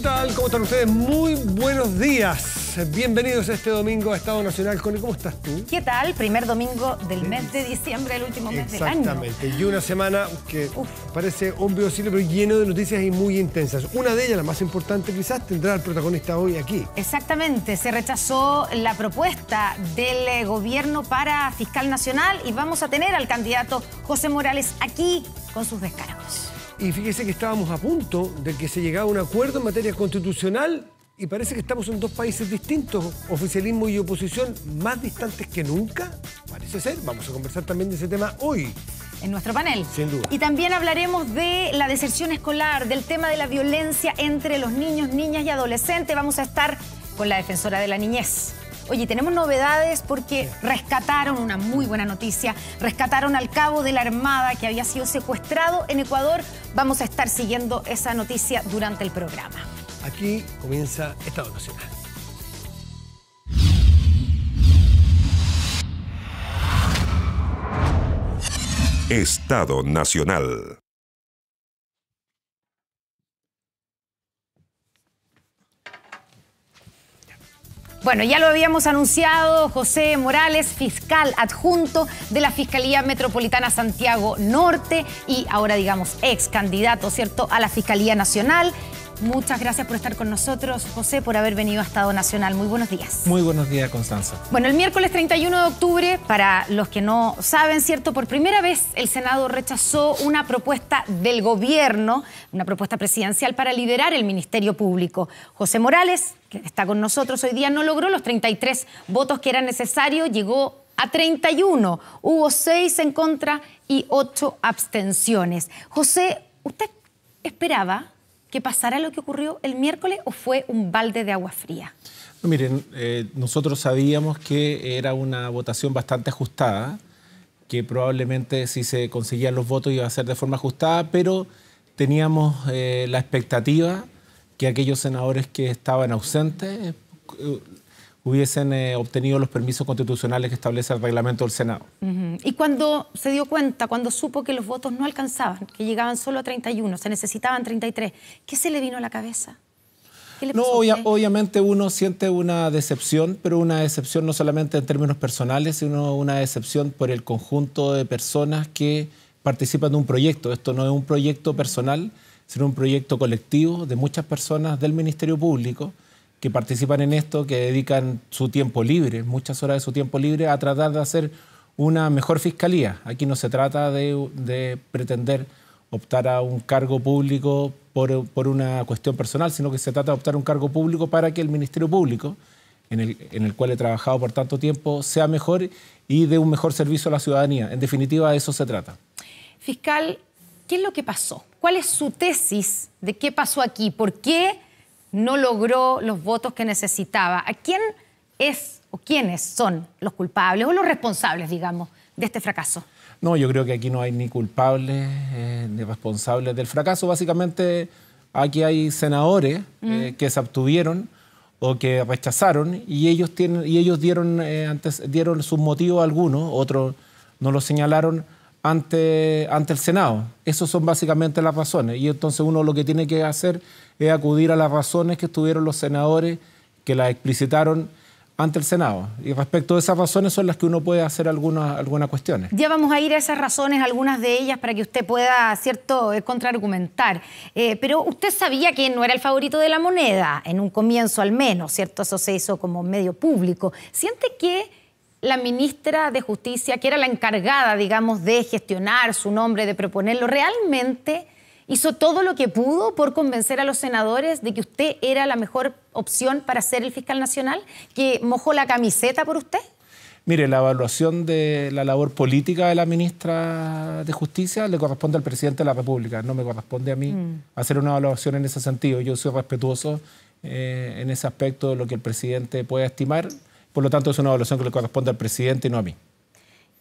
tal? ¿Cómo están ustedes? Muy buenos días. Bienvenidos este domingo a Estado Nacional. Connie, ¿cómo estás tú? ¿Qué tal? Primer domingo del mes de diciembre, el último mes del año. Exactamente. Y una semana que Uf. parece un pero lleno de noticias y muy intensas. Una de ellas, la más importante quizás, tendrá al protagonista hoy aquí. Exactamente. Se rechazó la propuesta del eh, gobierno para fiscal nacional y vamos a tener al candidato José Morales aquí con sus descargos. Y fíjese que estábamos a punto de que se llegara a un acuerdo en materia constitucional y parece que estamos en dos países distintos, oficialismo y oposición más distantes que nunca, parece ser. Vamos a conversar también de ese tema hoy. En nuestro panel. Sin duda. Y también hablaremos de la deserción escolar, del tema de la violencia entre los niños, niñas y adolescentes. Vamos a estar con la defensora de la niñez. Oye, tenemos novedades porque rescataron una muy buena noticia. Rescataron al cabo de la Armada que había sido secuestrado en Ecuador. Vamos a estar siguiendo esa noticia durante el programa. Aquí comienza Estado Nacional. Estado Nacional. Bueno, ya lo habíamos anunciado, José Morales, fiscal adjunto de la Fiscalía Metropolitana Santiago Norte y ahora digamos ex candidato, ¿cierto?, a la Fiscalía Nacional. Muchas gracias por estar con nosotros, José, por haber venido a Estado Nacional. Muy buenos días. Muy buenos días, Constanza. Bueno, el miércoles 31 de octubre, para los que no saben, ¿cierto? Por primera vez el Senado rechazó una propuesta del gobierno, una propuesta presidencial para liderar el Ministerio Público. José Morales, que está con nosotros hoy día, no logró los 33 votos que eran necesarios, llegó a 31. Hubo 6 en contra y 8 abstenciones. José, ¿usted esperaba que pasará lo que ocurrió el miércoles o fue un balde de agua fría? miren, eh, nosotros sabíamos que era una votación bastante ajustada, que probablemente si se conseguían los votos iba a ser de forma ajustada, pero teníamos eh, la expectativa que aquellos senadores que estaban ausentes eh, hubiesen eh, obtenido los permisos constitucionales que establece el reglamento del Senado. Y cuando se dio cuenta, cuando supo que los votos no alcanzaban, que llegaban solo a 31, se necesitaban 33, ¿qué se le vino a la cabeza? no, obviamente uno siente una decepción, pero una decepción no solamente en términos personales, sino una decepción por el conjunto de personas que participan de un proyecto. Esto no es un proyecto personal, sino un proyecto colectivo de muchas personas del Ministerio Público que participan en esto, que dedican su tiempo libre, muchas horas de su tiempo libre, a tratar de hacer una mejor fiscalía. Aquí no se trata de, pretender optar a un cargo público por, una cuestión personal, sino que se trata de optar a un cargo público para que el Ministerio Público, en el, en el cual he trabajado por tanto tiempo, sea mejor y dé un mejor servicio a la ciudadanía. En definitiva, de eso se trata. Fiscal, ¿qué es lo que pasó? ¿Cuál es su tesis de qué pasó aquí? ¿Por qué? no logró los votos que necesitaba. ¿A quién es o quiénes son los culpables o los responsables, digamos, de este fracaso? No, yo creo que aquí no hay ni culpables eh, ni responsables del fracaso. Básicamente, aquí hay senadores eh, mm. que se abstuvieron o que rechazaron y ellos, tienen, y ellos dieron, eh, antes, dieron sus motivos algunos, otros no los señalaron ante, ante el Senado. Esas son básicamente las razones. Y entonces uno lo que tiene que hacer es acudir a las razones que estuvieron los senadores que las explicitaron ante el Senado. Y respecto a esas razones son las que uno puede hacer algunas, algunas cuestiones. Ya vamos a ir a esas razones, algunas de ellas, para que usted pueda, cierto, eh, contraargumentar. Eh, pero usted sabía que no era el favorito de la moneda, en un comienzo al menos, ¿cierto? Eso se hizo como medio público. ¿Siente que la ministra de Justicia, que era la encargada, digamos, de gestionar su nombre, de proponerlo, realmente hizo todo lo que pudo por convencer a los senadores de que usted era la mejor opción para ser el fiscal nacional, que mojó la camiseta por usted? Mire, la evaluación de la labor política de la ministra de Justicia le corresponde al presidente de la República, no me corresponde a mí mm. hacer una evaluación en ese sentido. Yo soy respetuoso eh, en ese aspecto de lo que el presidente pueda estimar. Por lo tanto, es una evaluación que le corresponde al presidente y no a mí.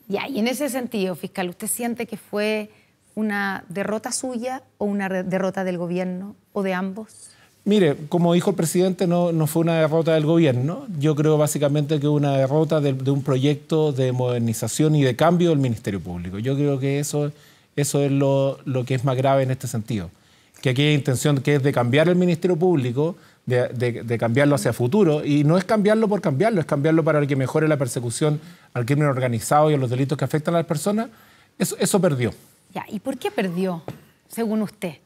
y en ese sentido, fiscal, ¿usted siente que fue una derrota suya o una derrota del gobierno o de ambos? Mire, como dijo el presidente, no, no fue una derrota del gobierno. Yo creo básicamente que una derrota de, un proyecto de modernización y de cambio del Ministerio Público. Yo creo que eso, eso es lo, lo que es más grave en este sentido. Que aquí hay intención que es de cambiar el Ministerio Público de, cambiarlo hacia futuro. Y no es cambiarlo por cambiarlo, es cambiarlo para que mejore la persecución al crimen organizado y a los delitos que afectan a las personas. Eso, perdió. ¿y por qué perdió, según usted?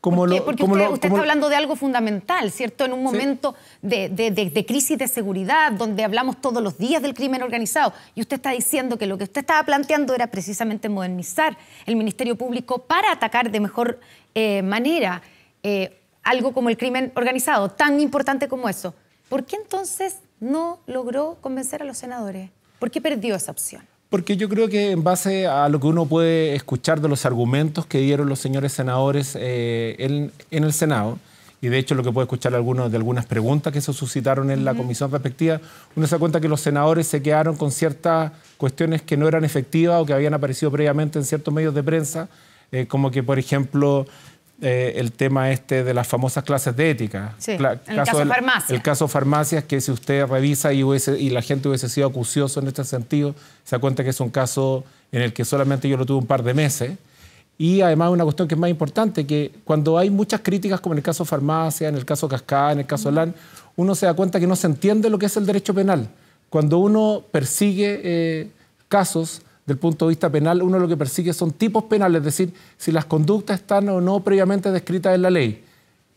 Como lo, Porque usted, está hablando de algo fundamental, ¿cierto? En un momento de, crisis de seguridad, donde hablamos todos los días del crimen organizado, y usted está diciendo que lo que usted estaba planteando era precisamente modernizar el Ministerio Público para atacar de mejor eh, manera. Eh, algo como el crimen organizado, tan importante como eso. ¿Por qué entonces no logró convencer a los senadores? ¿Por qué perdió esa opción? Porque yo creo que en base a lo que uno puede escuchar de los argumentos que dieron los señores senadores eh, en, el Senado, y de hecho lo que puede escuchar algunos de algunas preguntas que se suscitaron en la comisión respectiva, uno se da cuenta que los senadores se quedaron con ciertas cuestiones que no eran efectivas o que habían aparecido previamente en ciertos medios de prensa, eh, como que, por ejemplo, eh, el tema este de las famosas clases de ética. el caso, de farmacia. El caso farmacias, que si usted revisa y, la gente hubiese sido acucioso en este sentido, se da cuenta que es un caso en el que solamente yo lo tuve un par de meses. Y además una cuestión que es más importante, que cuando hay muchas críticas, como en el caso farmacia, en el caso cascada, en el caso LAN, uno se da cuenta que no se entiende lo que es el derecho penal. Cuando uno persigue eh, casos del punto de vista penal, uno lo que persigue son tipos penales, es decir, si las conductas están o no previamente descritas en la ley.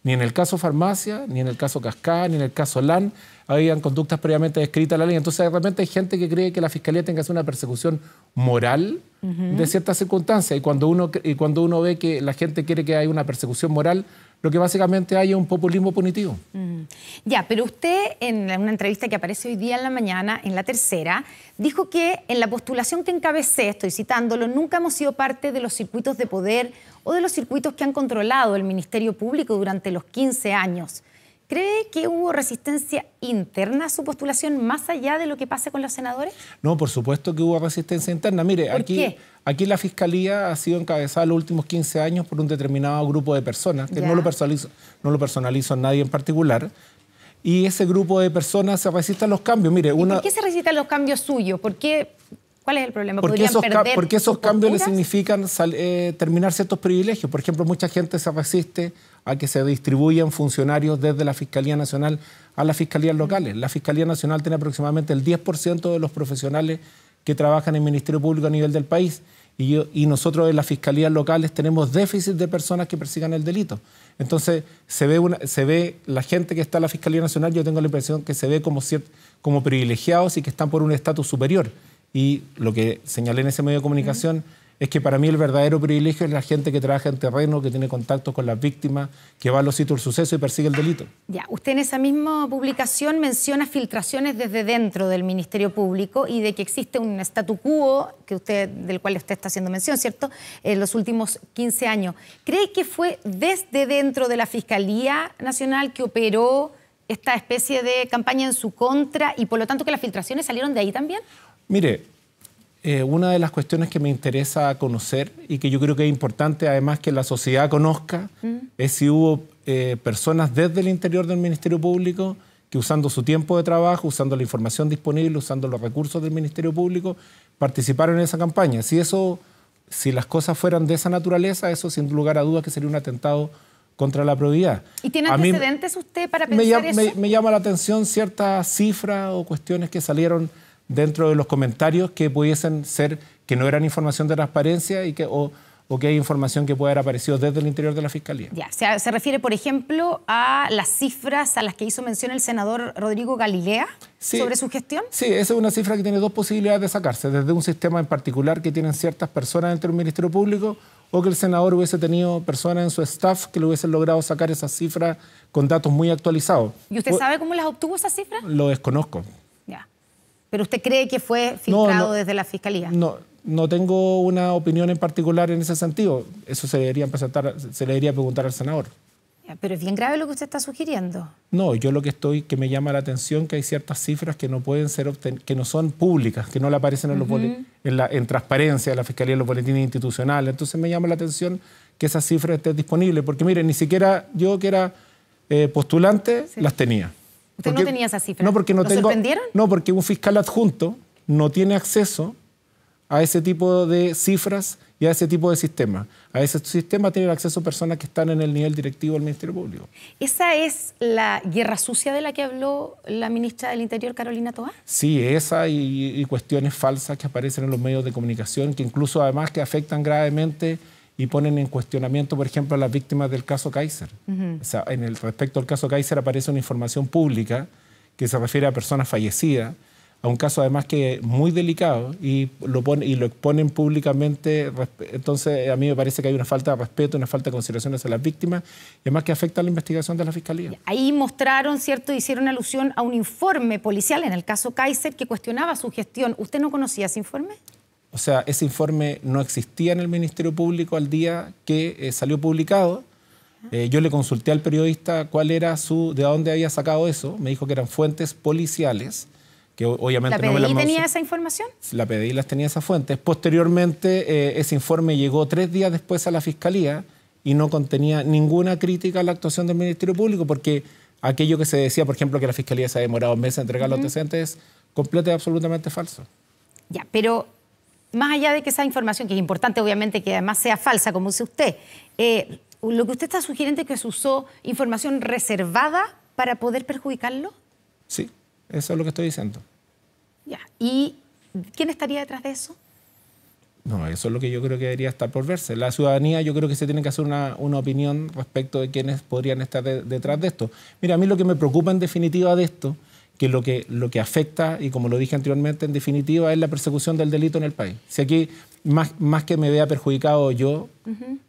Ni en el caso farmacia, ni en el caso Cascada, ni en el caso LAN, habían conductas previamente descritas en la ley. Entonces, de repente hay gente que cree que la fiscalía tenga que hacer una persecución moral de ciertas circunstancias. Y cuando, uno, y cuando uno ve que la gente quiere que haya una persecución moral, lo que básicamente hay es un populismo punitivo. Mm. Ya, pero usted en una entrevista que aparece hoy día en la mañana, en la tercera, dijo que en la postulación que encabecé, estoy citándolo, nunca hemos sido parte de los circuitos de poder o de los circuitos que han controlado el Ministerio Público durante los 15 años. ¿Cree que hubo resistencia interna a su postulación más allá de lo que pase con los senadores? No, por supuesto que hubo resistencia interna. Mire, aquí, aquí la fiscalía ha sido encabezada los últimos 15 años por un determinado grupo de personas, que no lo, personalizo, no lo a nadie en particular, y ese grupo de personas se resiste a los cambios. Mire, ¿Por qué se resisten los cambios suyos? ¿Por ¿Cuál es el problema? Porque esos, porque esos cambios le significan eh, terminar ciertos privilegios. Por ejemplo, mucha gente se resiste a que se distribuyan funcionarios desde la Fiscalía Nacional a las fiscalías locales. La Fiscalía Nacional tiene aproximadamente el 10% de los profesionales que trabajan en Ministerio Público a nivel del país y, nosotros en las fiscalías locales tenemos déficit de personas que persigan el delito. Entonces, se ve, se ve la gente que está en la Fiscalía Nacional, yo tengo la impresión que se ve como, como privilegiados y que están por un estatus superior. Y lo que señalé en ese medio de comunicación es que para mí el verdadero privilegio es la gente que trabaja en terreno, que tiene contacto con las víctimas, que va a los sitios del suceso y persigue el delito. Ya, usted en esa misma publicación menciona filtraciones desde dentro del Ministerio Público y de que existe un statu quo que usted, del cual usted está haciendo mención, ¿cierto?, en los últimos 15 años. ¿Cree que fue desde dentro de la Fiscalía Nacional que operó esta especie de campaña en su contra y por lo tanto que las filtraciones salieron de ahí también? Mire, eh, una de las cuestiones que me interesa conocer y que yo creo que es importante además que la sociedad conozca mm. es si hubo eh, personas desde el interior del Ministerio Público que usando su tiempo de trabajo, usando la información disponible, usando los recursos del Ministerio Público, participaron en esa campaña. Si, eso, si las cosas fueran de esa naturaleza, eso sin lugar a dudas que sería un atentado contra la probidad. ¿Y tiene antecedentes usted para pensar eso? me llama la atención ciertas cifras o cuestiones que salieron dentro de los comentarios que pudiesen ser que no eran información de transparencia y que, o, que hay información que puede haber aparecido desde el interior de la Fiscalía. Ya, se, se refiere, por ejemplo, a las cifras a las que hizo mención el senador Rodrigo Galilea sobre su gestión. Sí, esa es una cifra que tiene dos posibilidades de sacarse, desde un sistema en particular que tienen ciertas personas dentro del Ministerio Público o que el senador hubiese tenido personas en su staff que le hubiesen logrado sacar esas cifras con datos muy actualizados. ¿Y usted sabe cómo las obtuvo esas cifras? Lo desconozco. ¿Pero usted cree que fue filtrado desde la Fiscalía? No, no tengo una opinión en particular en ese sentido. Eso se debería, presentar, se preguntar al senador. Pero es bien grave lo que usted está sugiriendo. No, yo lo que estoy, que me llama la atención, que hay ciertas cifras que no pueden ser que no son públicas, que no le aparecen en, en, la, transparencia de la Fiscalía en los boletines institucionales. Entonces me llama la atención que esas cifras estén disponibles, porque mire, ni siquiera yo que era eh, postulante las tenía. ¿Usted no tenía esa cifra? No, porque no ¿Lo sorprendieron? No, porque un fiscal adjunto no tiene acceso a ese tipo de cifras y a ese tipo de sistemas. A ese sistema tienen acceso personas que están en el nivel directivo del Ministerio Público. ¿Esa es la guerra sucia de la que habló la ministra del Interior, Carolina Toá? Sí, esa y, y, cuestiones falsas que aparecen en los medios de comunicación, que incluso además que afectan gravemente y ponen en cuestionamiento, por ejemplo, a las víctimas del caso Kaiser. o sea, en el respecto al caso Kaiser aparece una información pública que se refiere a personas fallecidas, a un caso además que es muy delicado y lo, pone, y lo exponen públicamente. Entonces, a mí me parece que hay una falta de respeto, una falta de consideración hacia las víctimas y además que afecta a la investigación de la Fiscalía. Ahí mostraron, ¿cierto? Hicieron alusión a un informe policial en el caso Kaiser que cuestionaba su gestión. ¿Usted no conocía ese informe? O sea, ese informe no existía en el Ministerio Público al día que eh, salió publicado. Eh, yo le consulté al periodista cuál era su, de dónde había sacado eso. Me dijo que eran fuentes policiales, que obviamente ¿La no me tenía esa información? La PDI las tenía esas fuentes. Posteriormente, eh, ese informe llegó tres días después a la fiscalía y no contenía ninguna crítica a la actuación del Ministerio Público, porque aquello que se decía, por ejemplo, que la fiscalía se ha demorado meses en entregar los antecedentes, es completo y absolutamente falso. Ya, pero más allá de que esa información, que es importante obviamente que además sea falsa, como dice usted, eh, lo que usted está sugiriendo es que se usó información reservada para poder perjudicarlo. Sí, eso es lo que estoy diciendo. Ya. ¿Y quién estaría detrás de eso? No, eso es lo que yo creo que debería estar por verse. La ciudadanía, yo creo que se tiene que hacer una, opinión respecto de quiénes podrían estar detrás de esto. Mira, a mí lo que me preocupa en definitiva de esto que lo que, lo que afecta, y como lo dije anteriormente, en definitiva, es la persecución del delito en el país. Si aquí, más, más que me vea perjudicado yo,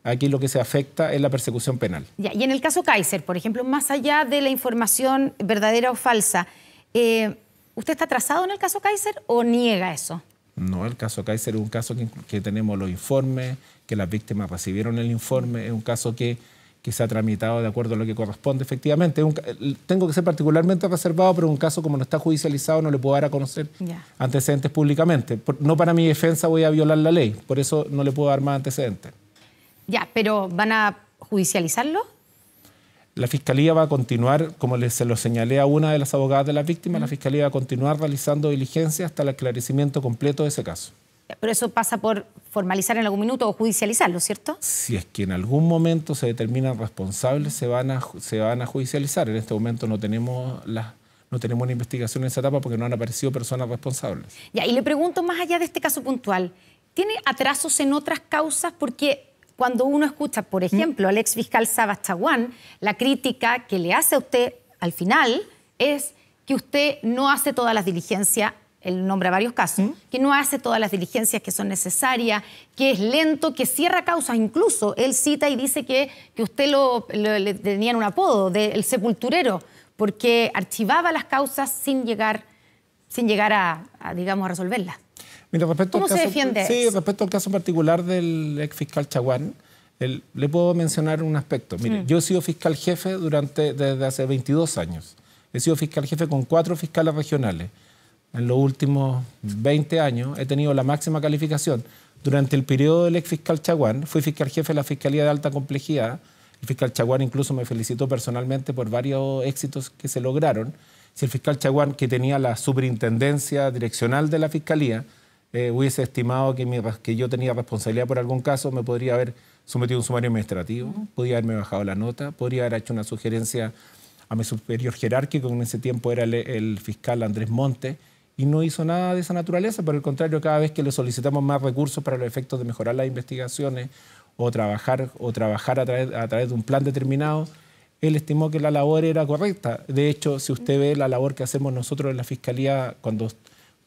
aquí lo que se afecta es la persecución penal. y en el caso Kaiser, por ejemplo, más allá de la información verdadera o falsa, eh, ¿usted está atrasado en el caso Kaiser o niega eso? No, el caso Kaiser es un caso que, que tenemos los informes, que las víctimas recibieron el informe, es un caso que que se ha tramitado de acuerdo a lo que corresponde. Efectivamente, eh, tengo que ser particularmente reservado, pero un caso como no está judicializado no le puedo dar a conocer antecedentes públicamente. no para mi defensa voy a violar la ley, por eso no le puedo dar más antecedentes. Ya, pero ¿van a judicializarlo? La Fiscalía va a continuar, como se lo señalé a una de las abogadas de la víctima, la Fiscalía va a continuar realizando diligencia hasta el esclarecimiento completo de ese caso. Pero eso pasa por formalizar en algún minuto o judicializarlo, ¿cierto? Si es que en algún momento se determinan responsables, se van a, judicializar. En este momento no tenemos las no tenemos una investigación en esa etapa porque no han aparecido personas responsables. Ya, y le pregunto más allá de este caso puntual, ¿tiene atrasos en otras causas? Porque cuando uno escucha, por ejemplo, al ex fiscal Chaguán, la crítica que le hace a usted al final es que usted no hace todas las diligencias nombre a varios casos, que no hace todas las diligencias que son necesarias, que es lento, que cierra causas. Incluso él cita y dice que, que usted lo, le tenían un apodo del sepulturero, porque archivaba las causas sin llegar, sin llegar a, digamos, a resolverlas. respecto ¿Cómo al caso, se defiende? Sí, respecto al caso particular del ex fiscal Chaguán, le puedo mencionar un aspecto. Mire, mm. yo he sido fiscal jefe durante, desde hace 22 años. He sido fiscal jefe con cuatro fiscales regionales en los últimos 20 años he tenido la máxima calificación. Durante el periodo del ex fiscal Chaguán, fui fiscal jefe de la Fiscalía de Alta Complejidad. El fiscal Chaguán incluso me felicitó personalmente por varios éxitos que se lograron. Si el fiscal Chaguán, que tenía la superintendencia direccional de la Fiscalía, eh, hubiese estimado que, que, yo tenía responsabilidad por algún caso, me podría haber sometido a un sumario administrativo, podría haberme bajado la nota, podría haber hecho una sugerencia a mi superior jerárquico, en ese tiempo era el, el fiscal Andrés Montes y no hizo nada de esa naturaleza. Por el contrario, cada vez que le solicitamos más recursos para los efectos de mejorar las investigaciones o trabajar, o trabajar a, través, de un plan determinado, él estimó que la labor era correcta. De hecho, si usted ve la labor que hacemos nosotros en la Fiscalía, cuando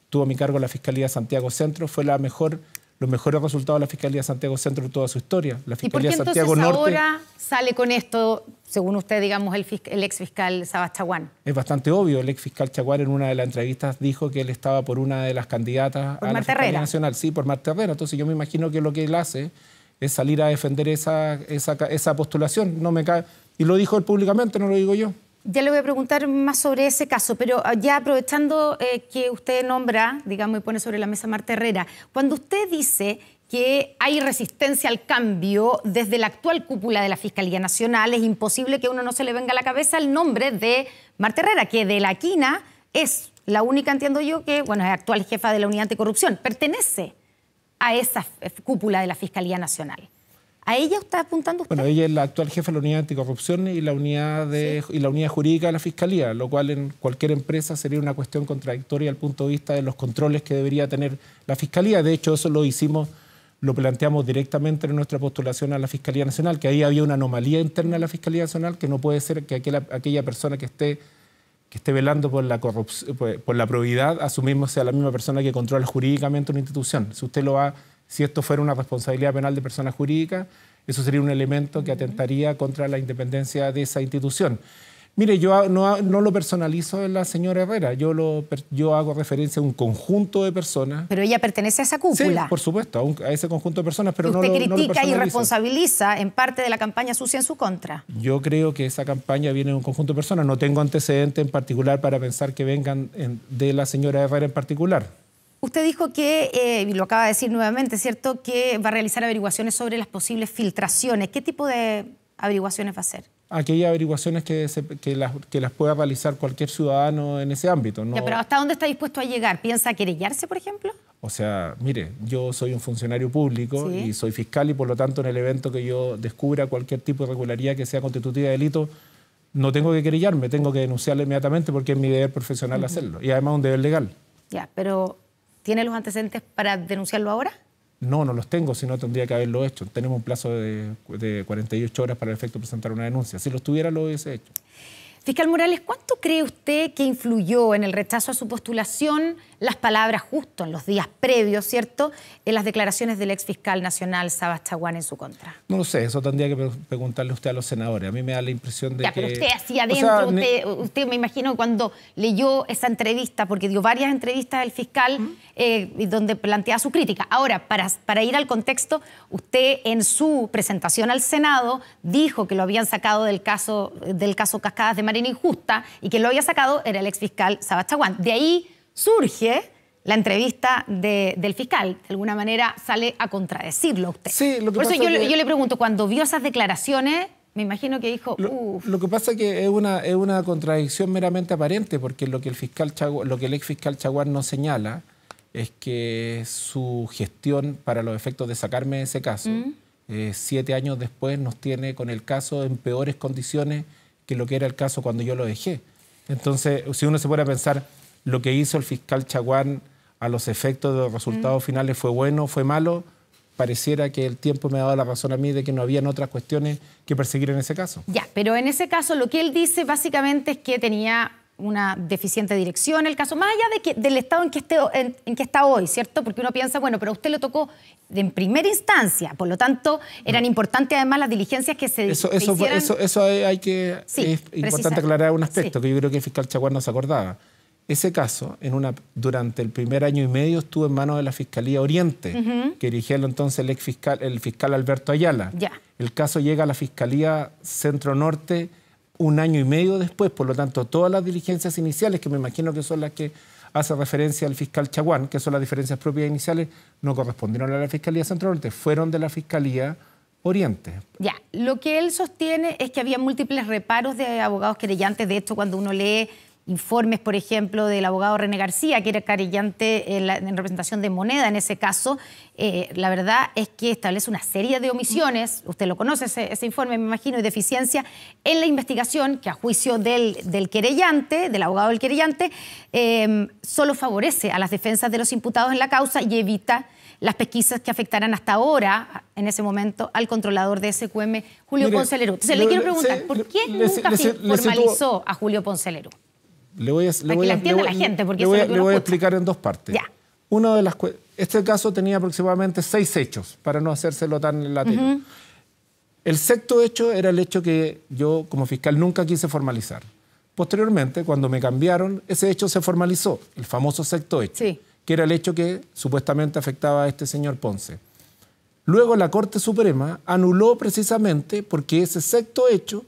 tuvo mi cargo la Fiscalía Santiago Centro, fue la mejor los mejores resultados de la Fiscalía de Santiago Centro en toda su historia. La Fiscalía ¿Y por qué entonces ahora sale con esto, según usted, digamos, el, el ex fiscal Sabas Chaguán? Es bastante obvio. El ex fiscal Chaguán en una de las entrevistas dijo que él estaba por una de las candidatas a la Fiscalía Nacional. Sí, por Marta Herrera. Entonces yo me imagino que lo que él hace es salir a defender esa, esa postulación. No me cae. Y lo dijo él públicamente, no lo digo yo. Ya le voy a preguntar más sobre ese caso, pero ah, ya aprovechando eh, que usted nombra, digamos, y pone sobre la mesa Marta Herrera, cuando usted dice que hay resistencia al cambio desde la actual cúpula de la Fiscalía Nacional, es imposible que uno no se le venga a la cabeza el nombre de Marta Herrera, que de la quina es la única, entiendo yo, que, bueno, es actual jefa de la Unidad Anticorrupción, pertenece a esa cúpula de la Fiscalía Nacional. ¿A ella está apuntando Bueno, ella es la actual jefa de la unidad de anticorrupción y la unidad, la unidad jurídica de la Fiscalía, lo cual en cualquier empresa sería una cuestión contradictoria al punto de vista de los controles que debería tener la Fiscalía. De hecho, eso lo hicimos, lo planteamos directamente en nuestra postulación a la Fiscalía Nacional, que ahí había una anomalía interna de la Fiscalía Nacional, que no puede ser que aquella, persona que esté que esté velando por la, corrupción, por, la probidad, asumimos sea la misma persona que controla jurídicamente una institución. Si usted lo va si esto fuera una responsabilidad penal de persona jurídica, eso sería un elemento que atentaría contra la independencia de esa institución. Mire, yo no, lo personalizo en la señora Herrera, yo, lo, yo hago referencia a un conjunto de personas. Pero ella pertenece a esa cúpula. Sí, por supuesto, a, ese conjunto de personas, pero no lo, no lo critica y responsabiliza en parte de la campaña sucia en su contra. Yo creo que esa campaña viene de un conjunto de personas. No tengo antecedente en particular para pensar que vengan de la señora Herrera en particular. Usted dijo que, eh, y lo acaba de decir nuevamente, ¿cierto?, que va a realizar averiguaciones sobre las posibles filtraciones. ¿Qué tipo de averiguaciones va a hacer? Aquellas averiguaciones que, que, las, pueda realizar cualquier ciudadano en ese ámbito. Ya, pero ¿hasta dónde está dispuesto a llegar? ¿Piensa querellarse, por ejemplo? O sea, mire, yo soy un funcionario público y soy fiscal y por lo tanto en el evento que yo descubra cualquier tipo de irregularidad que sea constitutiva de delito, no tengo que querellarme, tengo que denunciarle inmediatamente porque es mi deber profesional hacerlo y además un deber legal. Ya, pero ¿Tiene los antecedentes para denunciarlo ahora? No, no los tengo, si no tendría que haberlo hecho. Tenemos un plazo de, 48 horas para el efecto presentar una denuncia. Si lo tuviera, lo hubiese hecho. Fiscal Morales, ¿cuánto cree usted que influyó en el rechazo a su postulación las palabras justo en los días previos, ¿cierto?, en las declaraciones del exfiscal nacional Sabas Chaguán en su contra. No lo sé, eso tendría que preguntarle usted a los senadores. A mí me da la impresión de ya, que... Pero usted hacia adentro, usted, me imagino cuando leyó esa entrevista, porque dio varias entrevistas al fiscal eh, donde planteaba su crítica. Ahora, para, para ir al contexto, usted en su presentación al Senado dijo que lo habían sacado del caso, del caso Cascadas de Mar injusta y que lo había sacado era el exfiscal fiscal Chaguán. De ahí surge la entrevista del fiscal, de alguna manera sale a contradecirlo usted. Por eso yo, le pregunto, cuando vio esas declaraciones, me imagino que dijo. Lo, que pasa que es una, es una contradicción meramente aparente, porque lo que el fiscal lo que el ex fiscal Chaguán no señala es que su gestión para los efectos de sacarme de ese caso, mm. eh, siete años después, nos tiene con el caso en peores condiciones que lo que era el caso cuando yo lo dejé. Entonces, si uno se puede pensar, lo que hizo el fiscal Chaguán a los efectos de los resultados mm. finales fue bueno, fue malo, pareciera que el tiempo me ha dado la razón a mí de que no habían otras cuestiones que perseguir en ese caso. Ya, pero en ese caso lo que él dice básicamente es que tenía una deficiente dirección, el caso, más allá de que, del estado en que, está hoy, ¿cierto? Porque uno piensa, bueno, pero usted lo tocó en primera instancia, por lo tanto, eran importantes además las diligencias que se, eso, eso, eso, hay, que... es importante aclarar un aspecto que yo creo que el fiscal Chaguar no se acordaba. Ese caso, en una, durante el primer año y medio, estuvo en manos de la Fiscalía Oriente, que dirigía entonces el fiscal, el fiscal Alberto Ayala. El caso llega a la Fiscalía Centro Norte un año y medio después. Por lo tanto, todas las diligencias iniciales, que me imagino que son las que hace referencia al fiscal Chaguán, que son las diferencias propias iniciales, no correspondieron a la Fiscalía Central Norte, fueron de la Fiscalía Oriente. Ya, lo que él sostiene es que había múltiples reparos de abogados querellantes. De hecho, cuando uno lee informes, por ejemplo, del abogado René García, que era carillante en, representación de Moneda en ese caso, eh, la verdad es que establece una serie de omisiones, usted lo conoce ese, informe, me imagino, y deficiencia en la investigación que a juicio del, querellante, del abogado del querellante, em, solo favorece a las defensas de los imputados en la causa y evita las pesquisas que afectarán hasta ahora, en ese momento, al controlador de SQM, Julio Poncelerú Entonces, le, quiero preguntar, ¿por qué nunca formalizó a Julio Poncelero? Le voy a, explicar en dos partes. de las este caso tenía aproximadamente seis hechos, para no hacérselo tan latino. El sexto hecho era el hecho que yo como fiscal nunca quise formalizar. Posteriormente, cuando me cambiaron, ese hecho se formalizó, el famoso sexto hecho, que era el hecho que supuestamente afectaba a este señor Ponce. Luego la Corte Suprema anuló precisamente porque ese sexto hecho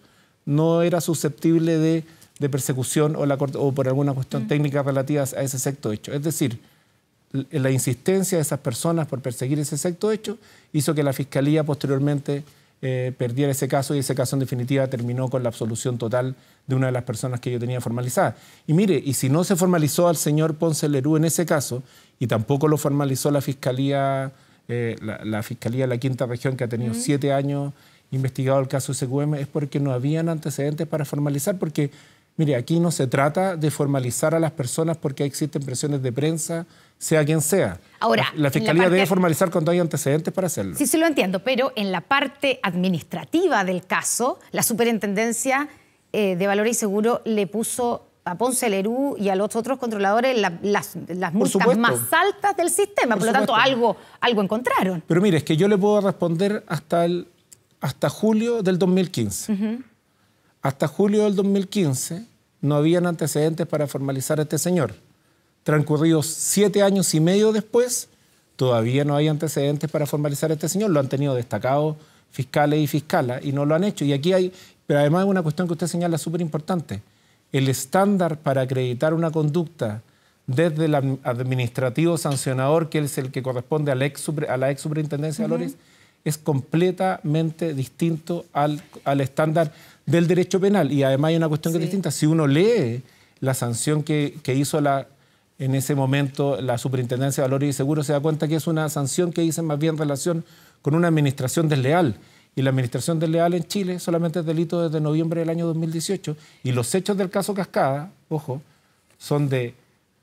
no era susceptible de de persecución o, la, o por alguna cuestión mm. técnica relativa a ese sexto hecho. Es decir, eh, la insistencia de esas personas por perseguir ese sexto hecho hizo que la Fiscalía posteriormente eh, perdiera ese caso y ese caso en definitiva terminó con la absolución total de una de las personas que yo tenía formalizada. Y mire, y si no se formalizó al señor Ponce Lerú en ese caso y tampoco lo formalizó la Fiscalía, eh, la, Fiscalía de la Quinta Región que ha tenido mm. siete años investigado el caso SQM, es porque no habían antecedentes para formalizar porque Mire, aquí no se trata de formalizar a las personas porque existen presiones de prensa, sea quien sea. Ahora, la, Fiscalía debe formalizar cuando hay antecedentes para hacerlo. Sí, sí lo entiendo, pero en la parte administrativa del caso, la Superintendencia eh, de Valores y Seguro le puso a Ponce Lerú y a los otros controladores las, las multas más altas del sistema. Por, lo tanto, algo, algo encontraron. Pero mire, es que yo le puedo responder hasta, el, hasta julio del 2015. Hasta julio del 2015 no habían antecedentes para formalizar a este señor. Transcurridos siete años y medio después, todavía no hay antecedentes para formalizar a este señor. Lo han tenido destacados fiscales y fiscalas y no lo han hecho. Y aquí hay, pero además hay una cuestión que usted señala súper importante. El estándar para acreditar una conducta desde el administrativo sancionador, que es el que corresponde a la ex, superintendencia de valores, es completamente distinto al estándar del derecho penal. Y además hay una cuestión que es distinta. Si uno lee la sanción que, hizo la, en ese momento la Superintendencia de Valores y Seguros, se da cuenta que es una sanción que dicen más bien relación con una administración desleal. Y la administración desleal en Chile solamente es delito desde noviembre del año 2018. Y los hechos del caso Cascada, ojo, son de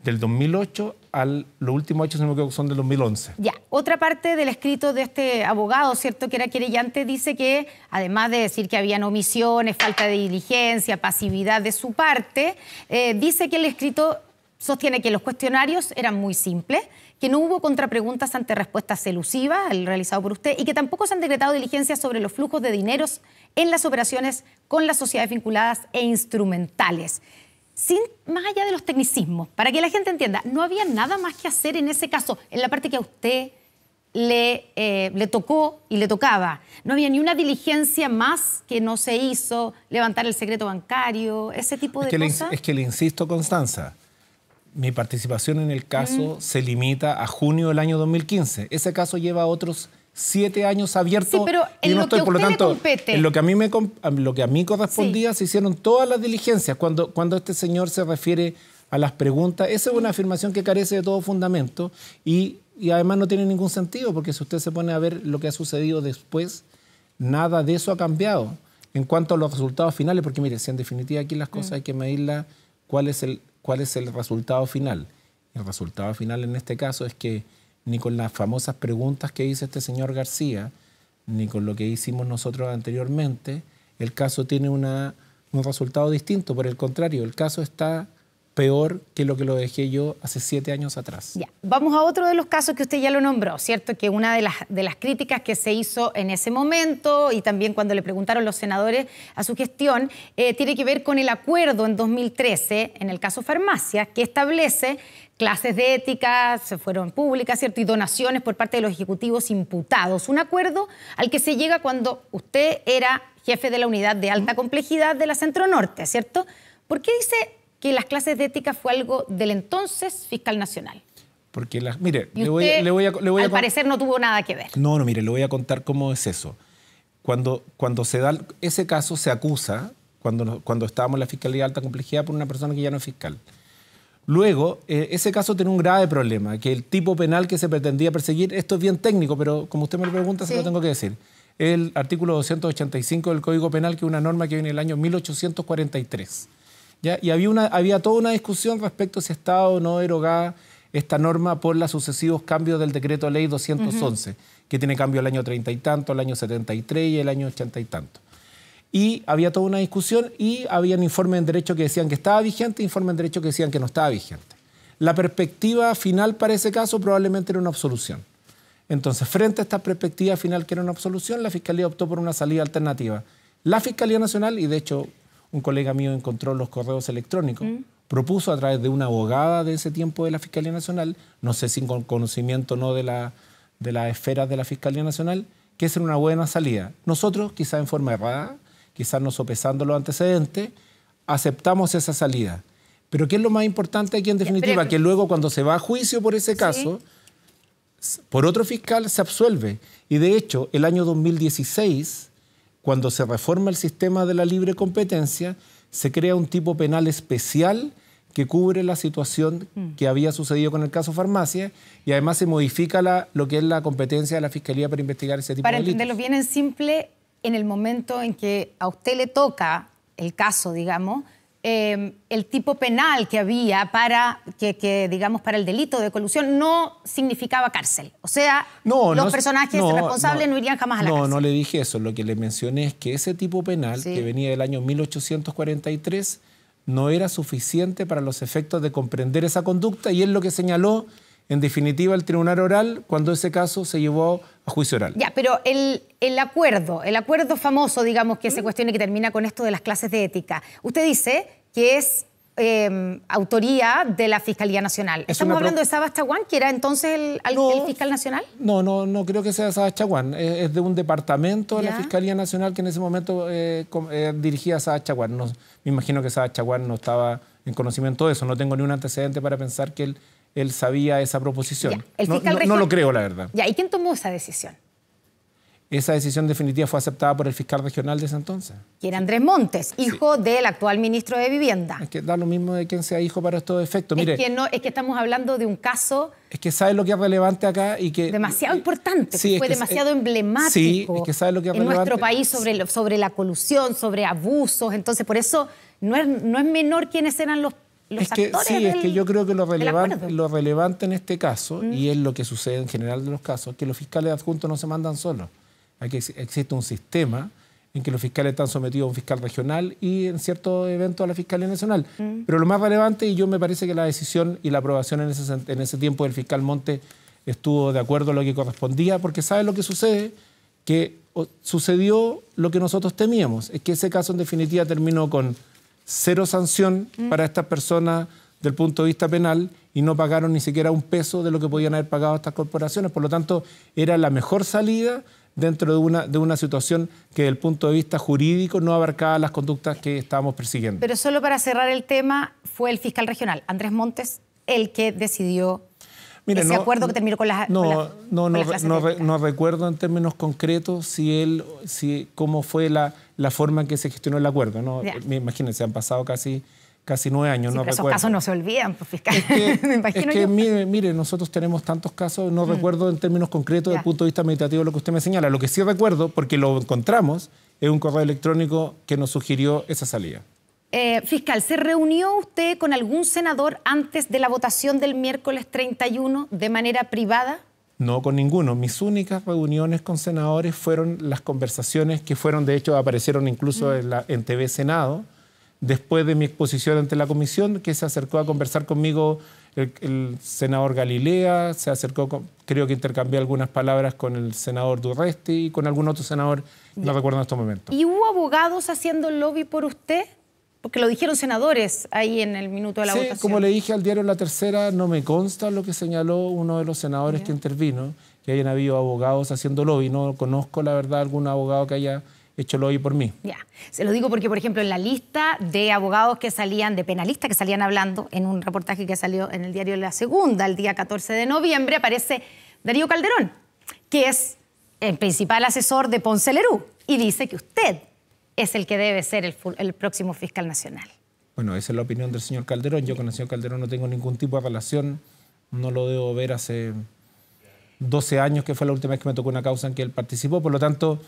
del 2008 al los últimos hechos, sino que son del 2011. Ya, otra parte del escrito de este abogado, ¿cierto? Que era querellante, dice que además de decir que habían omisiones, falta de diligencia, pasividad de su parte, eh, dice que el escrito sostiene que los cuestionarios eran muy simples, que no hubo contrapreguntas ante respuestas elusivas, el realizado por usted, y que tampoco se han decretado diligencias sobre los flujos de dineros en las operaciones con las sociedades vinculadas e instrumentales sin más allá de los tecnicismos, para que la gente entienda, no había nada más que hacer en ese caso, en la parte que a usted le, eh, tocó y le tocaba. No había ni una diligencia más que no se hizo, levantar el secreto bancario, ese tipo de cosas. Es que le insisto, Constanza, mi participación en el caso se limita a junio del año 2015. Ese caso lleva a otros siete años abiertos. pero y no estoy, por lo tanto, En lo que a mí me lo que a mí correspondía se hicieron todas las diligencias cuando cuando este señor se refiere a las preguntas, esa es una afirmación que carece de todo fundamento y, además no tiene ningún sentido porque si usted se pone a ver lo que ha sucedido después, nada de eso ha cambiado en cuanto a los resultados finales, porque mire, si en definitiva aquí las cosas mm. hay que medirlas, cuál es el cuál es el resultado final. El resultado final en este caso es que ni con las famosas preguntas que hizo este señor García, ni con lo que hicimos nosotros anteriormente, el caso tiene un resultado distinto. Por el contrario, el caso está peor que lo que lo dejé yo hace siete años atrás. Ya. Vamos a otro de los casos que usted ya lo nombró, ¿cierto? Que una de las, de las críticas que se hizo en ese momento y también cuando le preguntaron los senadores a su gestión, eh, tiene que ver con el acuerdo en 2013, en el caso Farmacia, que establece clases de ética se fueron públicas, ¿cierto? Y donaciones por parte de los ejecutivos imputados. Un acuerdo al que se llega cuando usted era jefe de la unidad de alta complejidad de la Centro Norte, ¿cierto? ¿Por qué dice que las clases de ética fue algo del entonces fiscal nacional? Porque las. Mire, le, voy a, al parecer no tuvo nada que ver. No, no, mire, le voy a contar cómo es eso. Cuando, cuando se da ese caso, se acusa, cuando, cuando estábamos en la Fiscalía de Alta Complejidad, por una persona que ya no es fiscal. Luego, eh, ese caso tiene un grave problema, que el tipo penal que se pretendía perseguir, esto es bien técnico, pero como usted me lo pregunta, se lo tengo que decir. El artículo 285 del Código Penal, que es una norma que viene el año 1843. Y había, una, había toda una discusión respecto a si estaba o no derogada esta norma por los sucesivos cambios del decreto ley 211, que tiene cambio el año 30 y tanto, el año 73 y el año 80 y tanto y había toda una discusión y había un informe en derecho que decían que estaba vigente, e informe en derecho que decían que no estaba vigente. La perspectiva final para ese caso probablemente era una absolución. Entonces, frente a esta perspectiva final que era una absolución, la Fiscalía optó por una salida alternativa. La Fiscalía Nacional, y de hecho un colega mío encontró los correos electrónicos, mm. propuso a través de una abogada de ese tiempo de la Fiscalía Nacional, no sé si con conocimiento o no de la, de las esferas de la Fiscalía Nacional, que es una buena salida. Nosotros, quizá en forma errada, quizás no sopesando los antecedentes, aceptamos esa salida. Pero ¿qué es lo más importante aquí en definitiva? Que luego cuando se va a juicio por ese caso, por otro fiscal se absuelve. Y de hecho, el año 2016, cuando se reforma el sistema de la libre competencia, se crea un tipo penal especial que cubre la situación mm. que había sucedido con el caso Farmacia y además se modifica lo que es la competencia de la Fiscalía para investigar ese tipo de delitos. Para entenderlo bien en simple, en el momento en que a usted le toca el caso, digamos, em, el tipo penal que había para que, digamos para el delito de colusión no significaba cárcel. O sea, los personajes responsables no, irían jamás a la cárcel. No, no le dije eso. Lo que le mencioné es que ese tipo penal que venía del año 1843 no era suficiente para los efectos de comprender esa conducta y es lo que señaló en definitiva, el tribunal oral, cuando ese caso se llevó a juicio oral. Ya, pero el, acuerdo, el acuerdo famoso, digamos, que se cuestiona y que termina con esto de las clases de ética. Usted dice que es em, autoría de la Fiscalía Nacional. ¿Estamos hablando de Sabas Chaguán, que era entonces el, fiscal nacional? No, no, no creo que sea Sabas Chaguán. Es, de un departamento de la Fiscalía Nacional que en ese momento eh, eh, dirigía a Chaguán. me imagino que Sabas Chaguán no estaba en conocimiento de eso. No tengo ni un antecedente para pensar que él él sabía esa proposición. no, lo creo, la verdad. Ya, ¿Y quién tomó esa decisión? Esa decisión definitiva fue aceptada por el fiscal regional de ese entonces. Y era Andrés Montes, hijo del actual ministro de Vivienda. Es que da lo mismo de quién sea hijo para estos efectos. Mire, es, que no, es que estamos hablando de un caso... Es que sabe lo que es relevante acá y que... Demasiado importante, fue demasiado eh, emblemático sabe lo que en nuestro país sobre, sobre la colusión, sobre abusos. Entonces, por eso no es, no es menor quiénes eran los es que, Sí, es que yo creo que lo relevante, en este caso, mm. y es lo que sucede en general de los casos, es que los fiscales adjuntos no se mandan solos. que existe un sistema en que los fiscales están sometidos a un fiscal regional y en ciertos eventos a la Fiscalía Nacional. Mm. Pero lo más relevante, y yo me parece que la decisión y la aprobación en ese, tiempo del fiscal Monte estuvo de acuerdo a lo que correspondía, porque sabe lo que sucede, que sucedió lo que nosotros temíamos, es que ese caso en definitiva terminó con cero sanción mm. para estas personas del punto de vista penal y no pagaron ni siquiera un peso de lo que podían haber pagado estas corporaciones. Por lo tanto, era la mejor salida dentro de una, de una situación que desde el punto de vista jurídico no abarcaba las conductas que estábamos persiguiendo. Pero solo para cerrar el tema, fue el fiscal regional, Andrés Montes, el que decidió ese acuerdo que terminó con las... No, no, recuerdo en términos concretos si él, si, cómo fue la, la forma en que se gestionó el acuerdo. ¿no? Imagínense, han pasado casi, casi nueve años. esos casos no se olvidan, pues, fiscal. Es que, Mire, nosotros tenemos tantos casos, no mm. recuerdo en términos concretos, desde el punto de vista meditativo, lo que usted me señala. Lo que sí recuerdo, porque lo encontramos, es un correo electrónico que nos sugirió esa salida. Eh, fiscal, ¿se reunió usted con algún senador antes de la votación del miércoles 31 de manera privada? No con ninguno. Mis únicas reuniones con senadores fueron las conversaciones que fueron, de hecho, aparecieron incluso mm. en, la, TV Senado, después de mi exposición ante la comisión, que se acercó a conversar conmigo el, senador Galilea, se acercó, creo que intercambió algunas palabras con el senador Durresti y con algún otro senador, no recuerdo en estos momentos. ¿Y hubo abogados haciendo lobby por usted? porque lo dijeron senadores ahí en el minuto de la sí, Como le dije al diario La Tercera, no me consta lo que señaló uno de los senadores que intervino, que hayan habido abogados haciendo lobby. No conozco, la verdad, algún abogado que haya hecho lobby por mí. Ya, se lo digo porque, por ejemplo, en la lista de abogados que salían, de penalistas que salían hablando, en un reportaje que salió en el diario La Segunda, el día 14 de noviembre, aparece Darío Calderón, que es el principal asesor de Ponce Lerú, y dice que usted es el que debe ser el, próximo fiscal nacional. Bueno, esa es la opinión del señor Calderón. Yo con el señor Calderón no tengo ningún tipo de relación. No lo debo ver hace 12 años, que fue la última vez que me tocó una causa en que él participó. Por lo tanto,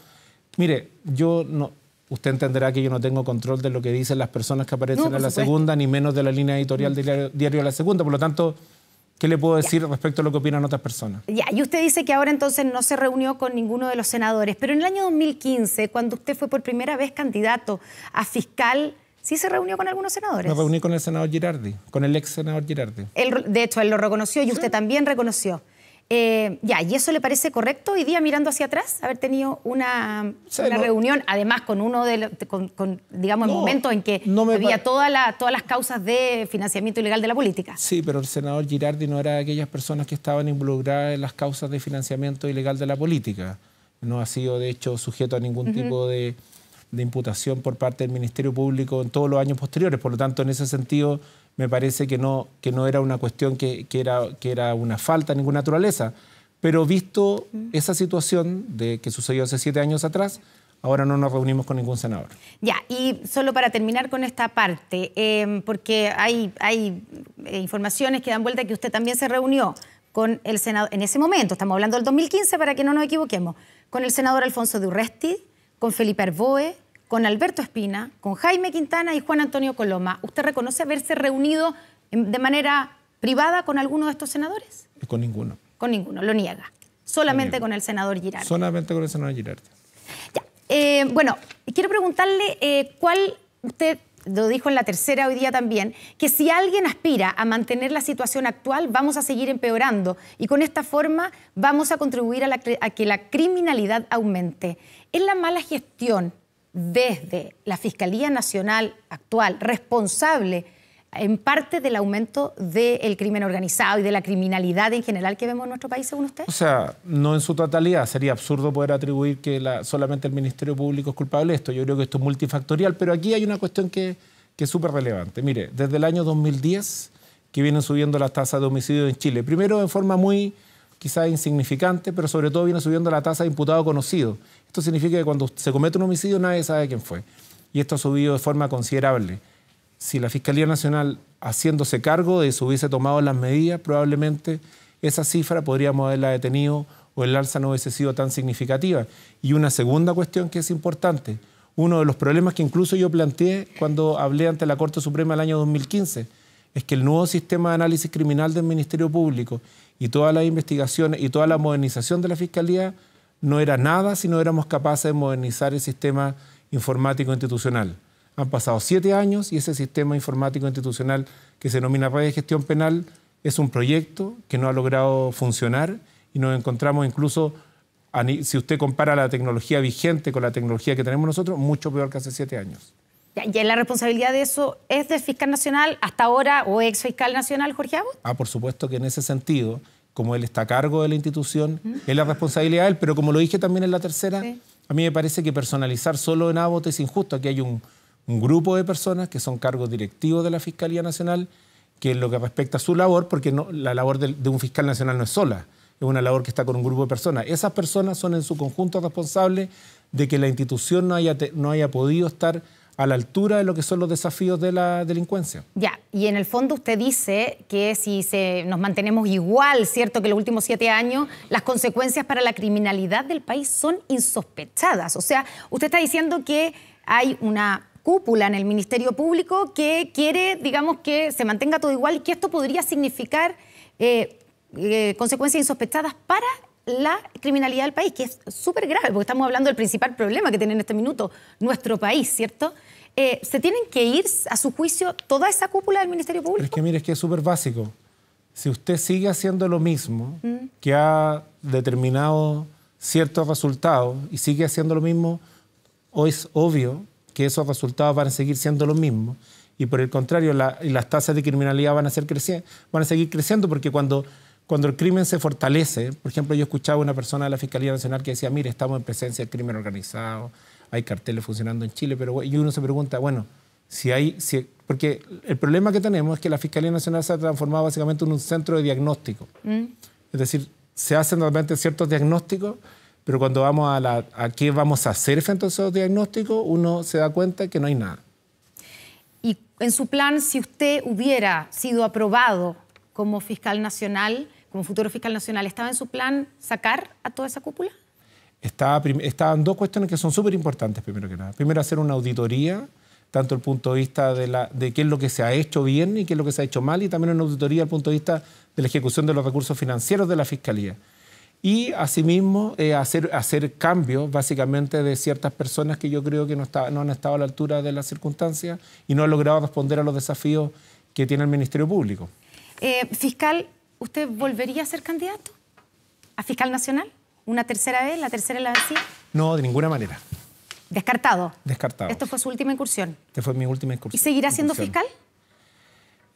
mire, yo no, usted entenderá que yo no tengo control de lo que dicen las personas que aparecen en la segunda, ni menos de la línea editorial del diario, diario La Segunda. Por lo tanto, ¿Qué le puedo decir respecto a lo que opinan otras personas? Ya, y usted dice que ahora entonces no se reunió con ninguno de los senadores, pero en el año 2015, cuando usted fue por primera vez candidato a fiscal, sí se reunió con algunos senadores. Me reuní con el senador Girardi, con el ex senador Girardi. de hecho, él lo reconoció y usted también reconoció eh, ya, ¿y eso le parece correcto hoy día mirando hacia atrás? Haber tenido una, reunión, además con uno de con, digamos, el momento en que no había toda todas las causas de financiamiento ilegal de la política. Sí, pero el senador Girardi no era de aquellas personas que estaban involucradas en las causas de financiamiento ilegal de la política. No ha sido, de hecho, sujeto a ningún tipo de, de imputación por parte del Ministerio Público en todos los años posteriores. Por lo tanto, en ese sentido me parece que no, que no era una cuestión que, que, era, que era una falta ninguna naturaleza. Pero visto mm. esa situación de que sucedió hace siete años atrás, ahora no nos reunimos con ningún senador. Ya, y solo para terminar con esta parte, em, porque hay, hay eh, informaciones que dan vuelta que usted también se reunió con el senador, en ese momento, estamos hablando del 2015 para que no nos equivoquemos, con el senador Alfonso de Urresti, con Felipe Arboe, con Alberto Espina, con Jaime Quintana y Juan Antonio Coloma. ¿Usted reconoce haberse reunido de manera privada con alguno de estos senadores? Con ninguno. Con ninguno, lo niega. Solamente con, el senador Girardi. Solamente con el senador Girardi. Ya. Eh, bueno, quiero preguntarle eh, cuál usted lo dijo en la tercera hoy día también, que si alguien aspira a mantener la situación actual, vamos a seguir empeorando y con esta forma vamos a contribuir a, a que la criminalidad aumente. ¿Es la mala gestión desde la Fiscalía Nacional actual, responsable en parte del aumento del crimen organizado y de la criminalidad en general que vemos en nuestro país, según usted? O sea, no en su totalidad. Sería absurdo poder atribuir que solamente el Ministerio Público es culpable de esto. Yo creo que esto es multifactorial, pero aquí hay una cuestión que, es súper relevante. Mire, desde el año 2010 que vienen subiendo las tasas de homicidio en Chile. Primero en forma muy quizás insignificante, pero sobre todo viene subiendo la tasa de imputado conocido. Esto significa que cuando se comete un homicidio nadie sabe quién fue. Y esto ha subido de forma considerable. Si la Fiscalía Nacional, haciéndose cargo de eso, hubiese tomado las medidas, probablemente esa cifra podríamos haberla detenido o el alza no hubiese sido tan significativa. Y una segunda cuestión que es importante, uno de los problemas que incluso yo planteé cuando hablé ante la Corte Suprema el año 2015, es que el nuevo sistema de análisis criminal del Ministerio Público y todas las investigaciones y toda la modernización de la Fiscalía no era nada si no éramos capaces de modernizar el sistema informático institucional. Han pasado siete años y ese sistema informático institucional que se denomina red de gestión penal es un proyecto que no ha logrado funcionar y nos encontramos incluso, si usted compara la tecnología vigente con la tecnología que tenemos nosotros, mucho peor que hace siete años. ¿Y la responsabilidad de eso es del fiscal nacional hasta ahora o ex fiscal nacional, Jorge Abot? Ah, por supuesto que en ese sentido, como él está a cargo de la institución, es la responsabilidad de él, pero como lo dije también en la tercera, a mí me parece que personalizar solo en Abot es injusto. Aquí hay un, grupo de personas que son cargos directivos de la Fiscalía Nacional, que en lo que respecta a su labor, porque la labor de, un fiscal nacional no es sola, es una labor que está con un grupo de personas. Esas personas son en su conjunto responsables de que la institución no haya, no haya podido estar a la altura de lo que son los desafíos de la delincuencia. Ya, y en el fondo usted dice que si se, nos mantenemos igual, ¿cierto?, que los últimos siete años, las consecuencias para la criminalidad del país son insospechadas. O sea, usted está diciendo que hay una cúpula en el Ministerio Público que quiere, digamos, que se mantenga todo igual y que esto podría significar eh, eh, consecuencias insospechadas para la criminalidad del país, que es súper grave, porque estamos hablando del principal problema que tiene en este minuto nuestro país, ¿cierto? Eh, ¿Se tienen que ir a su juicio toda esa cúpula del Ministerio Público? es que mire, es que es súper básico. Si usted sigue haciendo lo mismo mm. que ha determinado ciertos resultados y sigue haciendo lo mismo, o es obvio que esos resultados van a seguir siendo los mismos. Y por el contrario, las tasas de criminalidad van a, van a seguir creciendo porque cuando cuando el crimen se fortalece, por ejemplo, yo escuchaba a una persona de la Fiscalía Nacional que decía, mire, estamos en presencia del crimen organizado, hay carteles funcionando en Chile, pero y uno se pregunta, bueno, si hay, porque el problema que tenemos es que la Fiscalía Nacional se ha transformado básicamente en un centro de diagnóstico. Mm. Es decir, se hacen normalmente ciertos diagnósticos, pero cuando vamos a, la, a qué vamos a hacer frente a esos diagnósticos, uno se da cuenta que no hay nada. Y en su plan, si usted hubiera sido aprobado como fiscal nacional, como futuro fiscal nacional, ¿estaba en su plan sacar a toda esa cúpula? estaban dos cuestiones que son súper importantes, primero que nada. Primero, hacer una auditoría, tanto el punto de vista de, la, de qué es lo que se ha hecho bien y qué es lo que se ha hecho mal, y también una auditoría desde el punto de vista de la ejecución de los recursos financieros de la Fiscalía. Y asimismo, eh, hacer, hacer cambios básicamente de ciertas personas que yo creo que no, no han estado a la altura de las circunstancias y no han logrado responder a los desafíos que tiene el Ministerio Público. Eh, fiscal, ¿usted volvería a ser candidato a fiscal nacional? ¿Una tercera vez? ¿La tercera la vencida? No, de ninguna manera. ¿Descartado? Descartado. ¿Esto fue su última incursión? Esta fue mi última incursión. ¿Y seguirá siendo fiscal?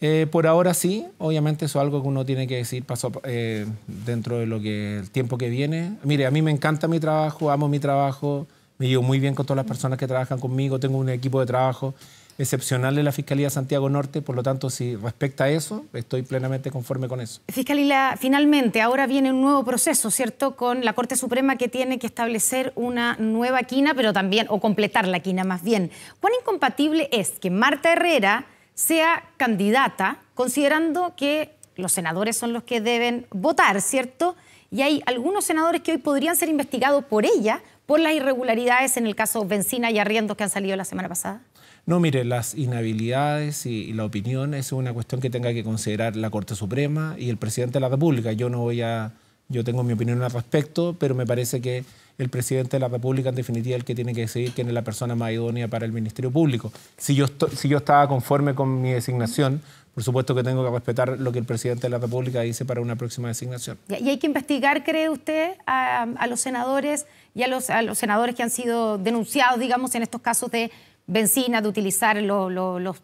Eh, por ahora sí, obviamente eso es algo que uno tiene que decir paso, eh, dentro de lo que el tiempo que viene. Mire, a mí me encanta mi trabajo, amo mi trabajo, me llevo muy bien con todas las personas que trabajan conmigo, tengo un equipo de trabajo excepcional de la Fiscalía Santiago Norte, por lo tanto, si respecta a eso, estoy plenamente conforme con eso. Fiscalía, finalmente, ahora viene un nuevo proceso, ¿cierto?, con la Corte Suprema que tiene que establecer una nueva quina, pero también, o completar la quina más bien. ¿Cuán incompatible es que Marta Herrera sea candidata, considerando que los senadores son los que deben votar, ¿cierto? Y hay algunos senadores que hoy podrían ser investigados por ella por las irregularidades en el caso Benzina y Arriendos que han salido la semana pasada. No, mire, las inhabilidades y, la opinión es una cuestión que tenga que considerar la Corte Suprema y el presidente de la República. Yo no voy a. Yo tengo mi opinión al respecto, pero me parece que el presidente de la República, en definitiva, es el que tiene que decidir quién es la persona más idónea para el Ministerio Público. Si yo, si yo estaba conforme con mi designación, por supuesto que tengo que respetar lo que el presidente de la República dice para una próxima designación. ¿Y hay que investigar, cree usted, a, a los senadores y a los, a los senadores que han sido denunciados, digamos, en estos casos de de utilizar los, los,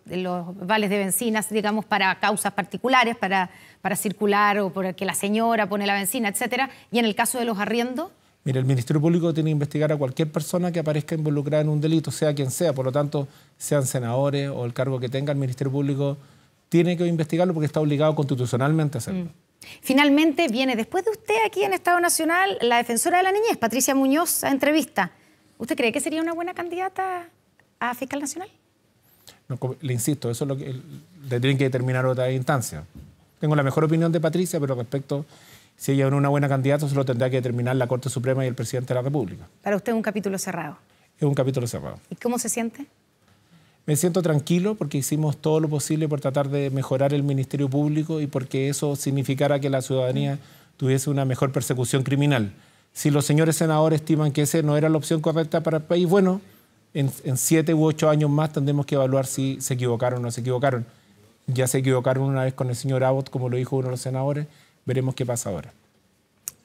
vales de bencina digamos, para causas particulares, para, para circular o porque la señora pone la benzina, etcétera. Y en el caso de los arriendos. Mire, el Ministerio Público tiene que investigar a cualquier persona que aparezca involucrada en un delito, sea quien sea. Por lo tanto, sean senadores o el cargo que tenga, el Ministerio Público tiene que investigarlo porque está obligado constitucionalmente a hacerlo. Mm. Finalmente viene después de usted aquí en Estado Nacional la defensora de la niñez, Patricia Muñoz, a entrevista. ¿Usted cree que sería una buena candidata a fiscal nacional? le insisto, eso es lo que le tienen que determinar otra instancia. Tengo la mejor opinión de Patricia, pero respecto si ella era una buena candidata, se lo tendrá que determinar la Corte Suprema y el presidente de la República. Para usted es un capítulo cerrado. Es un capítulo cerrado. ¿Y cómo se siente? Me siento tranquilo porque hicimos todo lo posible por tratar de mejorar el Ministerio Público y porque eso significara que la ciudadanía mm. tuviese una mejor persecución criminal. Si los señores senadores estiman que esa no era la opción correcta para el país, bueno, en, siete u ocho años más tendremos que evaluar si se equivocaron o no se equivocaron. Ya se equivocaron una vez con el señor Abbott, como lo dijo uno de los senadores. Veremos qué pasa ahora.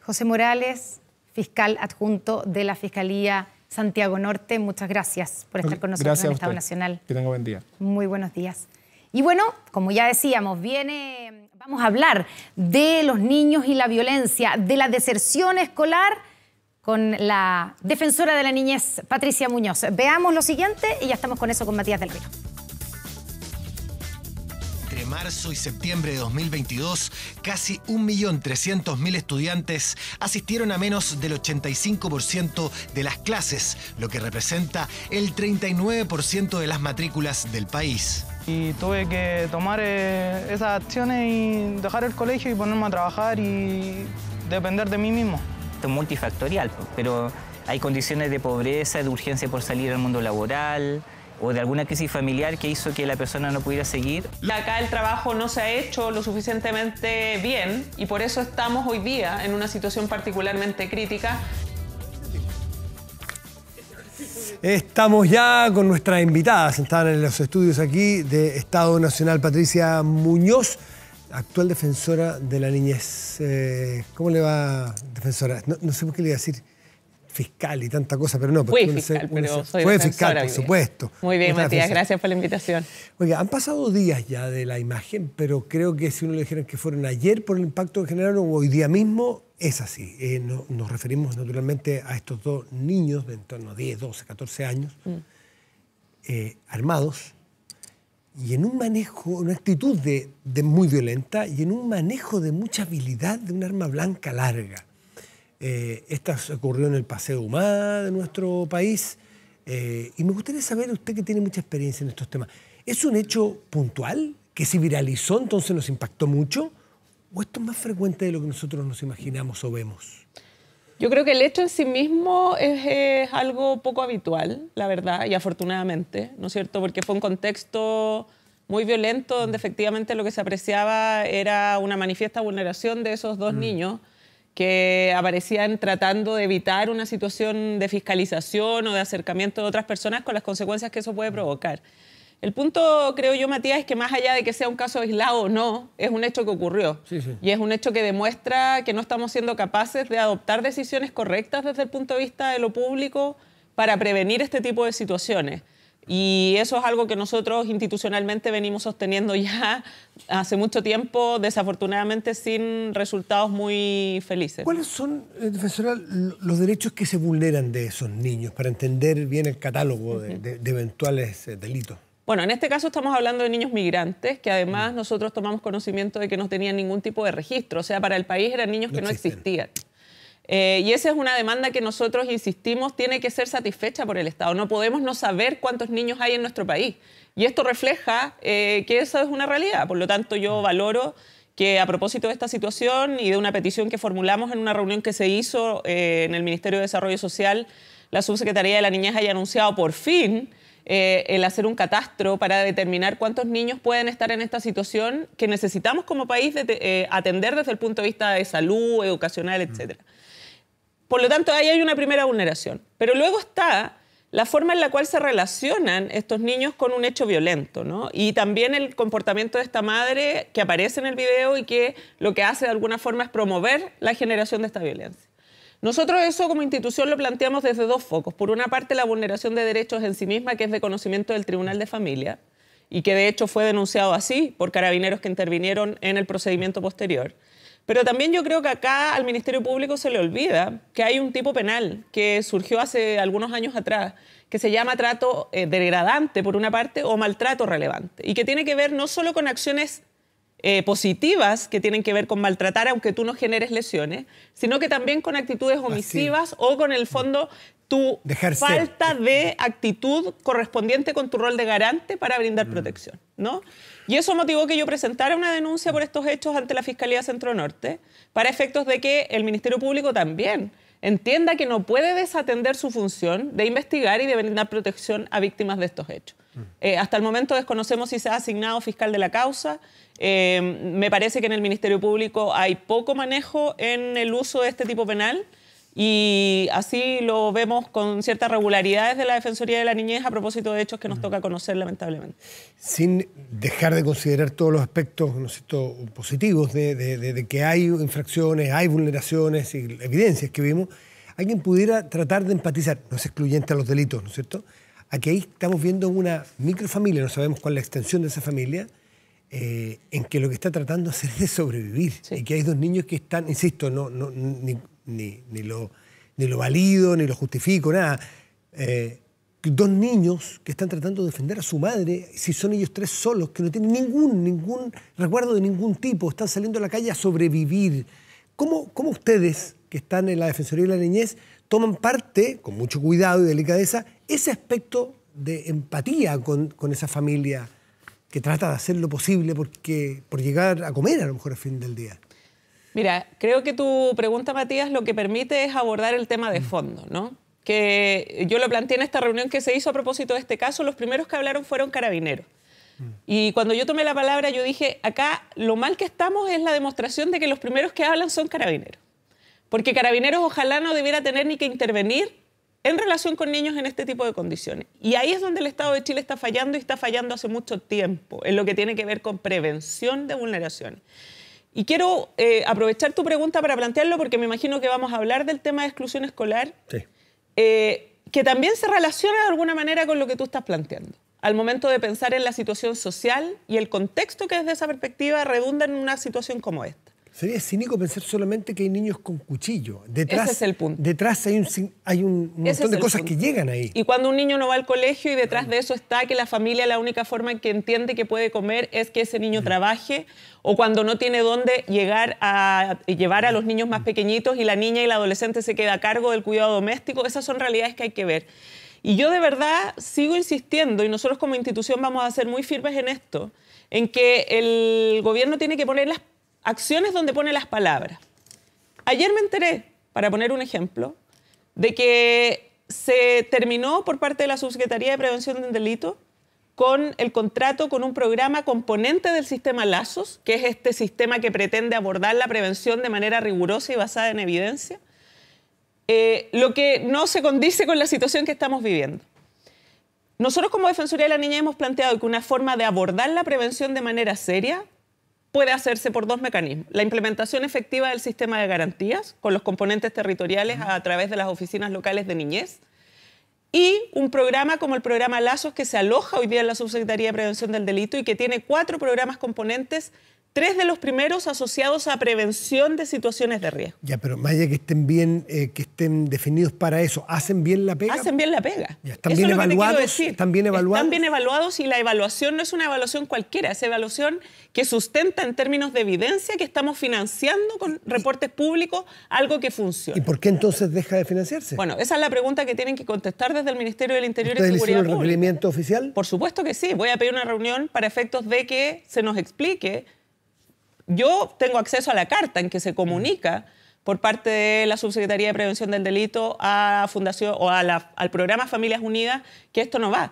José Morales, fiscal adjunto de la Fiscalía Santiago Norte, muchas gracias por estar con nosotros en el Estado Nacional. Que tenga buen día. Muy buenos días. Y bueno, como ya decíamos, viene, vamos a hablar de los niños y la violencia, de la deserción escolar con la defensora de la niñez, Patricia Muñoz. Veamos lo siguiente y ya estamos con eso con Matías del Río. Entre marzo y septiembre de 2022, casi 1.300.000 estudiantes asistieron a menos del 85% de las clases, lo que representa el 39% de las matrículas del país. Y tuve que tomar eh, esas acciones y dejar el colegio y ponerme a trabajar y depender de mí mismo multifactorial, pero hay condiciones de pobreza, de urgencia por salir al mundo laboral, o de alguna crisis familiar que hizo que la persona no pudiera seguir. Acá el trabajo no se ha hecho lo suficientemente bien y por eso estamos hoy día en una situación particularmente crítica. Estamos ya con nuestra invitada sentada en los estudios aquí de Estado Nacional, Patricia Muñoz actual defensora de la niñez. Eh, ¿Cómo le va, defensora? No, sé por qué le iba a decir fiscal y tanta cosa, pero no. Fui fue fiscal, por supuesto. Muy bien, Matías, gracias por la invitación. Oiga, han pasado días ya de la imagen, pero creo que si uno le dijera que fueron ayer por el impacto que generaron o hoy día mismo, es así. Eh, nos referimos naturalmente a estos dos niños de en torno a 10, 12, 14 años, mm. eh, armados, y en un manejo, una actitud de, muy violenta y en un manejo de mucha habilidad de un arma blanca larga. Eh, esta ocurrió en el Paseo Humada de nuestro país eh, y me gustaría saber, usted que tiene mucha experiencia en estos temas, ¿es un hecho puntual que se viralizó entonces nos impactó mucho o esto es más frecuente de lo que nosotros nos imaginamos o vemos? Yo creo que el hecho en sí mismo es, algo poco habitual, la verdad, y afortunadamente, ¿no es cierto? Porque fue un contexto muy violento donde mm. efectivamente lo que se apreciaba era una manifiesta vulneración de esos dos mm. niños que aparecían tratando de evitar una situación de fiscalización o de acercamiento de otras personas con las consecuencias que eso puede provocar. El punto, creo yo, Matías, es que más allá de que sea un caso aislado o no, es un hecho que ocurrió. Y es un hecho que demuestra que no estamos siendo capaces de adoptar decisiones correctas desde el punto de vista de lo público para prevenir este tipo de situaciones. Y eso es algo que nosotros institucionalmente venimos sosteniendo ya hace mucho tiempo, desafortunadamente sin resultados muy felices. ¿Cuáles son, profesora, eh, los derechos que se vulneran de esos niños para entender bien el catálogo de eventuales eh, delitos? Bueno, en este caso estamos hablando de niños migrantes, que además nosotros tomamos conocimiento de que no tenían ningún tipo de registro, o sea, para el país eran niños que no, existían. Eh, y esa es una demanda que nosotros insistimos tiene que ser satisfecha por el Estado. No podemos no saber cuántos niños hay en nuestro país. Y esto refleja eh, que esa es una realidad. Por lo tanto, yo mm. valoro que a propósito de esta situación y de una petición que formulamos en una reunión que se hizo eh, en el Ministerio de Desarrollo Social, la Subsecretaría de la Niñez haya anunciado por fin eh, el hacer un catastro para determinar cuántos niños pueden estar en esta situación que necesitamos como país eh, atender desde el punto de vista de salud, educacional, etc. Por lo tanto, ahí hay una primera vulneración. Pero luego está la forma en la cual se relacionan estos niños con un hecho violento, ¿no? Y también el comportamiento de esta madre que aparece en el video y que lo que hace de alguna forma es promover la generación de esta violencia. Nosotros eso como institución lo planteamos desde dos focos. Por una parte, la vulneración de derechos en sí misma, que es de conocimiento del Tribunal de Familia, y que de hecho fue denunciado así por carabineros que intervinieron en el procedimiento posterior. Pero también yo creo que acá al Ministerio Público se le olvida que hay un tipo penal que surgió hace algunos años atrás, que se llama trato eh, degradante, por una parte, o maltrato relevante, y que tiene que ver no solo con acciones eh, positivas que tienen que ver con maltratar, aunque tú no generes lesiones, sino que también con actitudes omisivas o con el fondo tu falta de actitud correspondiente con tu rol de garante para brindar mm. protección, ¿no? Y eso motivó que yo presentara una denuncia por estos hechos ante la Fiscalía Centro Norte para efectos de que el Ministerio Público también entienda que no puede desatender su función de investigar y de brindar protección a víctimas de estos hechos. Mm. Eh, hasta el momento desconocemos si se ha asignado fiscal de la causa. Eh, me parece que en el Ministerio Público hay poco manejo en el uso de este tipo penal y así lo vemos con ciertas regularidades de la Defensoría de la Niñez a propósito de hechos que nos mm. toca conocer lamentablemente. Sin dejar de considerar todos los aspectos no positivos de, de, que hay infracciones, hay vulneraciones y evidencias que vimos, alguien pudiera tratar de empatizar, no es excluyente a los delitos, ¿no es cierto?, Aquí ahí estamos viendo una microfamilia, no sabemos cuál es la extensión de esa familia, eh, en que lo que está tratando hacer es de sobrevivir. Y que hay dos niños que están, insisto, no, ni, lo, ni valido, ni lo justifico, nada. Eh, dos niños que están tratando de defender a su madre, si son ellos tres solos, que no tienen ningún, ningún recuerdo de ningún tipo, están saliendo a la calle a sobrevivir. ¿Cómo, cómo ustedes, que están en la Defensoría de la Niñez, toman parte, con mucho cuidado y delicadeza, ese aspecto de empatía con, esa familia que trata de hacer lo posible porque, por llegar a comer a lo mejor a fin del día. Mira, creo que tu pregunta, Matías, lo que permite es abordar el tema de mm. fondo, ¿no? Que yo lo planteé en esta reunión que se hizo a propósito de este caso, los primeros que hablaron fueron carabineros. Mm. Y cuando yo tomé la palabra, yo dije, acá lo mal que estamos es la demostración de que los primeros que hablan son carabineros. Porque Carabineros ojalá no debiera tener ni que intervenir en relación con niños en este tipo de condiciones. Y ahí es donde el Estado de Chile está fallando y está fallando hace mucho tiempo en lo que tiene que ver con prevención de vulneraciones. Y quiero eh, aprovechar tu pregunta para plantearlo porque me imagino que vamos a hablar del tema de exclusión escolar, eh, que también se relaciona de alguna manera con lo que tú estás planteando. Al momento de pensar en la situación social y el contexto que desde esa perspectiva redunda en una situación como esta. Sería cínico pensar solamente que hay niños con cuchillo. Detrás, Ese es el punto. Detrás hay un, hay un montón de cosas que llegan ahí. Y cuando un niño no va al colegio y detrás de eso está que la familia la única forma que entiende que puede comer es que ese niño trabaje o cuando no tiene dónde llegar a llevar a los niños más pequeñitos y la niña y la adolescente se queda a cargo del cuidado doméstico, esas son realidades que hay que ver. Y yo de verdad sigo insistiendo y nosotros como institución vamos a ser muy firmes en esto en que el gobierno tiene que poner las acciones donde pone las palabras. Ayer me enteré, para poner un ejemplo, de que se terminó por parte de la Subsecretaría de Prevención del Delito con el contrato con un programa componente del sistema Lazos, que es este sistema que pretende abordar la prevención de manera rigurosa y basada en evidencia, eh, lo que no se condice con la situación que estamos viviendo. Nosotros como Defensoría de la Niña hemos planteado que una forma de abordar la prevención de manera seria puede hacerse por dos mecanismos. La implementación efectiva del sistema de garantías con los componentes territoriales a través de las oficinas locales de niñez y un programa como el programa Lazos que se aloja hoy día en la Subsecretaría de Prevención del Delito y que tiene cuatro programas componentes tres de los primeros asociados a prevención de situaciones de riesgo. Ya, pero más allá que estén bien, eh, que estén definidos para eso, ¿hacen bien la pega? Hacen bien la pega. ¿están, bien evaluados, ¿Están bien evaluados? Están bien evaluados y la evaluación no es una evaluación cualquiera, es evaluación que sustenta en términos de evidencia que estamos financiando con reportes públicos algo que funciona. ¿Y por qué entonces deja de financiarse? Bueno, esa es la pregunta que tienen que contestar desde el Ministerio del Interior y Seguridad Pública. el cumplimiento oficial? Por supuesto que sí. Voy a pedir una reunión para efectos de que se nos explique yo tengo acceso a la carta en que se comunica por parte de la Subsecretaría de Prevención del Delito a Fundación o al programa Familias Unidas que esto no va.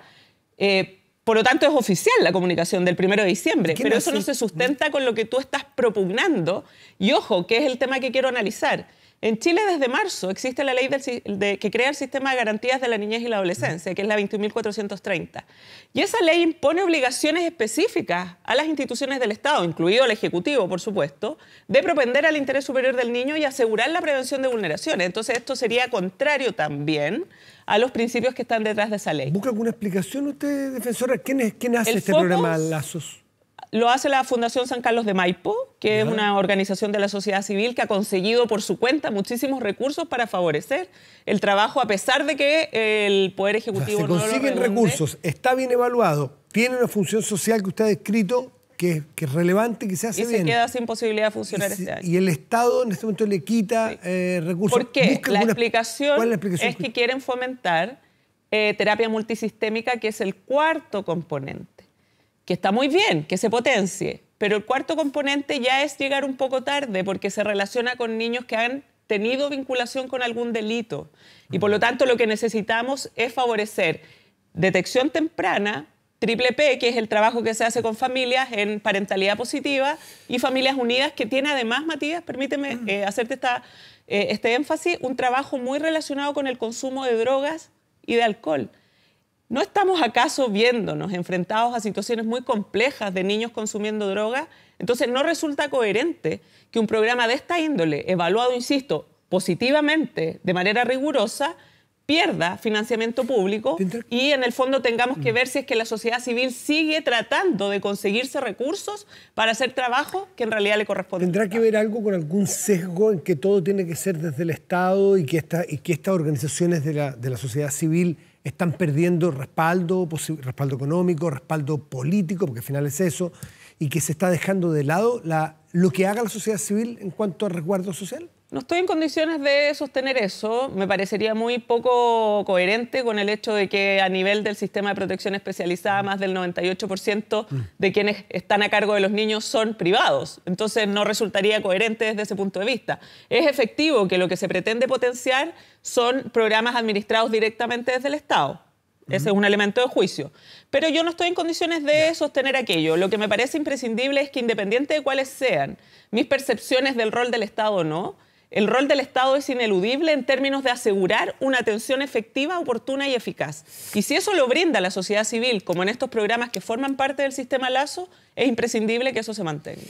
Eh, por lo tanto, es oficial la comunicación del 1 de diciembre, pero eso no se sustenta con lo que tú estás propugnando. Y ojo, que es el tema que quiero analizar. En Chile desde marzo existe la ley de, que crea el sistema de garantías de la niñez y la adolescencia, que es la 21.430. Y esa ley impone obligaciones específicas a las instituciones del Estado, incluido el Ejecutivo, por supuesto, de propender al interés superior del niño y asegurar la prevención de vulneraciones. Entonces esto sería contrario también a los principios que están detrás de esa ley. ¿Busca alguna explicación usted, defensora? ¿Quién, es, quién hace este programa de Lazos? lo hace la Fundación San Carlos de Maipo, que es una organización de la sociedad civil que ha conseguido por su cuenta muchísimos recursos para favorecer el trabajo, a pesar de que eh, el Poder Ejecutivo o se consiguen recursos, está bien evaluado, tiene una función social que usted ha descrito que, es relevante, que se hace bien. Y queda sin posibilidad de funcionar este año. Y el Estado en este momento le quita eh, recursos. ¿Por qué? La, explicación es que quieren fomentar eh, terapia multisistémica, que es el cuarto componente que está muy bien, que se potencie, pero el cuarto componente ya es llegar un poco tarde porque se relaciona con niños que han tenido vinculación con algún delito. Y por lo tanto lo que necesitamos es favorecer detección temprana, triple P, que es el trabajo que se hace con familias en parentalidad positiva y familias unidas, que tiene además, Matías, permíteme eh, hacerte esta, eh, este énfasis, un trabajo muy relacionado con el consumo de drogas y de alcohol. ¿No estamos acaso viéndonos enfrentados a situaciones muy complejas de niños consumiendo droga? Entonces no resulta coherente que un programa de esta índole, evaluado, insisto, positivamente, de manera rigurosa, pierda financiamiento público y en el fondo tengamos que ver si es que la sociedad civil sigue tratando de conseguirse recursos para hacer trabajo que en realidad le corresponde. ¿Tendrá que ver algo con algún sesgo en que todo tiene que ser desde el Estado y que, y que estas organizaciones de la sociedad civil están perdiendo respaldo, respaldo económico, respaldo político, porque al final es eso, y que se está dejando de lado la, lo que haga la sociedad civil en cuanto al resguardo social? No estoy en condiciones de sostener eso. Me parecería muy poco coherente con el hecho de que a nivel del sistema de protección especializada mm. más del 98% mm. de quienes están a cargo de los niños son privados. Entonces no resultaría coherente desde ese punto de vista. Es efectivo que lo que se pretende potenciar son programas administrados directamente desde el Estado. Mm. Ese es un elemento de juicio. Pero yo no estoy en condiciones de sostener aquello. Lo que me parece imprescindible es que independiente de cuáles sean mis percepciones del rol del Estado o no, el rol del Estado es ineludible en términos de asegurar una atención efectiva, oportuna y eficaz. Y si eso lo brinda la sociedad civil, como en estos programas que forman parte del sistema Lazo, es imprescindible que eso se mantenga.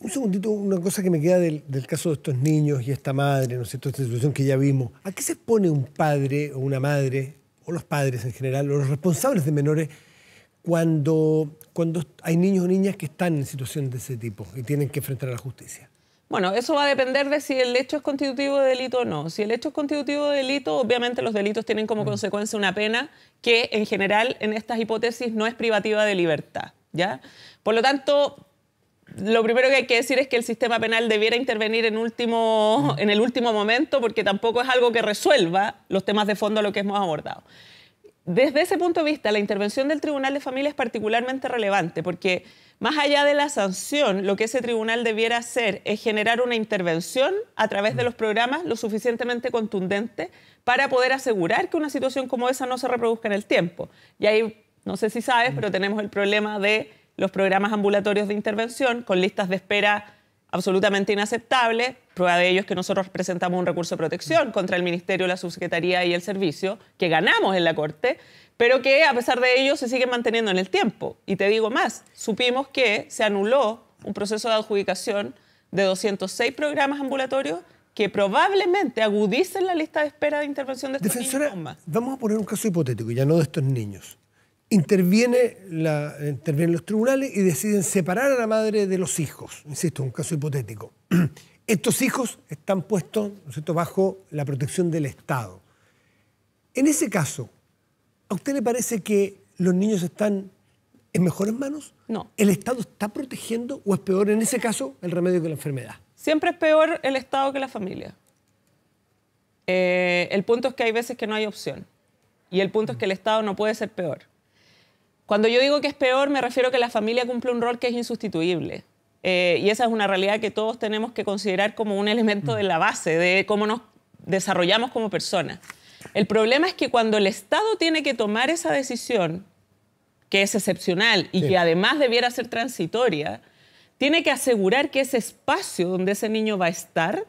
Un segundito, una cosa que me queda del, caso de estos niños y esta madre, ¿no es cierto? Esta situación que ya vimos. ¿A qué se pone un padre o una madre, o los padres en general, o los responsables de menores, cuando, cuando hay niños o niñas que están en situaciones de ese tipo y tienen que enfrentar a la justicia? Bueno, eso va a depender de si el hecho es constitutivo de delito o no. Si el hecho es constitutivo de delito, obviamente los delitos tienen como mm. consecuencia una pena que en general en estas hipótesis no es privativa de libertad, ¿ya? Por lo tanto, lo primero que hay que decir es que el sistema penal debiera intervenir en, último, mm. en el último momento porque tampoco es algo que resuelva los temas de fondo a lo que hemos abordado. Desde ese punto de vista, la intervención del Tribunal de Familia es particularmente relevante porque más allá de la sanción, lo que ese tribunal debiera hacer es generar una intervención a través de los programas lo suficientemente contundente para poder asegurar que una situación como esa no se reproduzca en el tiempo. Y ahí, no sé si sabes, pero tenemos el problema de los programas ambulatorios de intervención con listas de espera absolutamente inaceptables. Prueba de ello es que nosotros presentamos un recurso de protección contra el Ministerio, la Subsecretaría y el Servicio, que ganamos en la Corte, pero que a pesar de ello se sigue manteniendo en el tiempo. Y te digo más, supimos que se anuló un proceso de adjudicación de 206 programas ambulatorios que probablemente agudicen la lista de espera de intervención de estos niños Vamos a poner un caso hipotético, ya no de estos niños. Interviene intervienen los tribunales y deciden separar a la madre de los hijos. Insisto, un caso hipotético. Estos hijos están puestos bajo la protección del Estado. En ese caso, ¿A usted le parece que los niños están en mejores manos? No. ¿El Estado está protegiendo o es peor en ese caso el remedio de la enfermedad? Siempre es peor el Estado que la familia. Eh, el punto es que hay veces que no hay opción. Y el punto es que el Estado no puede ser peor. Cuando yo digo que es peor, me refiero a que la familia cumple un rol que es insustituible. Eh, y esa es una realidad que todos tenemos que considerar como un elemento mm. de la base de cómo nos desarrollamos como personas. El problema es que cuando el Estado tiene que tomar esa decisión, que es excepcional y que además debiera ser transitoria, tiene que asegurar que ese espacio donde ese niño va a estar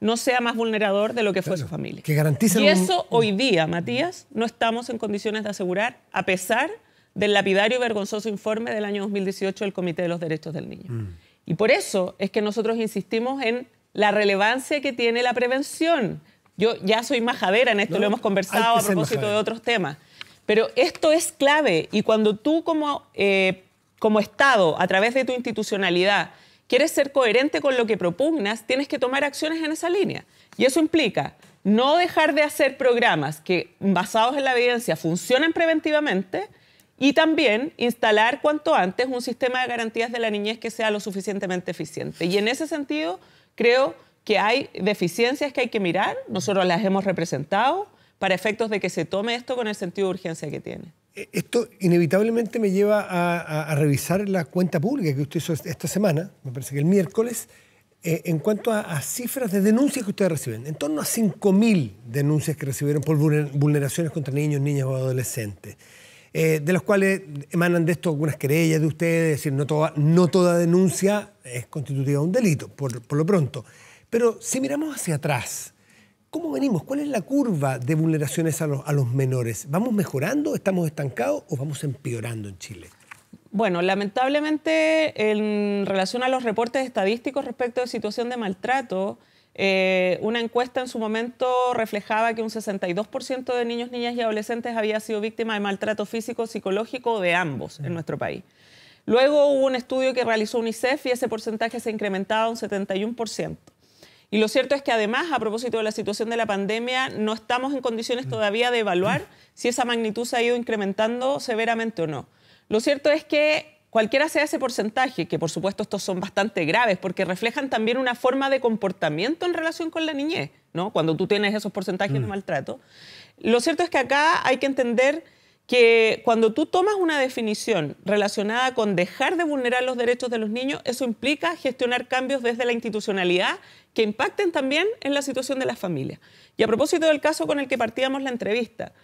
no sea más vulnerador de lo que fue su familia. Que y eso hoy día, Matías, no estamos en condiciones de asegurar, a pesar del lapidario y vergonzoso informe del año 2018 del Comité de los Derechos del Niño. Mm. Y por eso es que nosotros insistimos en la relevancia que tiene la prevención, yo ya soy majadera en esto, lo hemos conversado a propósito de otros temas. Pero esto es clave y cuando tú como, eh, como Estado, a través de tu institucionalidad, quieres ser coherente con lo que propugnas, tienes que tomar acciones en esa línea. Y eso implica no dejar de hacer programas que, basados en la evidencia, funcionen preventivamente y también instalar cuanto antes un sistema de garantías de la niñez que sea lo suficientemente eficiente. Y en ese sentido, creo que hay deficiencias que hay que mirar, nosotros las hemos representado para efectos de que se tome esto con el sentido de urgencia que tiene. Eh, esto inevitablemente me lleva a, revisar la cuenta pública que usted hizo esta semana, me parece que el miércoles, eh, en cuanto a, cifras de denuncias que ustedes reciben. En torno a 5.000 denuncias que recibieron por vulneraciones contra niños, niñas o adolescentes. Eh, de los cuales emanan de esto algunas querellas de ustedes, es decir, no toda, no toda denuncia es constitutiva de un delito, por, por lo pronto. Pero si miramos hacia atrás, ¿cómo venimos? ¿Cuál es la curva de vulneraciones a los, menores? ¿Vamos mejorando, estamos estancados o vamos empeorando en Chile? Bueno, lamentablemente en relación a los reportes estadísticos respecto de situación de maltrato, eh, una encuesta en su momento reflejaba que un 62% de niños, niñas y adolescentes había sido víctima de maltrato físico, psicológico de ambos en mm. nuestro país. Luego hubo un estudio que realizó UNICEF y ese porcentaje se incrementaba a un 71%. Y lo cierto es que además, a propósito de la situación de la pandemia, no estamos en condiciones mm. todavía de evaluar mm. si esa magnitud se ha ido incrementando severamente o no. Lo cierto es que cualquiera sea ese porcentaje, que por supuesto estos son bastante graves porque reflejan también una forma de comportamiento en relación con la niñez, ¿no? Cuando tú tienes esos porcentajes de mm. maltrato. Lo cierto es que acá hay que entender que cuando tú tomas una definición relacionada con dejar de vulnerar los derechos de los niños, eso implica gestionar cambios desde la institucionalidad que impacten también en la situación de las familias. Y a propósito del caso con el que partíamos la entrevista,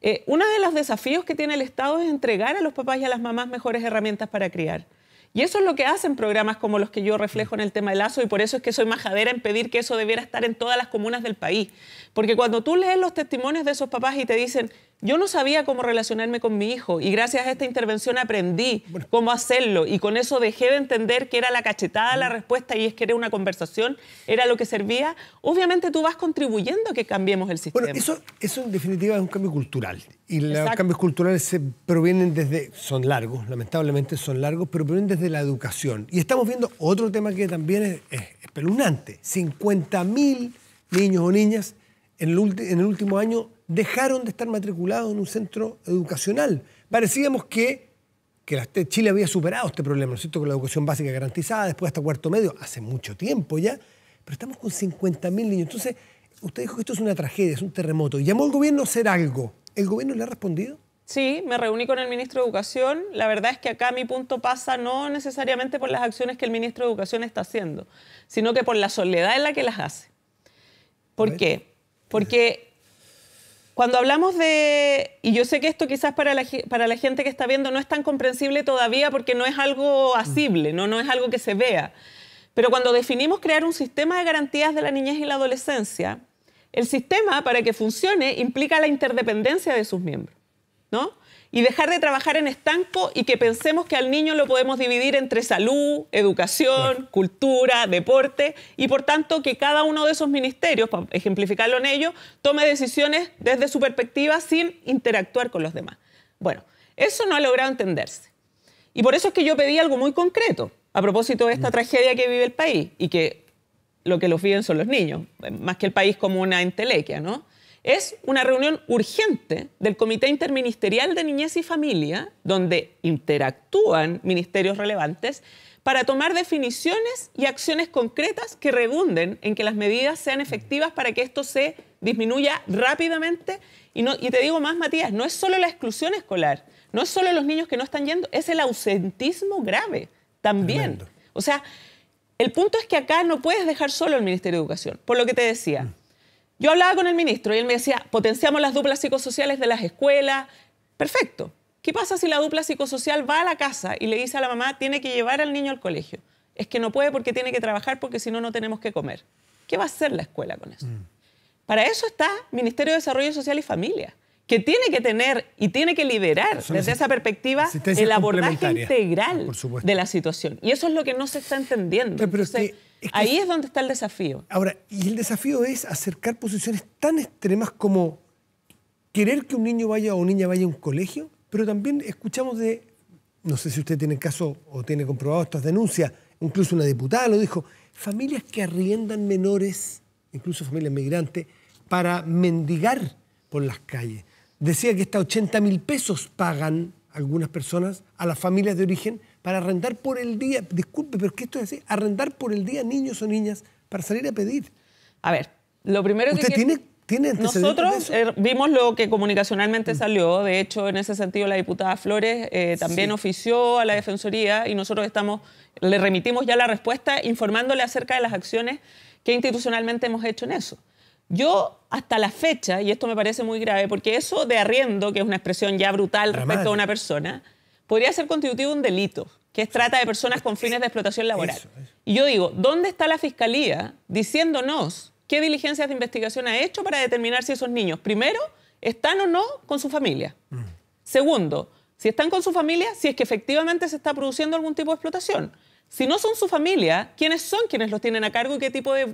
eh, uno de los desafíos que tiene el Estado es entregar a los papás y a las mamás mejores herramientas para criar. Y eso es lo que hacen programas como los que yo reflejo en el tema del lazo y por eso es que soy majadera en pedir que eso debiera estar en todas las comunas del país. Porque cuando tú lees los testimonios de esos papás y te dicen, yo no sabía cómo relacionarme con mi hijo y gracias a esta intervención aprendí cómo hacerlo y con eso dejé de entender que era la cachetada la mm. respuesta y es que era una conversación, era lo que servía. Obviamente tú vas contribuyendo a que cambiemos el sistema. Bueno, eso, eso en definitiva es un cambio cultural y los cambios culturales se provienen desde, son largos, lamentablemente son largos, pero provienen desde la educación. Y estamos viendo otro tema que también es, es espeluznante, 50.000 niños o niñas en el, último año dejaron de estar matriculados en un centro educacional. Parecíamos que Chile había superado este problema, ¿no es cierto? Con la educación básica garantizada, después hasta cuarto medio, hace mucho tiempo ya, pero estamos con 50.000 niños. Entonces, usted dijo que esto es una tragedia, es un terremoto. Y llamó al gobierno a hacer algo. ¿El gobierno le ha respondido? Sí, me reuní con el ministro de Educación. La verdad es que acá mi punto pasa no necesariamente por las acciones que el ministro de Educación está haciendo, sino que por la soledad en la que las hace. ¿Por qué? Porque cuando hablamos de, y yo sé que esto quizás para la, para la gente que está viendo no es tan comprensible todavía porque no es algo asible, ¿no? no es algo que se vea, pero cuando definimos crear un sistema de garantías de la niñez y la adolescencia, el sistema para que funcione implica la interdependencia de sus miembros, ¿no? y dejar de trabajar en estanco y que pensemos que al niño lo podemos dividir entre salud, educación, cultura, deporte y por tanto que cada uno de esos ministerios, para ejemplificarlo en ello, tome decisiones desde su perspectiva sin interactuar con los demás. Bueno, eso no ha logrado entenderse. Y por eso es que yo pedí algo muy concreto a propósito de esta mm. tragedia que vive el país y que lo que lo viven son los niños, más que el país como una entelequia, ¿no? es una reunión urgente del Comité Interministerial de Niñez y Familia, donde interactúan ministerios relevantes para tomar definiciones y acciones concretas que redunden en que las medidas sean efectivas para que esto se disminuya rápidamente. Y, no, y te digo más, Matías, no es solo la exclusión escolar, no es solo los niños que no están yendo, es el ausentismo grave también. O sea, el punto es que acá no puedes dejar solo al Ministerio de Educación, por lo que te decía. Mm. Yo hablaba con el ministro y él me decía, potenciamos las duplas psicosociales de las escuelas. Perfecto. ¿Qué pasa si la dupla psicosocial va a la casa y le dice a la mamá, tiene que llevar al niño al colegio? Es que no puede porque tiene que trabajar porque si no, no tenemos que comer. ¿Qué va a hacer la escuela con eso? Mm. Para eso está Ministerio de Desarrollo Social y Familia, que tiene que tener y tiene que liberar desde esa perspectiva el abordaje integral de la situación. Y eso es lo que no se está entendiendo. Pero, Ahí es donde está el desafío. Ahora, y el desafío es acercar posiciones tan extremas como querer que un niño vaya o niña vaya a un colegio, pero también escuchamos de, no sé si usted tiene caso o tiene comprobado estas denuncias, incluso una diputada lo dijo, familias que arriendan menores, incluso familias migrantes, para mendigar por las calles. Decía que hasta 80 mil pesos pagan algunas personas a las familias de origen para arrendar por el día, disculpe, pero es que esto es así, arrendar por el día niños o niñas para salir a pedir. A ver, lo primero que... ¿Usted tiene nosotros eh, vimos lo que comunicacionalmente salió. De hecho, en ese sentido, la diputada Flores eh, también ofició a la Defensoría y nosotros estamos, le remitimos ya la respuesta informándole acerca de las acciones que institucionalmente hemos hecho en eso. Yo, hasta la fecha, y esto me parece muy grave, porque eso de arriendo, que es una expresión ya brutal respecto a una persona, podría ser constitutivo un delito, que es trata de personas con fines de explotación laboral. Y yo digo, ¿dónde está la Fiscalía diciéndonos qué diligencias de investigación ha hecho para determinar si esos niños, primero, están o no con su familia? Mm. Segundo, si están con su familia, si es que efectivamente se está produciendo algún tipo de explotación. Si no son su familia, ¿quiénes son quienes los tienen a cargo y qué tipo de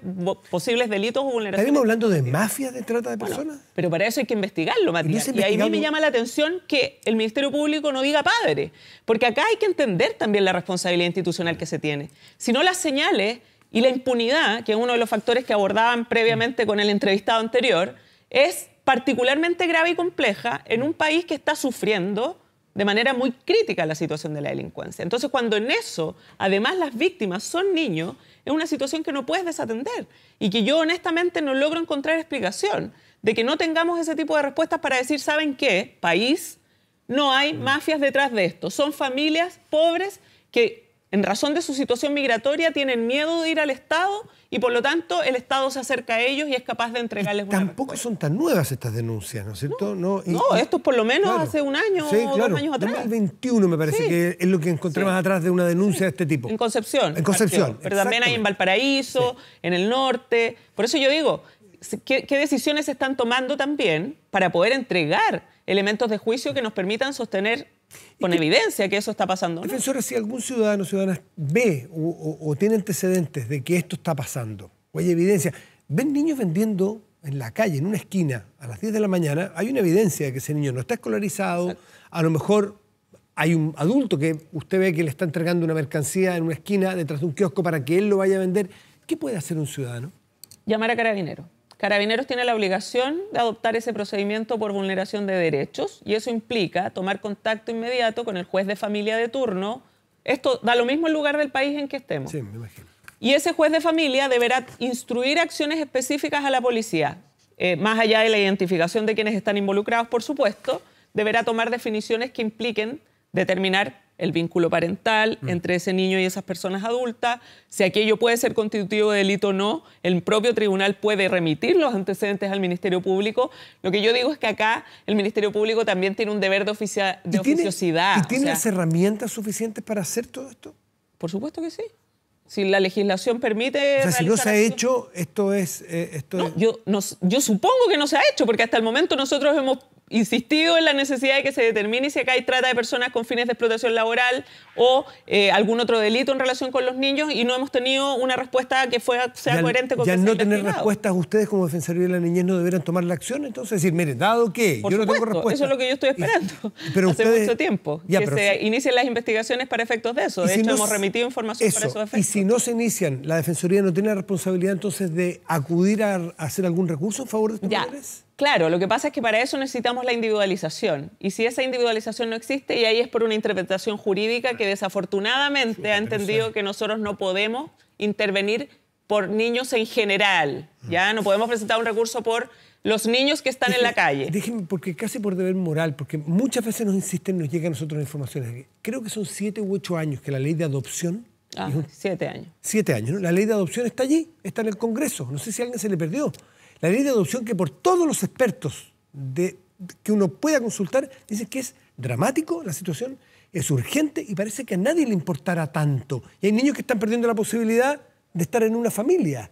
posibles delitos o vulneraciones? ¿Estamos hablando de mafias de trata de personas? pero para eso hay que investigarlo, Matías. Y, a mí me llama la atención que el Ministerio Público no diga padre, porque acá hay que entender también la responsabilidad institucional que se tiene. Si no las señales y la impunidad, que es uno de los factores que abordaban previamente con el entrevistado anterior, es particularmente grave y compleja en un país que está sufriendo de manera muy crítica la situación de la delincuencia. Entonces, cuando en eso, además las víctimas son niños, es una situación que no puedes desatender y que yo honestamente no logro encontrar explicación de que no tengamos ese tipo de respuestas para decir, ¿saben qué? País, no hay mm. mafias detrás de esto. Son familias pobres que en razón de su situación migratoria, tienen miedo de ir al Estado y por lo tanto el Estado se acerca a ellos y es capaz de entregarles Tampoco son tan nuevas estas denuncias, ¿no es cierto? No, esto es por lo menos hace un año o dos años atrás. 2021 me parece que es lo que encontré más atrás de una denuncia de este tipo. En Concepción. En Concepción. pero también hay en Valparaíso, en el norte. Por eso yo digo, ¿qué, ¿qué decisiones se están tomando también para poder entregar elementos de juicio que nos permitan sostener con evidencia que eso está pasando. si algún ciudadano o ciudadana ve o, tiene antecedentes de que esto está pasando, o hay evidencia, ven niños vendiendo en la calle, en una esquina, a las 10 de la mañana, hay una evidencia de que ese niño no está escolarizado, a lo mejor hay un adulto que usted ve que le está entregando una mercancía en una esquina detrás de un kiosco para que él lo vaya a vender. ¿Qué puede hacer un ciudadano? Llamar a carabinero. Carabineros tiene la obligación de adoptar ese procedimiento por vulneración de derechos y eso implica tomar contacto inmediato con el juez de familia de turno. Esto da lo mismo el lugar del país en que estemos. Sí, me imagino. Y ese juez de familia deberá instruir acciones específicas a la policía, eh, más allá de la identificación de quienes están involucrados, por supuesto, deberá tomar definiciones que impliquen determinar el vínculo parental mm. entre ese niño y esas personas adultas, si aquello puede ser constitutivo de delito o no, el propio tribunal puede remitir los antecedentes al Ministerio Público. Lo que yo digo es que acá el Ministerio Público también tiene un deber de, oficial de oficiosidad. ¿Y tiene las herramientas suficientes para hacer todo esto? Por supuesto que sí. Si la legislación permite. O sea, si no se ha hecho, esto es. Eh, esto Yo, yo supongo que no se ha hecho, porque hasta el momento nosotros hemos insistido en la necesidad de que se determine si acá hay trata de personas con fines de explotación laboral o eh, algún otro delito en relación con los niños y no hemos tenido una respuesta que fuera, sea coherente con Y al no tener respuestas, ustedes como Defensoría de la Niñez no deberían tomar la acción, entonces decir, mire, dado que yo no tengo respuesta. Eso es lo que yo estoy esperando pero hace mucho tiempo, que se inicien las investigaciones para efectos de eso. De hecho, hemos remitido información para esos efectos. Y si no se inician, la Defensoría no tiene la responsabilidad entonces de acudir a, hacer algún recurso en favor de estos Claro, lo que pasa es que para eso necesitamos la individualización. Y si esa individualización no existe, y ahí es por una interpretación jurídica que desafortunadamente ha entendido que nosotros no podemos intervenir por niños en general. Ya no podemos presentar un recurso por los niños que están en la calle. Déjenme, porque casi por deber moral, porque muchas veces nos insisten, nos llega a nosotros informaciones. Creo que son siete u ocho años que la ley de adopción Ah, siete años. Siete años, ¿no? La ley de adopción está allí, está en el Congreso. No sé si a alguien se le perdió. La ley de adopción que por todos los expertos que uno pueda consultar dice que es dramático la situación, es urgente y parece que a nadie le importará tanto. Y hay niños que están perdiendo la posibilidad de estar en una familia.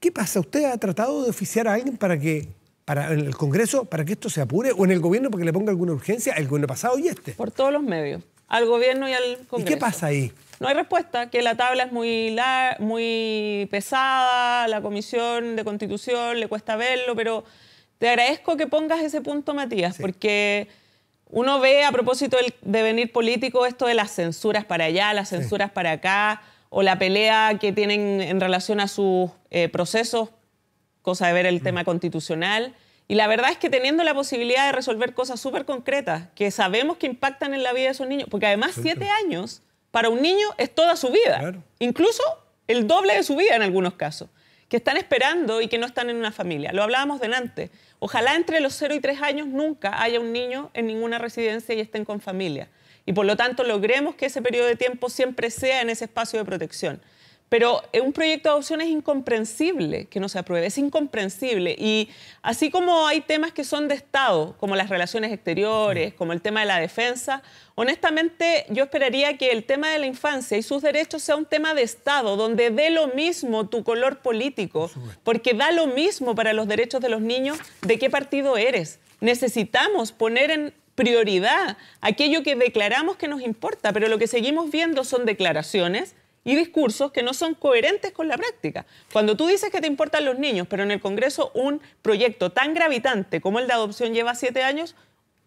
¿Qué pasa? ¿Usted ha tratado de oficiar a alguien para que para en el Congreso para que esto se apure o en el gobierno para que le ponga alguna urgencia el gobierno pasado y este? Por todos los medios, al gobierno y al Congreso. ¿Y qué pasa ahí? no hay respuesta, que la tabla es muy, muy pesada, la comisión de constitución le cuesta verlo, pero te agradezco que pongas ese punto, Matías, porque uno ve a propósito del devenir político esto de las censuras para allá, las censuras para acá, o la pelea que tienen en relación a sus eh, procesos, cosa de ver el mm. tema constitucional. Y la verdad es que teniendo la posibilidad de resolver cosas súper concretas que sabemos que impactan en la vida de esos niños, porque además siete años para un niño es toda su vida, incluso el doble de su vida en algunos casos, que están esperando y que no están en una familia. Lo hablábamos delante. Ojalá entre los 0 y 3 años nunca haya un niño en ninguna residencia y estén con familia. Y por lo tanto logremos que ese periodo de tiempo siempre sea en ese espacio de protección. Pero eh, un proyecto de adopción es incomprensible que no se apruebe, es incomprensible. Y así como hay temas que son de Estado, como las relaciones exteriores, como el tema de la defensa, honestamente yo esperaría que el tema de la infancia y sus derechos sea un tema de Estado, donde dé lo mismo tu color político, porque da lo mismo para los derechos de los niños de qué partido eres. Necesitamos poner en, prioridad aquello que declaramos que nos importa, pero lo que seguimos viendo son declaraciones y discursos que no son coherentes con la práctica. Cuando tú dices que te importan los niños, pero en el Congreso un proyecto tan gravitante como el de adopción lleva siete años,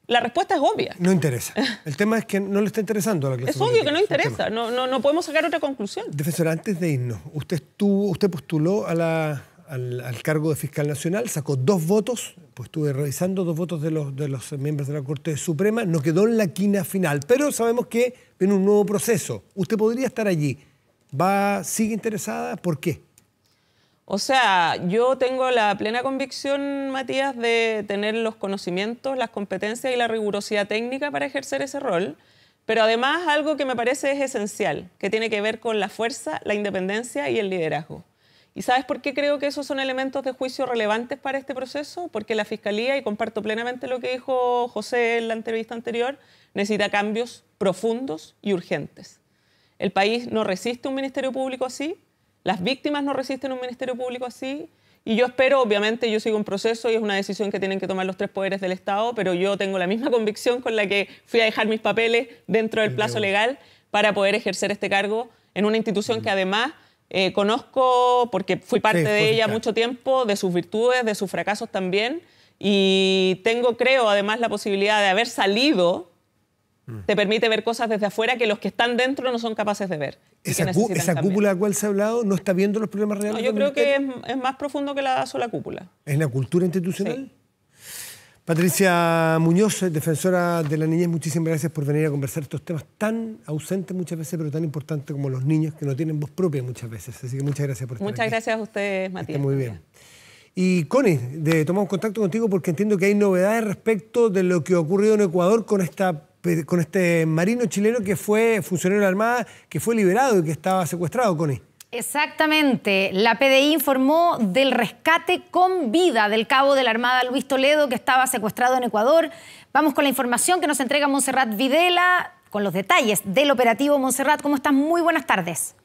la respuesta es obvia. No interesa. El tema es que no le está interesando a la clase. Es obvio que no interesa. No, no, no, podemos sacar otra conclusión. Defensora, antes de irnos, usted, estuvo, usted postuló a la, al, al, cargo de fiscal nacional, sacó dos votos, pues estuve revisando dos votos de los, de los miembros de la Corte Suprema, no quedó en la quina final, pero sabemos que viene un nuevo proceso. Usted podría estar allí va, sigue interesada? ¿Por qué? O sea, yo tengo la plena convicción, Matías, de tener los conocimientos, las competencias y la rigurosidad técnica para ejercer ese rol, pero además algo que me parece es esencial, que tiene que ver con la fuerza, la independencia y el liderazgo. ¿Y sabes por qué creo que esos son elementos de juicio relevantes para este proceso? Porque la Fiscalía, y comparto plenamente lo que dijo José en la entrevista anterior, necesita cambios profundos y urgentes. El país no resiste un Ministerio Público así, las víctimas no resisten un Ministerio Público así, y yo espero, obviamente, yo sigo un proceso y es una decisión que tienen que tomar los tres poderes del Estado, pero yo tengo la misma convicción con la que fui a dejar mis papeles dentro del plazo legal para poder ejercer este cargo en una institución que además eh, conozco, porque fui parte de ella mucho tiempo, de sus virtudes, de sus fracasos también, y tengo, creo, además la posibilidad de haber salido Mm. Te permite ver cosas desde afuera que los que están dentro no son capaces de ver. Esa, cúpula de la cual se ha hablado no está viendo los problemas reales. yo creo que es, más profundo que la sola cúpula. ¿Es la cultura institucional? Patricia Muñoz, defensora de la niñez, muchísimas gracias por venir a conversar estos temas tan ausentes muchas veces, pero tan importantes como los niños que no tienen voz propia muchas veces. Así que muchas gracias por estar Muchas gracias a ustedes, Matías. muy bien. Y Connie, de, tomamos contacto contigo porque entiendo que hay novedades respecto de lo que ha ocurrido en Ecuador con esta pues, con este marino chileno que fue funcionario de la Armada, que fue liberado y que estaba secuestrado, Connie. Exactamente. La PDI informó del rescate con vida del cabo de la Armada Luis Toledo, que estaba secuestrado en Ecuador. Vamos con la información que nos entrega Montserrat Videla, con los detalles del operativo. Monserrat ¿cómo estás? Muy buenas tardes.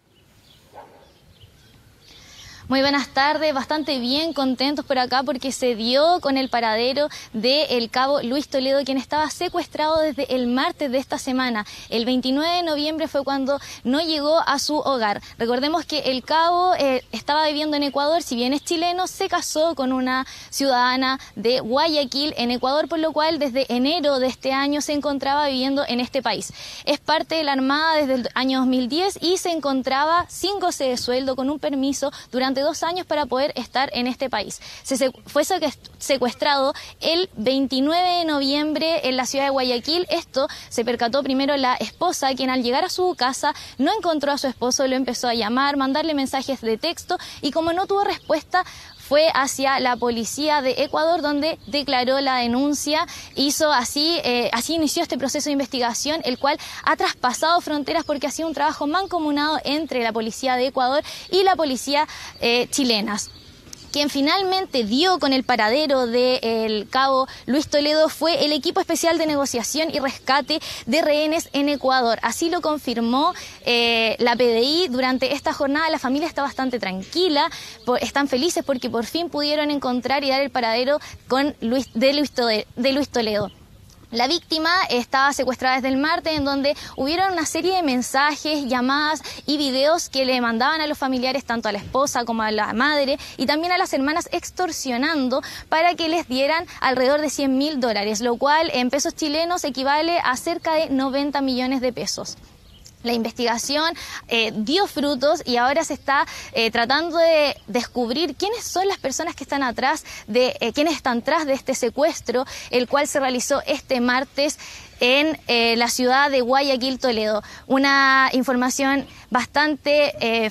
Muy buenas tardes, bastante bien, contentos por acá porque se dio con el paradero del el cabo Luis Toledo, quien estaba secuestrado desde el martes de esta semana. El 29 de noviembre fue cuando no llegó a su hogar. Recordemos que el cabo eh, estaba viviendo en Ecuador, si bien es chileno, se casó con una ciudadana de Guayaquil en Ecuador, por lo cual desde enero de este año se encontraba viviendo en este país. Es parte de la Armada desde el año 2010 y se encontraba sin goce de sueldo con un permiso durante dos años para poder estar en este país. Se fue secuestrado el 29 de noviembre en la ciudad de Guayaquil. Esto se percató primero la esposa, quien al llegar a su casa no encontró a su esposo, lo empezó a llamar, mandarle mensajes de texto y como no tuvo respuesta, fue hacia la policía de Ecuador, donde declaró la denuncia, hizo así, eh, así inició este proceso de investigación, el cual ha traspasado fronteras porque ha sido un trabajo mancomunado entre la policía de Ecuador y la policía chilena. Eh, chilenas quien finalmente dio con el paradero del cabo Luis Toledo fue el equipo especial de negociación y rescate de rehenes en Ecuador. Así lo confirmó eh, la PDI durante esta jornada. La familia está bastante tranquila, están felices porque por fin pudieron encontrar y dar el paradero con Luis, de, Luis de Luis Toledo. La víctima estaba secuestrada desde el martes, en donde hubieron una serie de mensajes, llamadas y videos que le mandaban a los familiares, tanto a la esposa como a la madre, y también a las hermanas extorsionando para que les dieran alrededor de 100 mil dólares, lo cual en pesos chilenos equivale a cerca de 90 millones de pesos. La investigación eh, dio frutos y ahora se está eh, tratando de descubrir quiénes son las personas que están atrás de eh, quiénes están atrás de este secuestro, el cual se realizó este martes en la ciudad de Guayaquil, Toledo. Una información bastante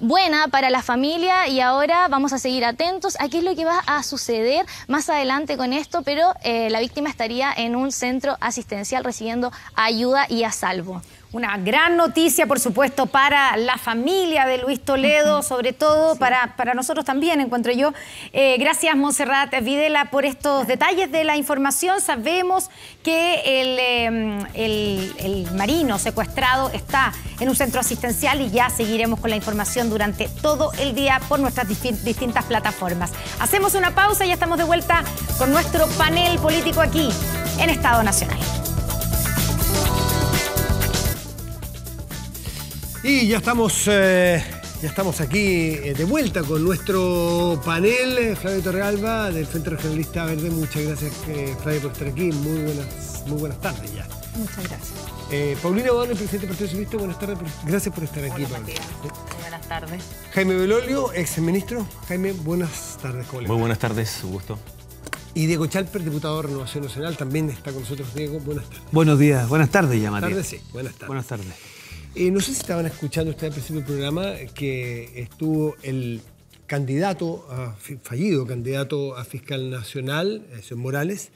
buena para la familia y ahora vamos a seguir atentos a qué es lo que va a suceder más adelante con esto, pero la víctima estaría en un centro asistencial recibiendo ayuda y a salvo. Una gran noticia, por supuesto, para la familia de Luis Toledo, sobre todo para, para nosotros también, encuentro yo. Eh, gracias, Monserrat Videla, por estos detalles de la información. Sabemos que el, em, el, el marino secuestrado está en un centro asistencial y ya seguiremos con la información durante todo el día por nuestras distintas plataformas. Hacemos una pausa y ya estamos de vuelta con nuestro panel político aquí en Estado Nacional. Y ya estamos, eh, ya estamos aquí eh, de vuelta con nuestro panel, eh, Flavio Torrealba, del Centro Regionalista Verde. Muchas gracias, Flavio, por estar aquí. Muy buenas, muy buenas tardes ya. Muchas gracias. Paulina el presidente del Partido Socialista, buenas tardes. Gracias por estar aquí, Paulina. Buenas tardes. Jaime Belolio, ex-ministro. Jaime, buenas tardes. ¿cómo muy buenas tardes, su gusto. Y Diego Chalper, diputado de Renovación Nacional, también está con nosotros. Diego, buenas tardes. Buenos días, buenas tardes ya, Buenas tardes, sí, buenas tardes. Buenas tardes. Eh, no sé si estaban escuchando ustedes al principio del programa que estuvo el candidato, ah, fallido candidato a fiscal nacional, señor Morales,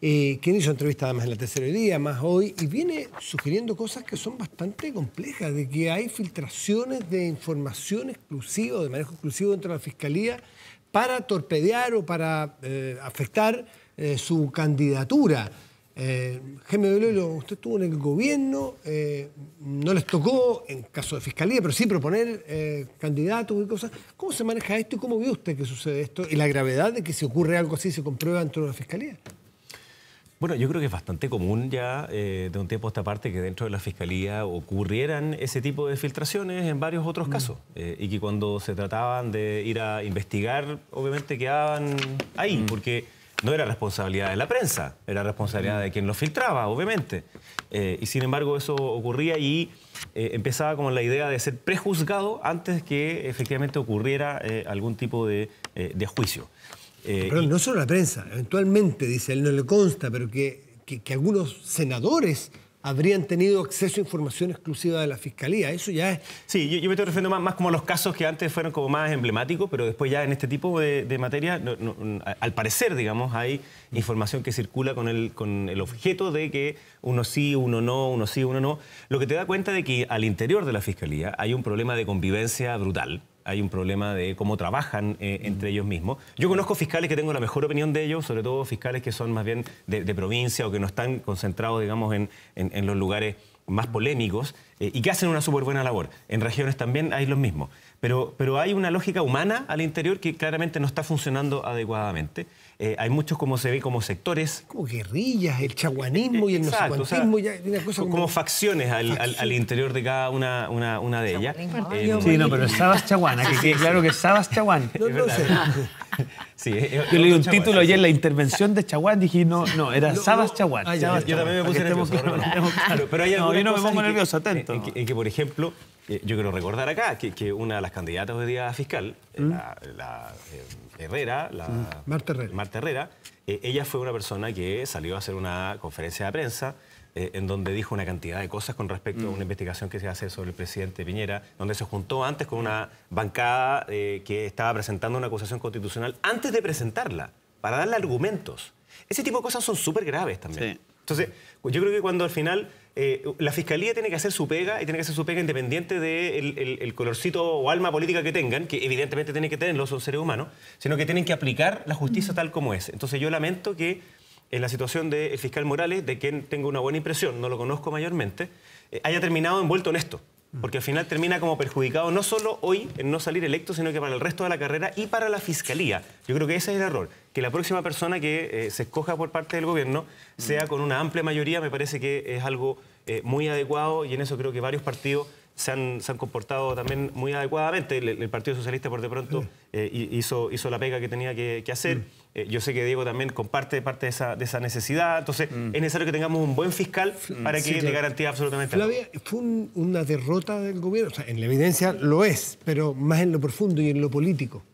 eh, quien hizo entrevista además en la tercera día, más hoy, y viene sugiriendo cosas que son bastante complejas, de que hay filtraciones de información exclusiva, de manejo exclusivo dentro de la fiscalía para torpedear o para eh, afectar eh, su candidatura. Eh, de usted estuvo en el gobierno, eh, no les tocó, en caso de fiscalía, pero sí proponer eh, candidatos y cosas. ¿Cómo se maneja esto y cómo vio usted que sucede esto y la gravedad de que si ocurre algo así se comprueba dentro de la fiscalía? Bueno, yo creo que es bastante común ya eh, de un tiempo a esta parte que dentro de la Fiscalía ocurrieran ese tipo de filtraciones en varios otros mm. casos y que cuando se trataban de ir a investigar, obviamente quedaban ahí, mm. porque no era responsabilidad de la prensa, era responsabilidad de quien lo filtraba, obviamente. Eh, y sin embargo eso ocurría y eh, empezaba como la idea de ser prejuzgado antes que efectivamente ocurriera eh, algún tipo de, juicio. Pero no solo la prensa, eventualmente, dice, él no le consta, pero que algunos senadores habrían tenido acceso a información exclusiva de la Fiscalía. Eso ya es... Sí, yo, me estoy refiriendo más, más, como a los casos que antes fueron como más emblemáticos, pero después ya en este tipo de, materia, al parecer, digamos, hay información que circula con el, con el objeto de que uno sí, uno no, uno sí, uno no. Lo que te da cuenta de que al interior de la Fiscalía hay un problema de convivencia brutal hay un problema de cómo trabajan eh, entre ellos mismos. Yo conozco fiscales que tengo la mejor opinión de ellos, sobre todo fiscales que son más bien de, provincia o que no están concentrados, digamos, en, los lugares más polémicos eh, y que hacen una súper buena labor. En regiones también hay los mismos. pero hay una lógica humana al interior que claramente no está funcionando adecuadamente. Eh, hay muchos como se ve como sectores. Como guerrillas, el chaguanismo y el no sé como, facciones al, interior de cada una, de ellas. Eh, sí, no, pero es Sabas Chaguán, que claro que es Sabas Chaguán. No, sé. Sí, yo leí un título ayer en la intervención de Chaguán, dije, no, no, era Sabas ah, Chaguán. Yo también me puse nervioso. pero hay no, yo no me pongo nervioso, atento. En, que, por ejemplo, eh, yo quiero recordar acá que, una de las candidatas hoy día a fiscal, ¿Mm? la Herrera, la, mm, Marta Herrera, eh, ella fue una persona que salió a hacer una conferencia de prensa eh, en donde dijo una cantidad de cosas con respecto a mm. una investigación que se hace sobre el presidente Piñera, donde se juntó antes con una bancada eh, que estaba presentando una acusación constitucional antes de presentarla, para darle argumentos. Ese tipo de cosas son súper graves también. Entonces, yo creo que cuando al final eh, la fiscalía tiene que hacer su pega y tiene que hacer su pega independiente del colorcito o alma política que tengan, que evidentemente tienen que no son seres humanos, sino que tienen que aplicar la justicia tal como es. Entonces, yo lamento que en la situación del fiscal Morales, de quien tengo una buena impresión, no lo conozco mayormente, eh, haya terminado envuelto en esto. Porque al final termina como perjudicado no solo hoy en no salir electo, sino que para el resto de la carrera y para la fiscalía. Yo creo que ese es el error que la próxima persona que eh, se escoja por parte del gobierno sea con una amplia mayoría, me parece que es algo eh, muy adecuado y en eso creo que varios partidos se han, se han comportado también muy adecuadamente. El, Partido Socialista por de pronto eh, hizo, hizo la pega que tenía que, hacer. yo sé que Diego también comparte parte de esa, de esa necesidad, entonces mm. es necesario que tengamos un buen fiscal para que le garantía absolutamente la fue una derrota del gobierno, en la evidencia lo es, pero más en lo profundo y en lo político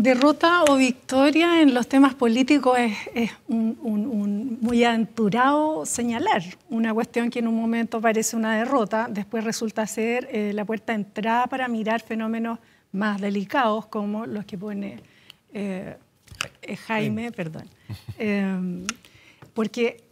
derrota o victoria en los temas políticos es, un, muy aventurado señalar. Una cuestión que en un momento parece una derrota, después resulta ser eh, la puerta de entrada para mirar fenómenos más delicados como los que pone eh, eh, Jaime, perdón. Em, porque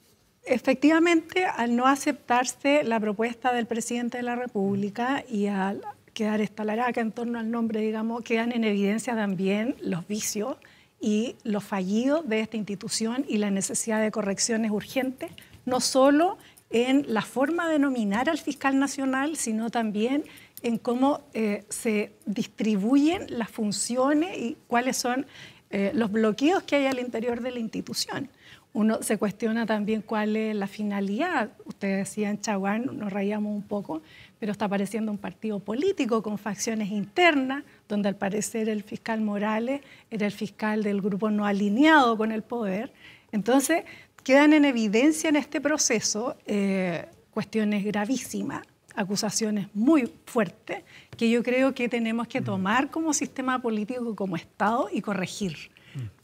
efectivamente al no aceptarse la propuesta del presidente de la República y al quedar Laraca en torno al nombre, digamos, quedan en evidencia también los vicios y los fallidos de esta institución y la necesidad de correcciones urgentes, no solo en la forma de nominar al fiscal nacional, sino también en cómo eh, se distribuyen las funciones y cuáles son eh, los bloqueos que hay al interior de la institución. Uno se cuestiona también cuál es la finalidad. Ustedes decían, Chaguán, nos rayamos un poco, pero está apareciendo un partido político con facciones internas, donde al parecer el fiscal Morales era el fiscal del grupo no alineado con el poder. Entonces, quedan en evidencia en este proceso eh, cuestiones gravísimas, acusaciones muy fuertes, que yo creo que tenemos que tomar como sistema político, como Estado y corregir.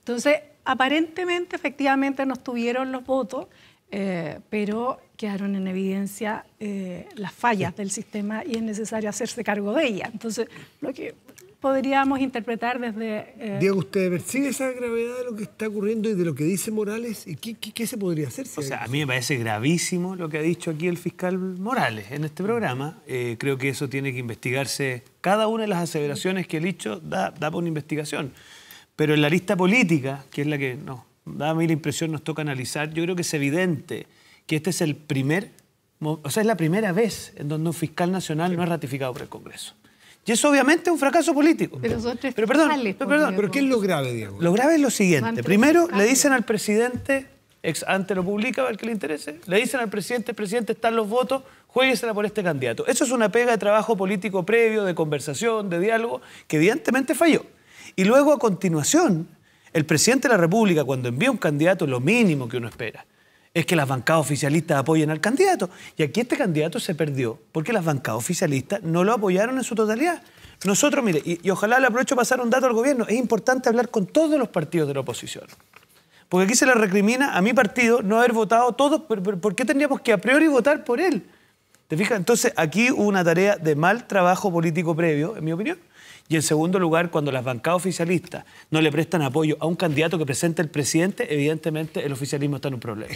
Entonces, aparentemente, efectivamente, nos tuvieron los votos, eh, pero quedaron en evidencia eh, las fallas del sistema y es necesario hacerse cargo de ellas. Entonces, lo que podríamos interpretar desde... Eh, Diego, ¿usted percibe esa gravedad de lo que está ocurriendo y de lo que dice Morales? qué, se podría hacer? o sea, a mí me parece gravísimo lo que ha dicho aquí el fiscal Morales en este programa. Eh, creo que eso tiene que investigarse. Cada una de las aseveraciones que él dicho da, da por una investigación. Pero en la lista política, que es la que nos da a mí la impresión, nos toca analizar, yo creo que es evidente que este es el primer, o sea, es la primera vez en donde un fiscal nacional no es ratificado por el Congreso. Y eso obviamente es un fracaso político. Pero, perdón, pues, pero, qué es lo grave, Diego? Lo grave es lo siguiente. Primero, le dicen al presidente, ex ante lo publica al que le interese, le dicen al presidente, presidente, están los votos, jueguesela por este candidato. Eso es una pega de trabajo político previo, de conversación, de diálogo, que evidentemente falló. Y luego, a continuación, el presidente de la República, cuando envía un candidato, lo mínimo que uno espera es que las bancadas oficialistas apoyen al candidato. Y aquí este candidato se perdió porque las bancadas oficialistas no lo apoyaron en su totalidad. Nosotros, mire, y, ojalá le aprovecho pasar un dato al gobierno, es importante hablar con todos los partidos de la oposición. Porque aquí se le recrimina a mi partido no haber votado todos, ¿por qué tendríamos que a priori votar por él? ¿Te fijas? Entonces, aquí hubo una tarea de mal trabajo político previo, en mi opinión, y en segundo lugar, cuando las bancadas oficialistas no le prestan apoyo a un candidato que presenta el presidente, evidentemente el oficialismo está en un problema.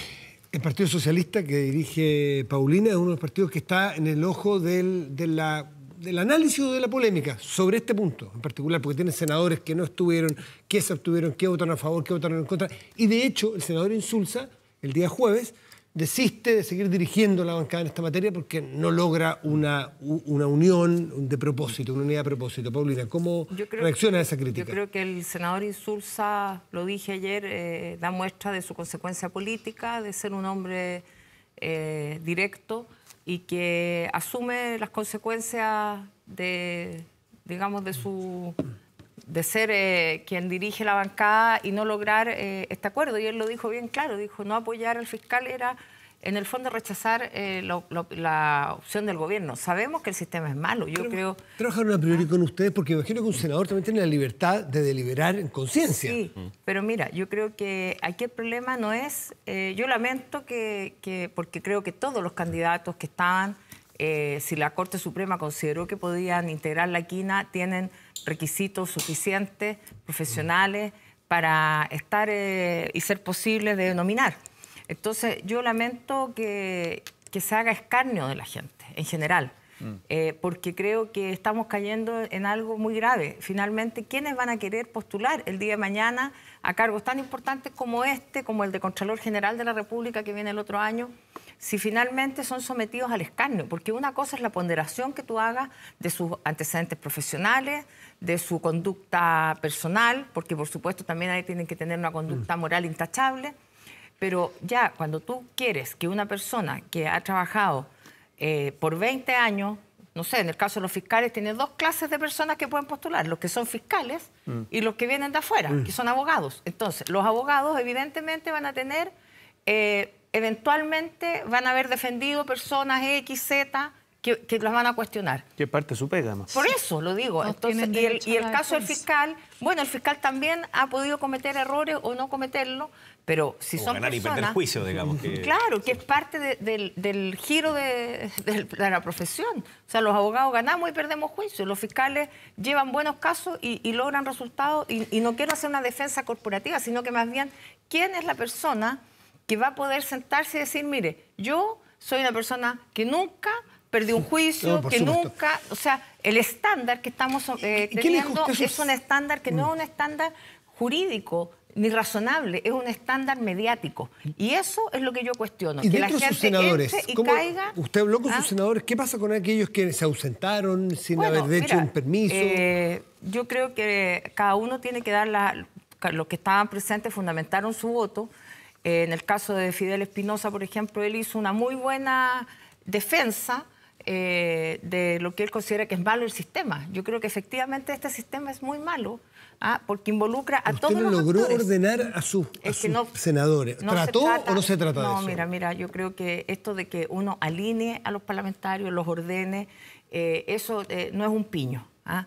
El Partido Socialista que dirige Paulina es uno de los partidos que está en el ojo del, del análisis o de la polémica sobre este punto en particular, porque tiene senadores que no estuvieron, que se obtuvieron, que votaron a favor, que votaron en contra. Y de hecho, el senador Insulza, el día jueves, desiste de seguir dirigiendo la bancada en esta materia porque no logra una, una unión de propósito, una unidad de propósito. Paulina, ¿cómo reacciona a esa crítica? Yo creo que el senador Insulza, lo dije ayer, eh, da muestra de su consecuencia política, de ser un hombre eh, directo y que asume las consecuencias de, digamos, de su de ser eh, quien dirige la bancada y no lograr eh, este acuerdo. Y él lo dijo bien claro, dijo no apoyar al fiscal era en el fondo rechazar eh, la opción del gobierno. Sabemos que el sistema es malo, yo creo... Trabajaron a priori con ustedes porque imagino que un senador también tiene la libertad de deliberar en conciencia. Sí, pero mira, yo creo que aquí el problema no es... yo lamento que, porque creo que todos los candidatos que estaban, si la Corte Suprema consideró que podían integrar la quina, tienen requisitos suficientes, profesionales, para estar eh, y ser posible de nominar. Entonces, yo lamento que, que, se haga escarnio de la gente en general, mm. eh, porque creo que estamos cayendo en algo muy grave. Finalmente, ¿quiénes van a querer postular el día de mañana a cargos tan importantes como este, como el de Contralor General de la República que viene el otro año? si finalmente son sometidos al escarnio, porque una cosa es la ponderación que tú hagas de sus antecedentes profesionales, de su conducta personal, porque por supuesto también ahí tienen que tener una conducta mm. moral intachable, pero ya cuando tú quieres que una persona que ha trabajado eh, por 20 años, no sé, en el caso de los fiscales, tiene dos clases de personas que pueden postular, los que son fiscales mm. y los que vienen de afuera, que mm. son abogados. Entonces, los abogados evidentemente van a tener... Eh, eventualmente van a haber defendido personas X, Z, que, las van a cuestionar. Que parte su pega, además. Por eso lo digo. y el, caso del fiscal, bueno, el fiscal también ha podido cometer errores o no cometerlo, pero si o son ganar y perder juicio, digamos. Claro, que es parte del, giro de, la profesión. O sea, los abogados ganamos y perdemos juicio. Los fiscales llevan buenos casos y, logran resultados. y no quiero hacer una defensa corporativa, sino que más bien, ¿quién es la persona que va a poder sentarse y decir, mire, yo soy una persona que nunca perdió un juicio, que nunca, o sea, el estándar que estamos eh, teniendo es un estándar que no es mm. un estándar jurídico ni razonable, es un estándar mediático. Y eso es lo que yo cuestiono. Y que la sus senadores, usted habló con sus ¿ah? senadores, ¿qué pasa con aquellos que se ausentaron sin haber hecho un permiso? Eh, yo creo que cada uno tiene que dar la, los que estaban presentes fundamentaron su voto en el caso de Fidel Espinosa, por ejemplo, él hizo una muy buena defensa eh, de lo que él considera que es malo el sistema. Yo creo que efectivamente este sistema es muy malo. ¿ah? porque involucra a todos los logró ordenar a sus, senadores. ¿Trató o no se trata de eso? No, mira, mira, yo creo que esto de que uno alinee a los parlamentarios, los ordene, eh, eso eh, no es un piño. ¿ah?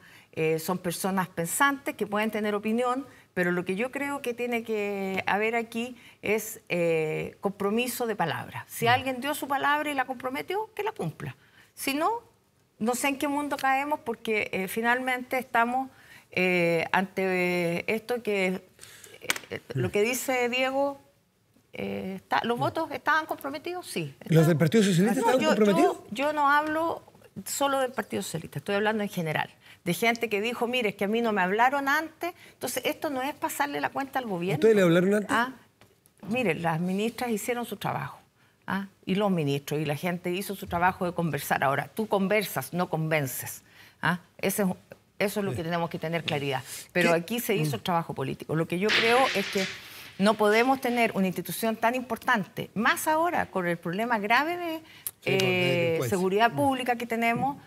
son personas pensantes que pueden tener opinión, pero lo que yo creo que tiene que haber aquí es eh, compromiso de palabra. Si mm. alguien dio su palabra y la comprometió, que la cumpla. Si no, no sé en qué mundo caemos porque eh, finalmente estamos eh, ante esto que lo que dice Diego ¿Los mm. votos estaban comprometidos? Sí. ¿Los del Partido Socialista estaban comprometidos? yo, no hablo solo del Partido Socialista, estoy hablando en general de gente que dijo, mire, es que a mí no me hablaron antes. Entonces, esto no es pasarle la cuenta al gobierno. ¿Ustedes le hablaron antes? Ah, mire, las ministras hicieron su trabajo. Ah, y los ministros y la gente hizo su trabajo de conversar. Ahora, tú conversas, no convences. Ah, eso es lo que tenemos que tener claridad. Pero aquí se hizo mm. el trabajo político. Lo que yo creo es que no podemos tener una institución tan importante, más ahora con el problema grave de, eh, seguridad mm. pública que tenemos. Mm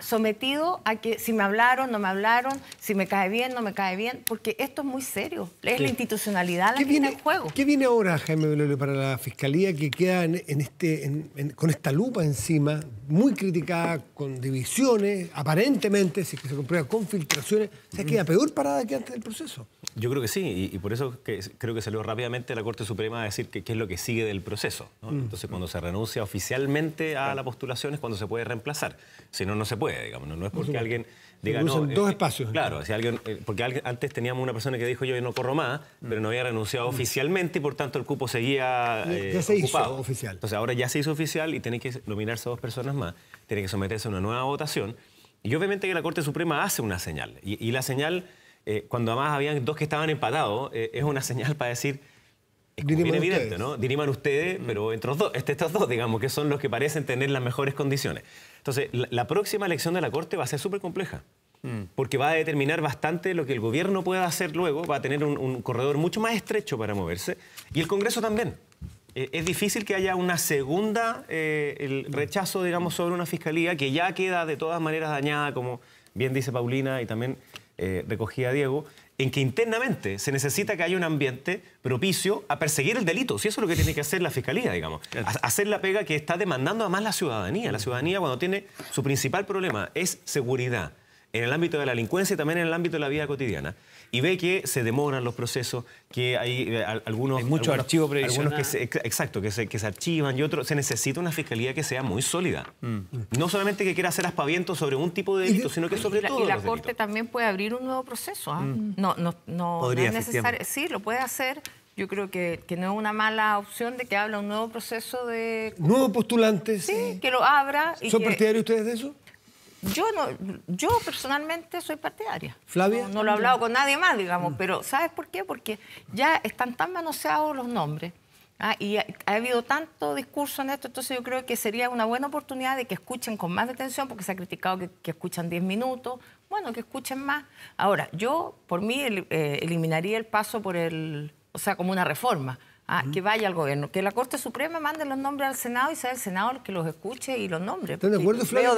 sometido a que si me hablaron, no me hablaron, si me cae bien, no me cae bien, porque esto es muy serio, es la institucionalidad la que viene, en juego. ¿Qué viene ahora, Jaime Belolio, para la Fiscalía que queda este, con esta lupa encima, muy criticada, con divisiones, aparentemente, si es que se comprueba con filtraciones, se queda peor parada que antes del proceso? Yo creo que sí, y, por eso creo que salió rápidamente la Corte Suprema a decir qué es lo que sigue del proceso. Mm. Entonces, cuando se renuncia oficialmente a la postulación es cuando se puede reemplazar. Si no, no se puede, digamos, no, es porque alguien diga no. dos espacios. Claro, alguien, porque antes teníamos una persona que dijo yo no corro más, mm. pero no había renunciado mm. oficialmente y por tanto el cupo seguía Ya eh, se ocupado. hizo oficial. Entonces ahora ya se hizo oficial y tiene que nominarse dos personas más, tiene que someterse a una nueva votación. Y obviamente que la Corte Suprema hace una señal. Y, la señal, eh, cuando además habían dos que estaban empatados, eh, es una señal para decir... Es bien evidente, ¿no? Diriman ustedes, mm. pero entre dos, entre estos dos, digamos, que son los que parecen tener las mejores condiciones. Entonces, la, próxima elección de la Corte va a ser súper compleja mm. porque va a determinar bastante lo que el gobierno pueda hacer luego, va a tener un, corredor mucho más estrecho para moverse, y el Congreso también. E, es difícil que haya una segunda, eh, el rechazo, digamos, sobre una fiscalía que ya queda de todas maneras dañada, como bien dice Paulina y también eh, recogía Diego, en que internamente se necesita que haya un ambiente propicio a perseguir el delito. Si eso es lo que tiene que hacer la fiscalía, digamos. Hacer la pega que está demandando además la ciudadanía. La ciudadanía, cuando tiene su principal problema, es seguridad en el ámbito de la delincuencia y también en el ámbito de la vida cotidiana y ve que se demoran los procesos, que hay eh, algunos... Hay archivos algunos, que se, exacto, que se, que se archivan y otros. Se necesita una fiscalía que sea muy sólida. Mm. No solamente que quiera hacer aspavientos sobre un tipo de delito, sino que sobre todo Y la Corte también puede abrir un nuevo proceso. ¿ah? Mm. No, no, no, es necesario. Sí, lo puede hacer. Yo creo que, no es una mala opción de que abra un nuevo proceso de... Nuevos postulantes. Sí, que lo abra. Y ¿Son partidarios ustedes de eso? yo yo personalmente soy partidaria. Flavia. No, lo he hablado con nadie más, digamos, pero ¿sabes por qué? Porque ya están tan manoseados los nombres. ¿ah? y ha, habido tanto discurso en esto, entonces yo creo que sería una buena oportunidad de que escuchen con más detención, porque se ha criticado que, escuchan 10 minutos, bueno, que escuchen más. Ahora, yo por mí eh, eliminaría el paso por el, o sea, como una reforma, Ah, que vaya al gobierno. Que la Corte Suprema mande los nombres al Senado y sea el Senado el que los escuche y los nombre. ¿Estás de acuerdo, Flavia?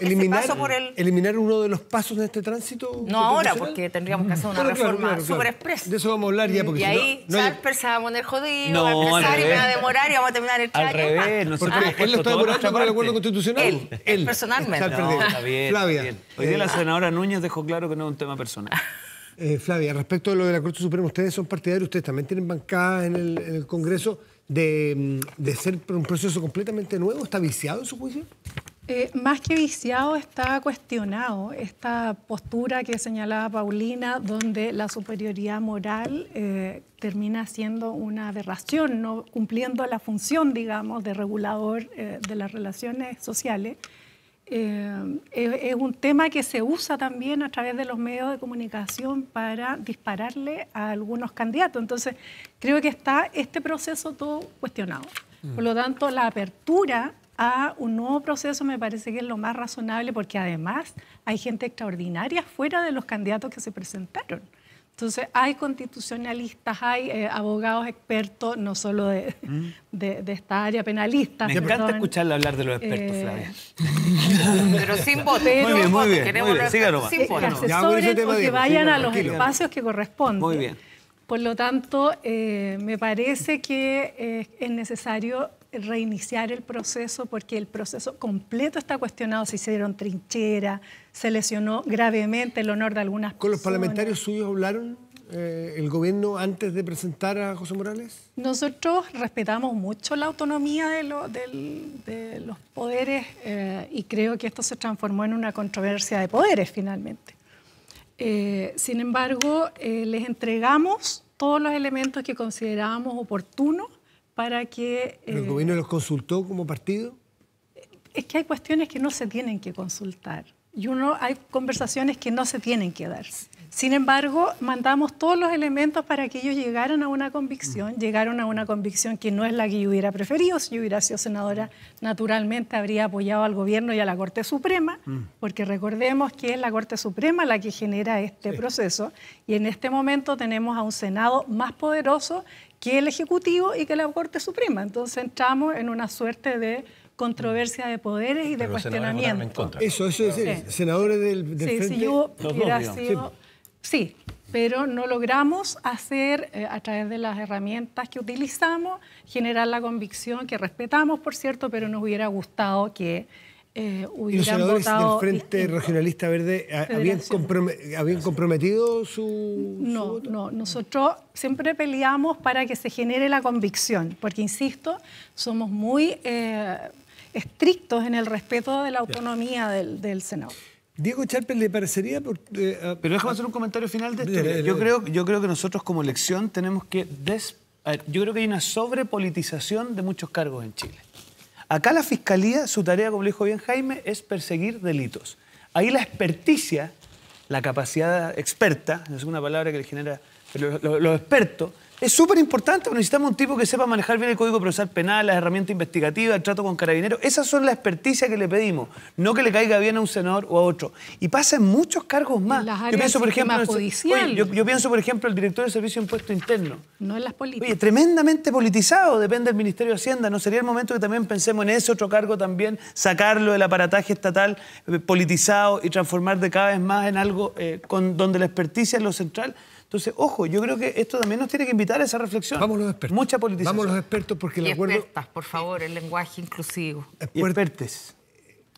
eliminar, paso por el... eliminar uno de los pasos de este tránsito. No ahora, porque tendríamos que hacer una reforma claro, súper expresa. De eso vamos a hablar ya, porque Y ahí no, Charper no se va a poner jodido, no, va a empezar y me va a demorar y vamos a terminar el chayo. Al revés, ah. no Porque él lo está demorando con el acuerdo constitucional. Él, él, personalmente. Está bien, Flavia. Hoy día la eh, senadora Núñez dejó claro que no es un tema personal. Eh, Flavia, respecto a lo de la Corte Suprema, ustedes son partidarios, ustedes también tienen bancada en el, Congreso mm, de, ser un proceso completamente nuevo. ¿Está viciado en su juicio? Eh, más que viciado, está cuestionado esta postura que señalaba Paulina, donde la superioridad moral eh, termina siendo una aberración, no cumpliendo la función, digamos, de regulador eh, de las relaciones sociales. Eh, es, un tema que se usa también a través de los medios de comunicación para dispararle a algunos candidatos. Entonces, creo que está este proceso todo cuestionado. Mm. Por lo tanto, la apertura a un nuevo proceso me parece que es lo más razonable porque además hay gente extraordinaria fuera de los candidatos que se presentaron. Entonces, hay constitucionalistas, hay eh, abogados expertos, no solo mm. de, esta área penalista. Me encanta escucharle hablar de los expertos, eh, Flavia. pero sin voto. Muy muy bien. Queremos que vayan a los espacios que corresponden. Muy bien. Por lo tanto, eh, me parece que es necesario reiniciar el proceso porque el proceso completo está cuestionado, se hicieron trincheras, se lesionó gravemente el honor de algunas personas. ¿Con los parlamentarios suyos hablaron eh, el gobierno antes de presentar a José Morales? Nosotros respetamos mucho la autonomía de, los poderes eh, y creo que esto se transformó en una controversia de poderes finalmente. Eh, sin embargo, les entregamos todos los elementos que considerábamos oportunos para que... ¿El gobierno los consultó como partido? Es que hay cuestiones que no se tienen que consultar y uno hay conversaciones que no se tienen que dar. Sin embargo, mandamos todos los elementos para que ellos llegaran a una convicción, mm. llegaron a una convicción que no es la que yo hubiera preferido. Si yo hubiera sido senadora, naturalmente habría apoyado al gobierno y a la Corte Suprema, mm. porque recordemos que es la Corte Suprema la que genera este proceso y en este momento tenemos a un Senado más poderoso que el Ejecutivo y que la Corte Suprema. Entonces entramos en una suerte de controversia de poderes y de cuestionamiento. Eso, eso es, decir, senadores del, frente. sí, pero no logramos hacer, eh, a través de las herramientas que utilizamos, generar la convicción que respetamos, por cierto, pero nos hubiera gustado que hubiera eh, hubieran ¿Y los senadores del Frente Regionalista Verde habían, comprometido su, No, no. Nosotros siempre peleamos para que se genere la convicción, porque, insisto, somos muy... Eh, estrictos en el respeto de la autonomía del, Senado. Diego Charper, ¿le parecería...? Eh, pero déjame hacer un comentario final de Yo creo, yo creo que nosotros como elección tenemos que... yo creo que hay una sobrepolitización de muchos cargos en Chile. Acá la Fiscalía, su tarea, como le dijo bien Jaime, es perseguir delitos. Ahí la experticia, la capacidad experta, es una palabra que le genera... los expertos es súper importante, necesitamos un tipo que sepa manejar bien el código procesal penal, las herramientas investigativas, el trato con carabineros. Esas son las experticias que le pedimos, no que le caiga bien a un senador o a otro. Y pasan muchos cargos más. yo, pienso, por ejemplo, yo, pienso, por ejemplo, el director del Servicio de Impuesto Interno. No en las políticas. Oye, tremendamente politizado, depende del Ministerio de Hacienda. ¿No sería el momento que también pensemos en ese otro cargo también, sacarlo del aparataje estatal eh, politizado y transformar de cada vez más en algo eh, con, donde la experticia es lo central? Entonces, ojo, yo creo que esto también nos tiene que invitar a esa reflexión. Vamos los expertos. Mucha politización. Vamos los expertos porque el y expertas, por favor, el lenguaje inclusivo. Expertes.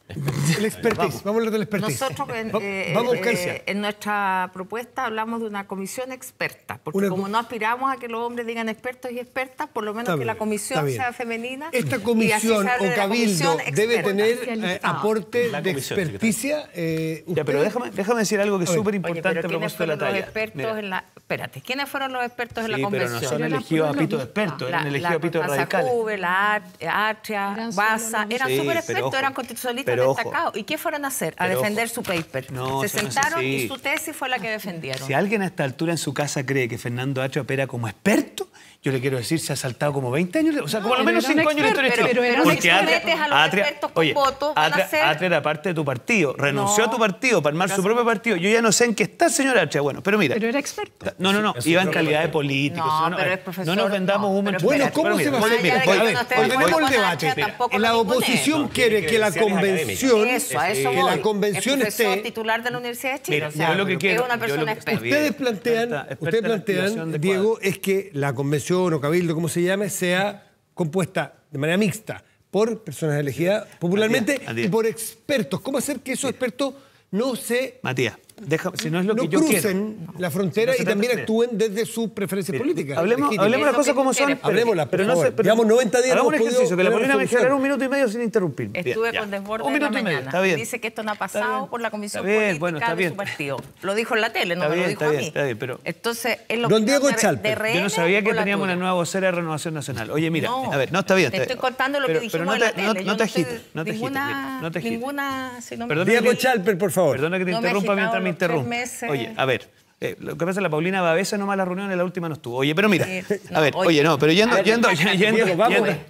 El expertise, vamos. a hablar del expertise. Nosotros en, eh, eh, en, nuestra propuesta hablamos de una comisión experta, porque como no aspiramos a que los hombres digan expertos y expertas, por lo menos que la comisión sea femenina. Esta comisión o cabildo debe tener eh, aporte de experticia. ya, pero déjame, déjame decir algo que es súper importante a propósito de la talla. Los expertos en la... Espérate, ¿quiénes fueron los expertos en la convención? pero no son elegidos a pitos expertos, eran elegidos a pitos radicales. La la Atria, Baza, eran súper expertos, eran constitucionalistas ¿Y qué fueron a hacer? A defender su paper. No, se sentaron y su tesis fue la que defendieron. Si alguien a esta altura en su casa cree que Fernando H opera como experto, yo le quiero decir, se ha saltado como 20 años, o sea, como al menos 5 años de historia. Pero, pero, pero Porque Atria, a los votos, Atria, era parte de tu partido, renunció a tu partido para armar su propio partido. Yo ya no sé en qué está, señora Atria. Bueno, pero mira. Pero era experto. No, no, no, iba en calidad de político. No, pero es eh, profesor. No nos vendamos un Bueno, ¿cómo se va a hacer? Volvemos al debate. La oposición quiere que la convención que la convención esté... titular de la Universidad de Chile. una una lo ustedes plantean Ustedes plantean, Diego, es que la convención o cabildo, como se llame, sea compuesta de manera mixta por personas elegidas popularmente y por expertos. ¿Cómo hacer que esos expertos no se Matías si no es lo que yo crucen la frontera y también actúen desde sus preferencias políticas Hablemos, hablemos las cosas como son. Hablemoslas, pero, no sé, pero Digamos 90 días. Hagamos un ejercicio, que la Paulina me generó un minuto y medio sin interrumpir. Estuve con desborde un minuto y medio, Dice que esto no ha pasado por la comisión bien, política bueno, está bien. de su partido. Lo dijo en la tele, no me lo dijo a mí. Está bien, pero... Entonces, es lo Don Diego Chalper. Yo no sabía que teníamos una nueva vocera de Renovación Nacional. Oye, mira, a ver, no está bien. Te estoy contando lo que dijimos en la tele. No te agites, no te agites. Ninguna... Diego Chalper, por favor. Perdona que te interrumpa mientras me Oye, a ver. Eh, lo que pasa es que la Paulina va a veces nomás a reunión reuniones, la última no estuvo. Oye, pero mira, a ver, oye, no, pero yendo, yendo, yendo, yendo, eh.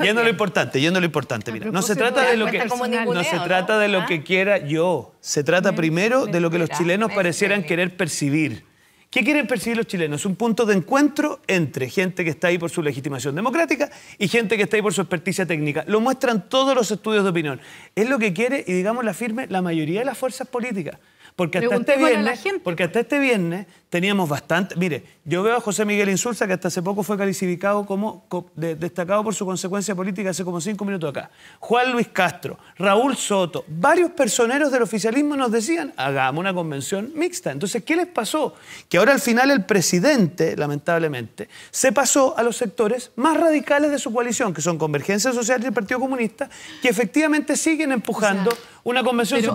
yendo, lo importante, yendo lo importante, mira, no se trata de lo que no se trata de lo que quiera yo, se trata primero de lo que los chilenos parecieran querer percibir. ¿Qué quieren percibir los chilenos? Un punto de encuentro entre gente que está ahí por su legitimación democrática y gente que está ahí por su experticia técnica. Lo muestran todos los estudios de opinión. Es lo que quiere, y digamos la firme, la mayoría de las fuerzas políticas. Este porque hasta, este viernes, porque hasta este viernes teníamos bastante. Mire, yo veo a José Miguel Insulza, que hasta hace poco fue calificado como destacado por su consecuencia política hace como cinco minutos acá. Juan Luis Castro, Raúl Soto, varios personeros del oficialismo nos decían, hagamos una convención mixta. Entonces, ¿qué les pasó? Que ahora al final el presidente, lamentablemente, se pasó a los sectores más radicales de su coalición, que son Convergencia Social y el Partido Comunista, que efectivamente siguen empujando una convención pero,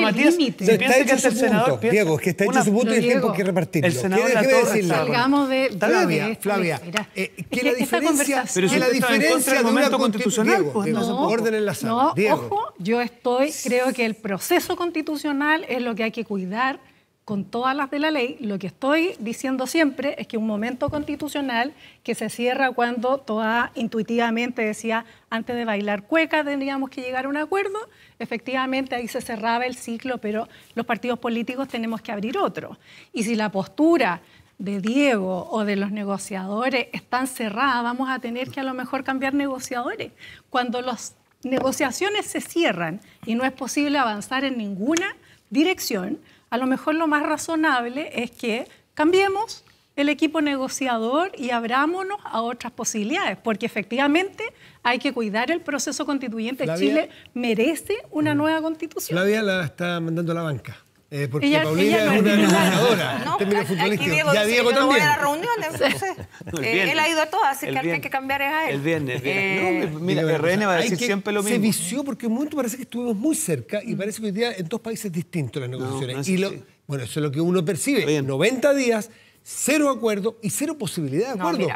Matías, Diego, que está hecho su punto y que repartirlo. El Senado ¿Qué, ¿qué decirle? Salgamos de... Flavia, Flavia, Flavia eh, que la diferencia, pero que la diferencia del momento constitucional... pues no, orden en la sala. No, ojo, yo estoy... Creo que el proceso constitucional es lo que hay que cuidar con todas las de la ley, lo que estoy diciendo siempre es que un momento constitucional que se cierra cuando toda intuitivamente decía, antes de bailar cueca tendríamos que llegar a un acuerdo, efectivamente ahí se cerraba el ciclo, pero los partidos políticos tenemos que abrir otro. Y si la postura de Diego o de los negociadores es tan cerrada, vamos a tener que a lo mejor cambiar negociadores. Cuando las negociaciones se cierran y no es posible avanzar en ninguna dirección, a lo mejor lo más razonable es que cambiemos el equipo negociador y abrámonos a otras posibilidades, porque efectivamente hay que cuidar el proceso constituyente. Chile merece una mm. nueva constitución. Flavia la está mandando la banca. Eh, porque ella, Paulina ella es una negociadora no, en pues, futbolísticos. Diego, ya Diego también. No voy a las reuniones, entonces. eh, él ha ido a todas, así que al que hay que cambiar es a él. El viernes, el viernes. Eh, no, mira, RN va a decir siempre lo mismo. Se vició porque en un momento parece que estuvimos muy cerca y mm. parece que hoy día en dos países distintos las negociaciones. No, y lo, bueno, eso es lo que uno percibe. Bien. 90 días cero acuerdo y cero posibilidad de acuerdo.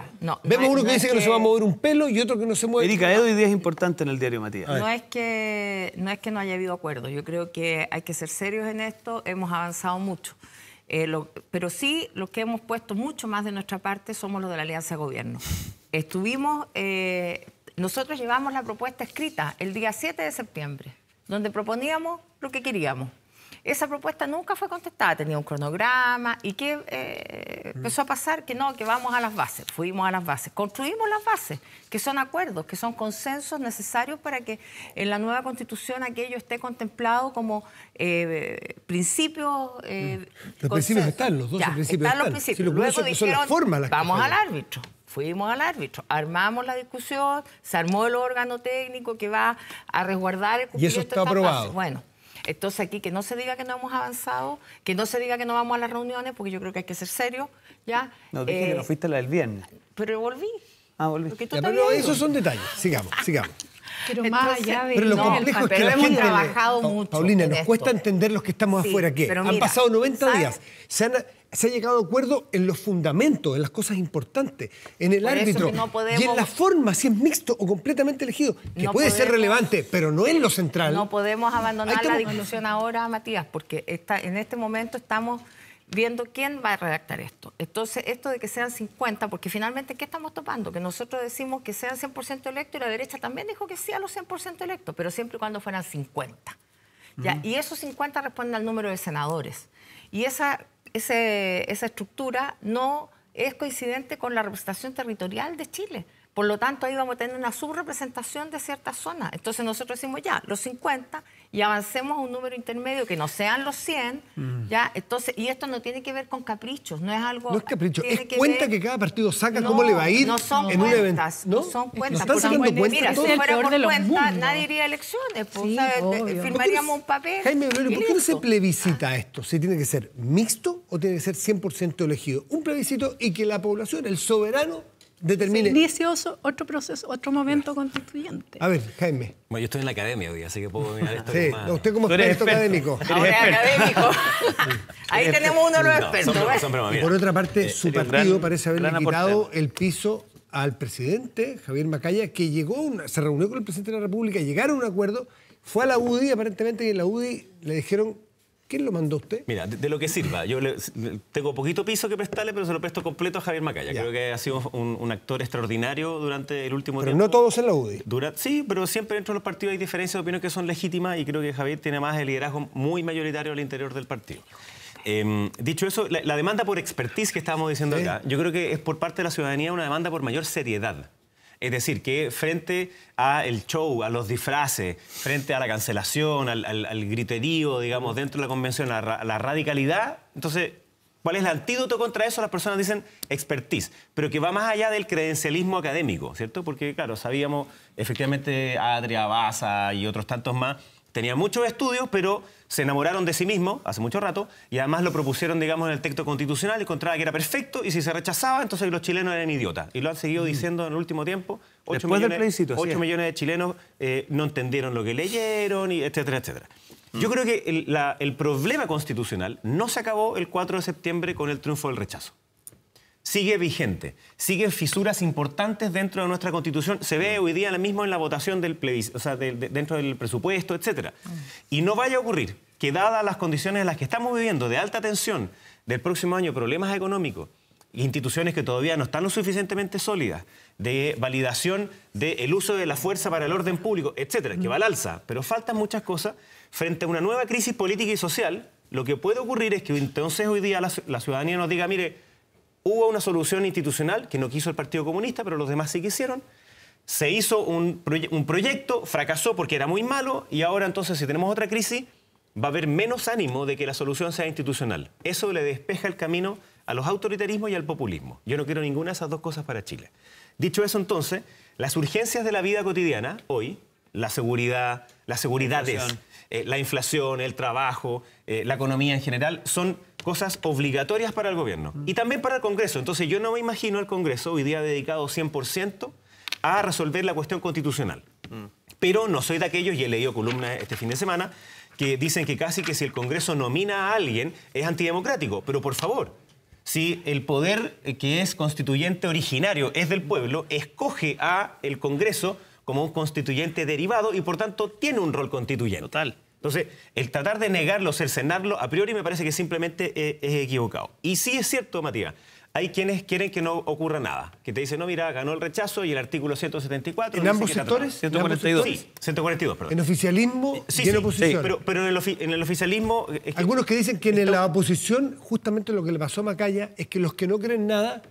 Vemos uno que dice que, no se va a mover un pelo y otro que no se mueve. Erika, hoy día es importante en el diario Matías. No es, que, no haya habido acuerdo. Yo creo que hay que ser serios en esto. Hemos avanzado mucho. Eh, pero sí, lo que hemos puesto mucho más de nuestra parte somos los de la Alianza de Gobierno. Estuvimos, eh, nosotros llevamos la propuesta escrita el día 7 de septiembre, donde proponíamos lo que queríamos. Esa propuesta nunca fue contestada, tenía un cronograma. ¿Y qué eh, mm. empezó a pasar? Que no, que vamos a las bases, fuimos a las bases, construimos las bases, que son acuerdos, que son consensos necesarios para que en la nueva constitución aquello esté contemplado como eh, principios... Eh, mm. los principios están, los dos principios están. Los principios. Luego dijeron, vamos al árbitro fuimos al árbitro, armamos la discusión, se armó el órgano técnico que va a resguardar el cumplimiento. Y eso está aprobado. Bueno, entonces aquí que no se diga que no hemos avanzado, que no se diga que no vamos a las reuniones, porque yo creo que hay que ser serio, ¿ya? No, dije que eh, no fuiste la del viernes. Pero volví. Ah, volví. pero esos son detalles. Sigamos, sigamos. Pero más allá de pero lo complejo es que hemos trabajado mucho Paulina, nos cuesta entender los que estamos afuera que Han pasado 90 días. Se ha llegado a acuerdo en los fundamentos, en las cosas importantes, en el árbitro y en la forma, si es mixto o completamente elegido, que puede ser relevante, pero no es lo central. No podemos abandonar la discusión ahora, Matías, porque está, en este momento estamos viendo quién va a redactar esto. Entonces, esto de que sean 50, porque finalmente, ¿qué estamos topando? Que nosotros decimos que sean 100% electo y la derecha también dijo que sí a los 100% electos, pero siempre y cuando fueran 50. ¿ya? Y esos 50 responden al número de senadores. Y esa, esa estructura no es coincidente con la representación territorial de Chile. Por lo tanto, ahí vamos a tener una subrepresentación de ciertas zonas. Entonces nosotros decimos ya, los 50 y avancemos a un número intermedio que no sean los 100, mm. ya, entonces, y esto no tiene que ver con caprichos, no es algo... No es capricho, es que cuenta que cada partido saca cómo le va a ir no son en un evento. No, son cuentas. ¿No están cuentas? Mira, si fuera por cuenta, nadie iría a elecciones, pues, firmaríamos un papel. Jaime ¿por qué no se plebiscita esto? ¿Si tiene que ser mixto o tiene que ser 100% elegido? Un plebiscito y que la población, el soberano determine. otro proceso, otro momento constituyente. A ver, Jaime. Bueno, yo estoy en la academia hoy, así que puedo mirar esto. Sí, ¿usted como experto académico? Ahora académico. Ahí tenemos uno de los expertos. y por otra parte, eh, su partido parece haber quitado el piso al presidente Javier Macaya, que llegó, se reunió con el presidente de la República, llegaron a un acuerdo, fue a la UDI aparentemente y en la UDI le dijeron ¿Quién lo mandó usted? Mira, de, lo que sirva. Yo tengo poquito piso que prestarle, pero se lo presto completo a Javier Macaya. Creo que ha sido un, actor extraordinario durante el último pero no todos en la UDI. sí, pero siempre dentro de los partidos hay diferencias de opinión que son legítimas y creo que Javier tiene más el liderazgo muy mayoritario al interior del partido. Em, dicho eso, la, demanda por expertise que estábamos diciendo acá, yo creo que es por parte de la ciudadanía una demanda por mayor seriedad. Es decir, que frente al show, a los disfraces, frente a la cancelación, al, griterío, digamos, dentro de la convención, a, la radicalidad, entonces ¿Cuál es el antídoto contra eso? Las personas dicen expertise, pero que va más allá del credencialismo académico, ¿cierto? Porque, claro, sabíamos, efectivamente, Adria, Baza y otros tantos más, tenían muchos estudios, pero se enamoraron de sí mismo hace mucho rato y además lo propusieron, digamos, en el texto constitucional y encontraba que era perfecto y si se rechazaba, entonces los chilenos eran idiotas. Y lo han seguido mm. diciendo en el último tiempo. 8 millones, millones de chilenos eh, no entendieron lo que leyeron, y etcétera, etcétera. Mm. Yo creo que el problema constitucional no se acabó el 4 de septiembre con el triunfo del rechazo sigue vigente. Siguen fisuras importantes dentro de nuestra Constitución. Se ve mm. hoy día mismo en la votación del plebiscito, o sea, dentro del presupuesto, etc. Mm. Y no vaya a ocurrir que, dadas las condiciones en las que estamos viviendo de alta tensión del próximo año, problemas económicos, instituciones que todavía no están lo suficientemente sólidas, de validación del uso de la fuerza para el orden público, etc., que mm. va al alza, pero faltan muchas cosas frente a una nueva crisis política y social. Lo que puede ocurrir es que entonces hoy día la, la ciudadanía nos diga, mire, Hubo una solución institucional que no quiso el Partido Comunista, pero los demás sí quisieron. Se hizo un, proyecto, fracasó porque era muy malo y ahora entonces si tenemos otra crisis va a haber menos ánimo de que la solución sea institucional. Eso le despeja el camino a los autoritarismos y al populismo. Yo no quiero ninguna de esas dos cosas para Chile. Dicho eso entonces, las urgencias de la vida cotidiana hoy, la seguridad, las seguridades, la inflación, eh, la inflación el trabajo, eh, la economía en general, son cosas obligatorias para el gobierno mm. y también para el Congreso. Entonces yo no me imagino al Congreso hoy día dedicado 100% a resolver la cuestión constitucional. Mm. Pero no soy de aquellos, y he leído columnas este fin de semana, que dicen que casi que si el Congreso nomina a alguien es antidemocrático. Pero por favor, si el poder eh, que es constituyente originario es del pueblo, escoge a el Congreso como un constituyente derivado y por tanto tiene un rol constituyente. Total. Entonces, el tratar de negarlo, cercenarlo, a priori me parece que simplemente eh, es, equivocado. Y sí es cierto, Matías, hay quienes quieren que no ocurra nada, que te dicen, no, mira, ganó el rechazo y el artículo 174... ¿En ambos sectores? 142. Sí, 142, perdón. ¿En oficialismo eh, y en oposición? pero, en, el oficialismo... Eh, Algunos que dicen que en la oposición, justamente lo que le pasó a Macaya es que los que no creen nada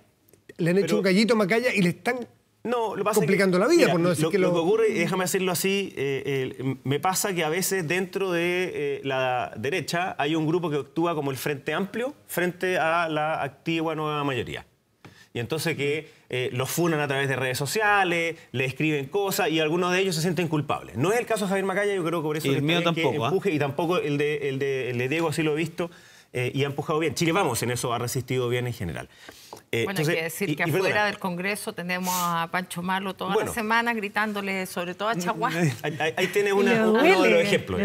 le han hecho un gallito a Macaya y le están no, lo complicando que, la vida, por no decir que lo... ocurre, déjame decirlo así, eh, eh, me pasa que a veces dentro de eh, la derecha hay un grupo que actúa como el Frente Amplio frente a la activa nueva mayoría. Y entonces que los funan a través de redes sociales, le escriben cosas y algunos de ellos se sienten culpables. No es el caso de Javier Macaya, yo creo que por eso... el mío Que ¿ah? empuje, Y tampoco el de, el de Diego, así lo he visto, y ha empujado bien. Chile, vamos, en eso ha resistido bien en general. Eh, bueno, hay que decir que afuera del Congreso tenemos a Pancho Malo toda la semana gritándole, sobre todo a mm, Chaguán. Ahí, tiene uno de los ejemplos.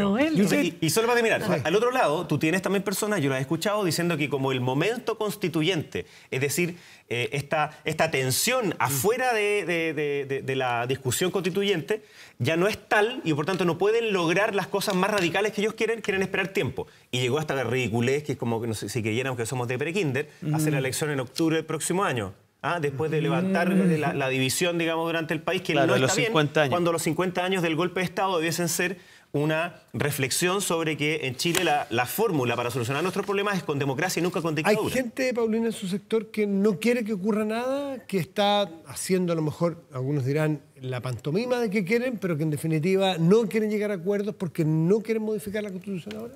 Y, solo para mirar, al otro lado, tú tienes también personas, yo las he escuchado, diciendo que como el momento constituyente, es decir, eh, esta, esta tensión mm. afuera de, la discusión constituyente ya no es tal y por tanto no pueden lograr las cosas más radicales que ellos quieren, quieren esperar tiempo. Y llegó hasta la ridiculez, que es como no si creyéramos que somos de prekinder, Kinder, mm. hacer la elección en octubre del próximo año. ¿ah? después de mm. levantar la, división, digamos, durante el país, que no está los 50 bien, cuando los 50 años del golpe de Estado debiesen ser una reflexión sobre que en Chile la, la fórmula para solucionar nuestros problemas es con democracia y nunca con dictadura. Hay gente, Paulina, en su sector que no quiere que ocurra nada, que está haciendo a lo mejor, algunos dirán, la pantomima de que quieren, pero que en definitiva no quieren llegar a acuerdos porque no quieren modificar la constitución ahora.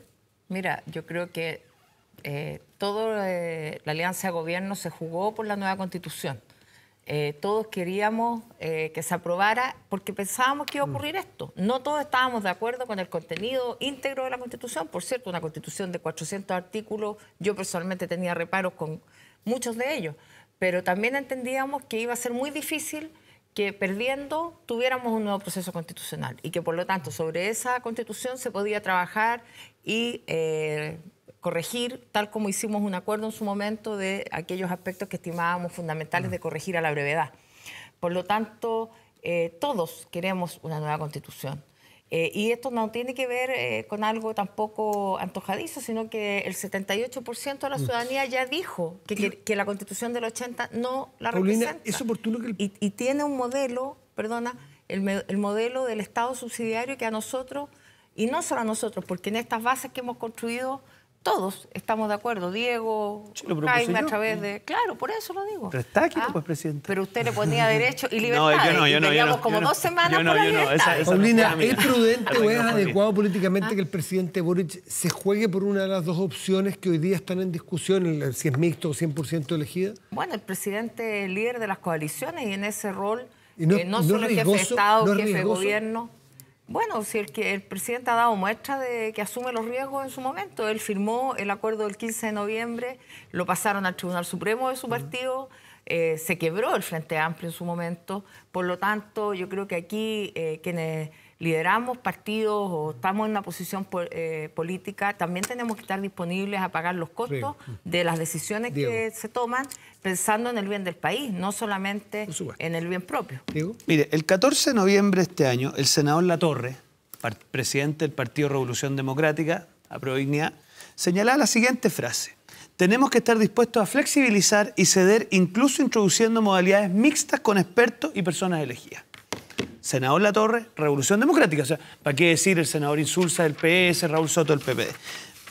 Mira, yo creo que eh, toda eh, la alianza de gobierno se jugó por la nueva constitución. Eh, todos queríamos eh, que se aprobara porque pensábamos que iba a mm. ocurrir esto. No todos estábamos de acuerdo con el contenido íntegro de la Constitución. Por cierto, una Constitución de 400 artículos, yo personalmente tenía reparos con muchos de ellos, pero también entendíamos que iba a ser muy difícil que perdiendo tuviéramos un nuevo proceso constitucional y que por lo tanto sobre esa constitución se podía trabajar y eh, corregir, tal como hicimos un acuerdo en su momento de aquellos aspectos que estimábamos fundamentales de corregir a la brevedad. Por lo tanto, eh, todos queremos una nueva constitución. Eh, y esto no tiene que ver eh, con algo tampoco antojadizo, sino que el 78% de la mm. ciudadanía ya dijo que, la constitución del 80 no la Paulina, representa. Es oportuno que y, y, tiene un modelo, perdona, el, el modelo del Estado subsidiario que a nosotros, y no solo a nosotros, porque en estas bases que hemos construido todos estamos de acuerdo, Diego, Jaime, a través de... Claro, por eso lo digo. Pero está aquí, pues, presidente. Pero usted le ponía derecho y libertad. No, yo no, yo no. Teníamos como dos semanas Paulina, ¿es prudente o es adecuado políticamente ah. que el presidente Boric se juegue por una de las dos opciones que hoy día están en discusión, si es mixto o 100% elegida? Bueno, el presidente líder de las coaliciones y en ese rol, eh, no, solo es jefe de Estado, jefe de gobierno... Bueno, si el, presidente ha dado muestra de que asume los riesgos en su momento, él firmó el acuerdo del 15 de noviembre, lo pasaron al Tribunal Supremo de su partido, eh, se quebró el Frente Amplio en su momento, por lo tanto yo creo que aquí eh, quienes lideramos partidos o estamos en una posición eh, política, también tenemos que estar disponibles a pagar los costos de las decisiones que se toman pensando en el bien del país, no solamente en el bien propio. Mire, el 14 de noviembre de este año, el senador Latorre, presidente del Partido Revolución Democrática, a señalaba la siguiente frase. Tenemos que estar dispuestos a flexibilizar y ceder, incluso introduciendo modalidades mixtas con expertos y personas elegidas senador La Torre, Revolución Democrática. O sea, ¿para qué decir el senador Insulza del PS, Raúl Soto del PP?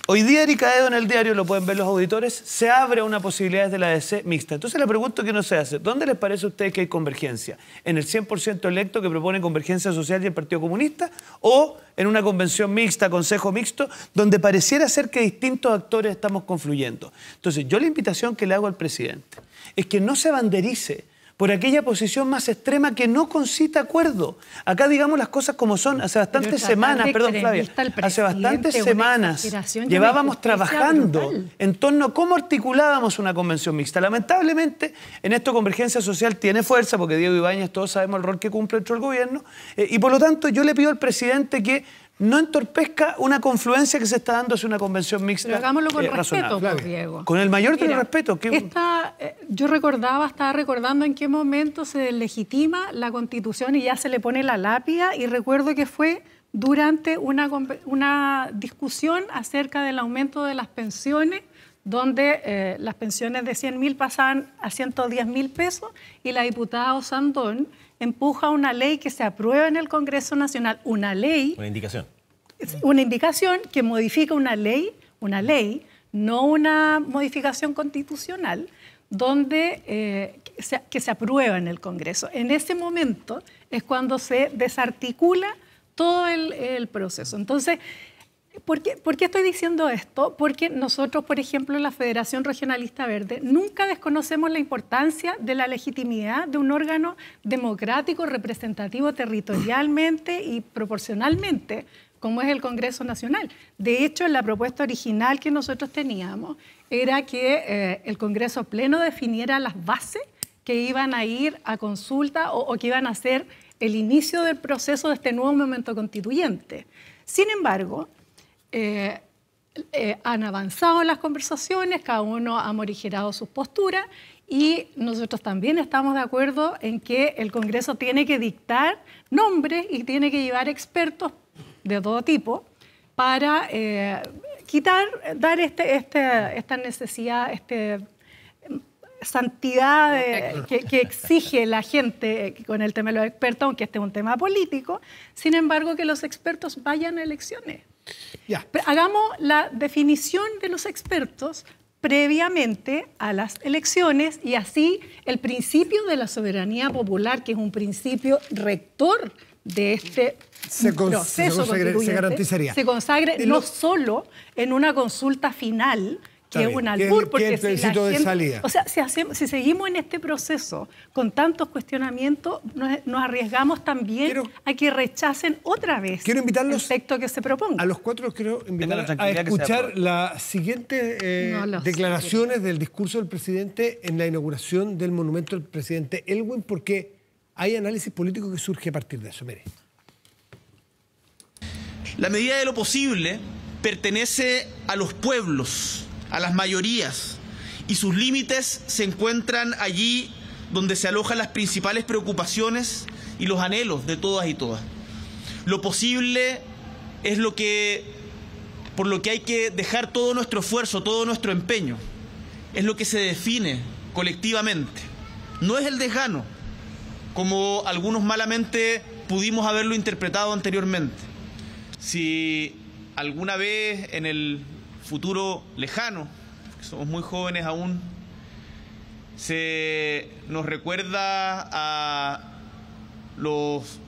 Hoy día Erika en el diario, lo pueden ver los auditores, se abre una posibilidad de la DC mixta. Entonces le pregunto que no se hace. ¿Dónde les parece a ustedes que hay convergencia? ¿En el 100% electo que propone Convergencia Social y el Partido Comunista? ¿O en una convención mixta, consejo mixto, donde pareciera ser que distintos actores estamos confluyendo? Entonces yo la invitación que le hago al presidente es que no se banderice por aquella posición más extrema que no concita acuerdo. Acá digamos las cosas como son. Hace bastantes semanas, perdón Flavia, hace bastantes semanas llevábamos trabajando en torno a cómo articulábamos una convención mixta. Lamentablemente, en esto Convergencia Social tiene fuerza, porque Diego Ibáñez todos sabemos el rol que cumple dentro del gobierno, eh, y por lo tanto yo le pido al presidente que no entorpezca una confluencia que se está dando hacia una convención mixta. hagámoslo con eh, respeto, pues, Diego. Con el mayor respeto. Que... Esta, eh, yo recordaba, estaba recordando en qué momento se legitima la Constitución y ya se le pone la lápida y recuerdo que fue durante una, una discusión acerca del aumento de las pensiones donde eh, las pensiones de 100.000 mil pasaban a 110 mil pesos y la diputada Osandón empuja una ley que se aprueba en el Congreso Nacional, una ley... Una indicación una indicación que modifica una ley, una ley, no una modificación constitucional, donde, eh, que, se, aprueba en el Congreso. En ese momento es cuando se desarticula todo el, el proceso. Entonces, ¿Por qué, estoy diciendo esto? Porque nosotros, por ejemplo, en la Federación Regionalista Verde, nunca desconocemos la importancia de la legitimidad de un órgano democrático, representativo territorialmente y proporcionalmente, como es el Congreso Nacional. De hecho, la propuesta original que nosotros teníamos era que eh, el Congreso Pleno definiera las bases que iban a ir a consulta o que iban a ser el inicio del proceso de este nuevo momento constituyente. Sin embargo, eh, eh, han avanzado las conversaciones, cada uno ha morigerado sus posturas y nosotros también estamos de acuerdo en que el Congreso tiene que dictar nombres y tiene que llevar expertos de todo tipo para eh, quitar, dar este, este, esta necesidad, esta santidad que, que, exige la gente con el tema de los expertos, aunque este es un tema político, sin embargo que los expertos vayan a elecciones. Hagamos la definición de los expertos previamente a las elecciones y así el principio de la soberanía popular, que es un principio rector de este proceso se, consagre, no solo en una consulta final, que un albur, porque si de salida. O sea, si, seguimos en este proceso con tantos cuestionamientos, nos, arriesgamos también a que rechacen otra vez el texto que se proponga. A los cuatro quiero invitar a escuchar las siguientes eh, declaraciones del discurso del presidente en la inauguración del monumento del presidente Elwin, porque hay análisis político que surge a partir de eso. Mire. La medida de lo posible pertenece a los pueblos a las mayorías y sus límites se encuentran allí donde se alojan las principales preocupaciones y los anhelos de todas y todas. Lo posible es lo que por lo que hay que dejar todo nuestro esfuerzo, todo nuestro empeño. Es lo que se define colectivamente. No es el desgano, como algunos malamente pudimos haberlo interpretado anteriormente. Si alguna vez en el futuro lejano, somos muy jóvenes aún, se nos recuerda a los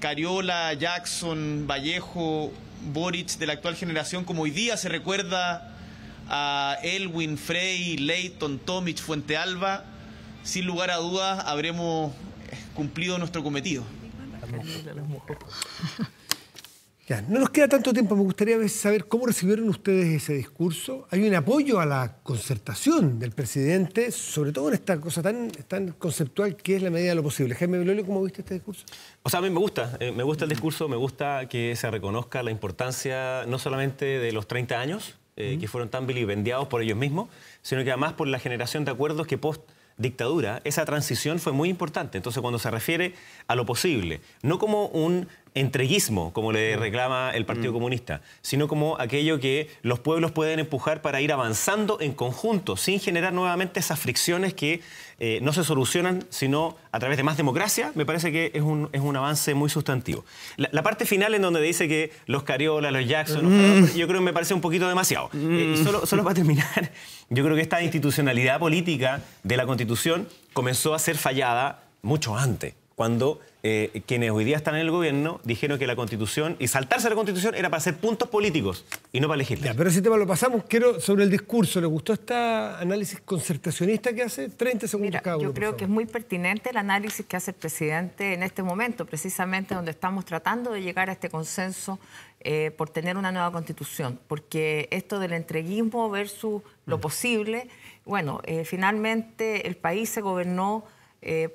Cariola, Jackson, Vallejo, Boric de la actual generación, como hoy día se recuerda a Elwin, Frey, Leighton, Tomic, Fuente Alba, sin lugar a dudas habremos cumplido nuestro cometido. Ya, no nos queda tanto tiempo, me gustaría saber cómo recibieron ustedes ese discurso. Hay un apoyo a la concertación del presidente, sobre todo en esta cosa tan, tan conceptual que es la medida de lo posible. Jaime Belolio, ¿cómo viste este discurso? O sea, a mí me gusta, eh, me gusta el discurso, me gusta que se reconozca la importancia no solamente de los 30 años, eh, que fueron tan vilipendiados por ellos mismos, sino que además por la generación de acuerdos que post dictadura, esa transición fue muy importante. Entonces, cuando se refiere a lo posible, no como un entreguismo, como le reclama el Partido mm. Comunista, sino como aquello que los pueblos pueden empujar para ir avanzando en conjunto, sin generar nuevamente esas fricciones que eh, no se solucionan sino a través de más democracia, me parece que es un, avance muy sustantivo. La, parte final en donde dice que los Cariola, los Jackson, mm. yo creo que me parece un poquito demasiado. Eh, mm. solo, solo para terminar, yo creo que esta institucionalidad política de la Constitución comenzó a ser fallada mucho antes cuando eh, quienes hoy día están en el gobierno dijeron que la constitución y saltarse la constitución era para hacer puntos políticos y no para legislar. Ya, pero ese tema lo pasamos. Quiero, sobre el discurso, ¿le gustó este análisis concertacionista que hace? 30 segundos Mira, Yo creo que es muy pertinente el análisis que hace el presidente en este momento, precisamente donde estamos tratando de llegar a este consenso eh, por tener una nueva constitución, porque esto del entreguismo versus lo mm. posible, bueno, eh, finalmente el país se gobernó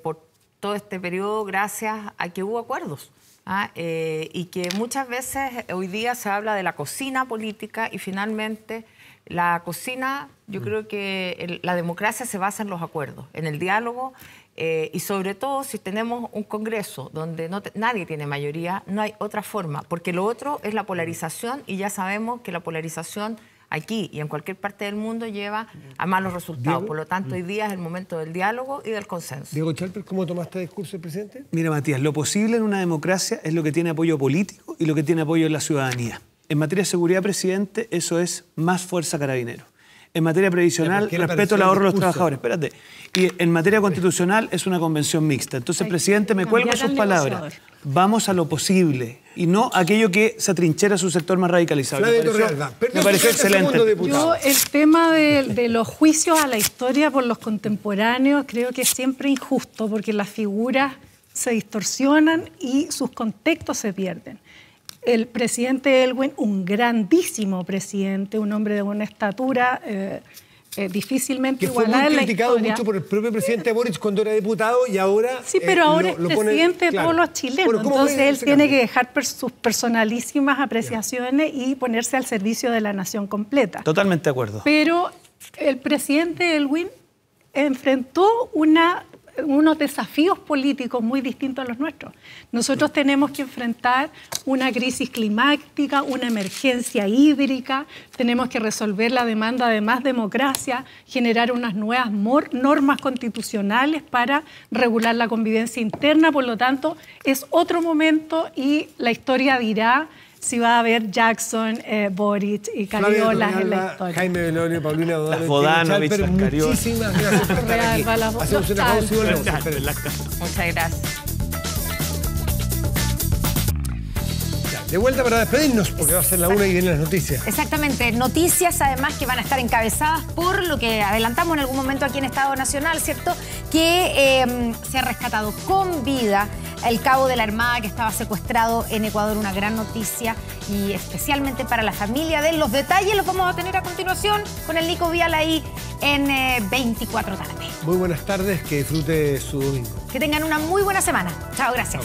por todo este periodo gracias a que hubo acuerdos. ¿ah? Eh, y que muchas veces hoy día se habla de la cocina política y finalmente la cocina, yo mm. creo que la democracia se basa en los acuerdos, en el diálogo eh, y sobre todo si tenemos un Congreso donde no nadie tiene mayoría, no hay otra forma, porque lo otro es la polarización y ya sabemos que la polarización aquí y en cualquier parte del mundo lleva a malos resultados. Por lo tanto, mm. hoy día es el momento del diálogo y del consenso. Diego Chalper, ¿cómo tomaste discurso presidente? Mira, Matías, lo posible en una democracia es lo que tiene apoyo político y lo que tiene apoyo en la ciudadanía. En materia de seguridad, presidente, eso es más fuerza carabinero en materia previsional respeto el ahorro de los trabajadores. Espérate. Y en materia constitucional es una convención mixta. Entonces, presidente, me cuelgo sus palabras. Vamos a lo posible y no aquello que se atrinchera su sector más radicalizado. Me parece excelente. Yo, el tema de, de, los juicios a la historia por los contemporáneos creo que es siempre injusto porque las figuras se distorsionan y sus contextos se pierden el presidente Elwin, un grandísimo presidente, un hombre de una estatura eh, eh, difícilmente que fue criticado mucho por el propio presidente Boric cuando era diputado y ahora sí eh, pero ahora es presidente de todos los chilenos entonces él tiene que dejar sus personalísimas apreciaciones y ponerse al servicio de la nación completa totalmente de acuerdo pero el presidente Elwin enfrentó una unos desafíos políticos muy distintos a los nuestros. Nosotros tenemos que enfrentar una crisis climática, una emergencia hídrica, tenemos que resolver la demanda de más democracia, generar unas nuevas normas constitucionales para regular la convivencia interna, por lo tanto, es otro momento y la historia dirá si va a haber Jackson, eh, Boric y Cariola en la historia. Jaime Belonio, Paulina Dodano, Cariola. Muchísimas gracias por estar aquí. Hacemos una pausa y volvemos. Muchas gracias. de vuelta para despedirnos, porque va a ser la una y vienen las noticias. Exactamente, noticias además que van a estar encabezadas por lo que adelantamos en algún momento aquí en Estado Nacional, ¿cierto? Que em, se ha rescatado con vida el cabo de la Armada que estaba secuestrado en Ecuador, una gran noticia y especialmente para la familia de él. Los detalles los vamos a tener a continuación con el Nico Vial ahí en 24 eh, tarde. Muy buenas tardes, que disfrute su domingo. Que tengan una muy buena semana. Chao, gracias.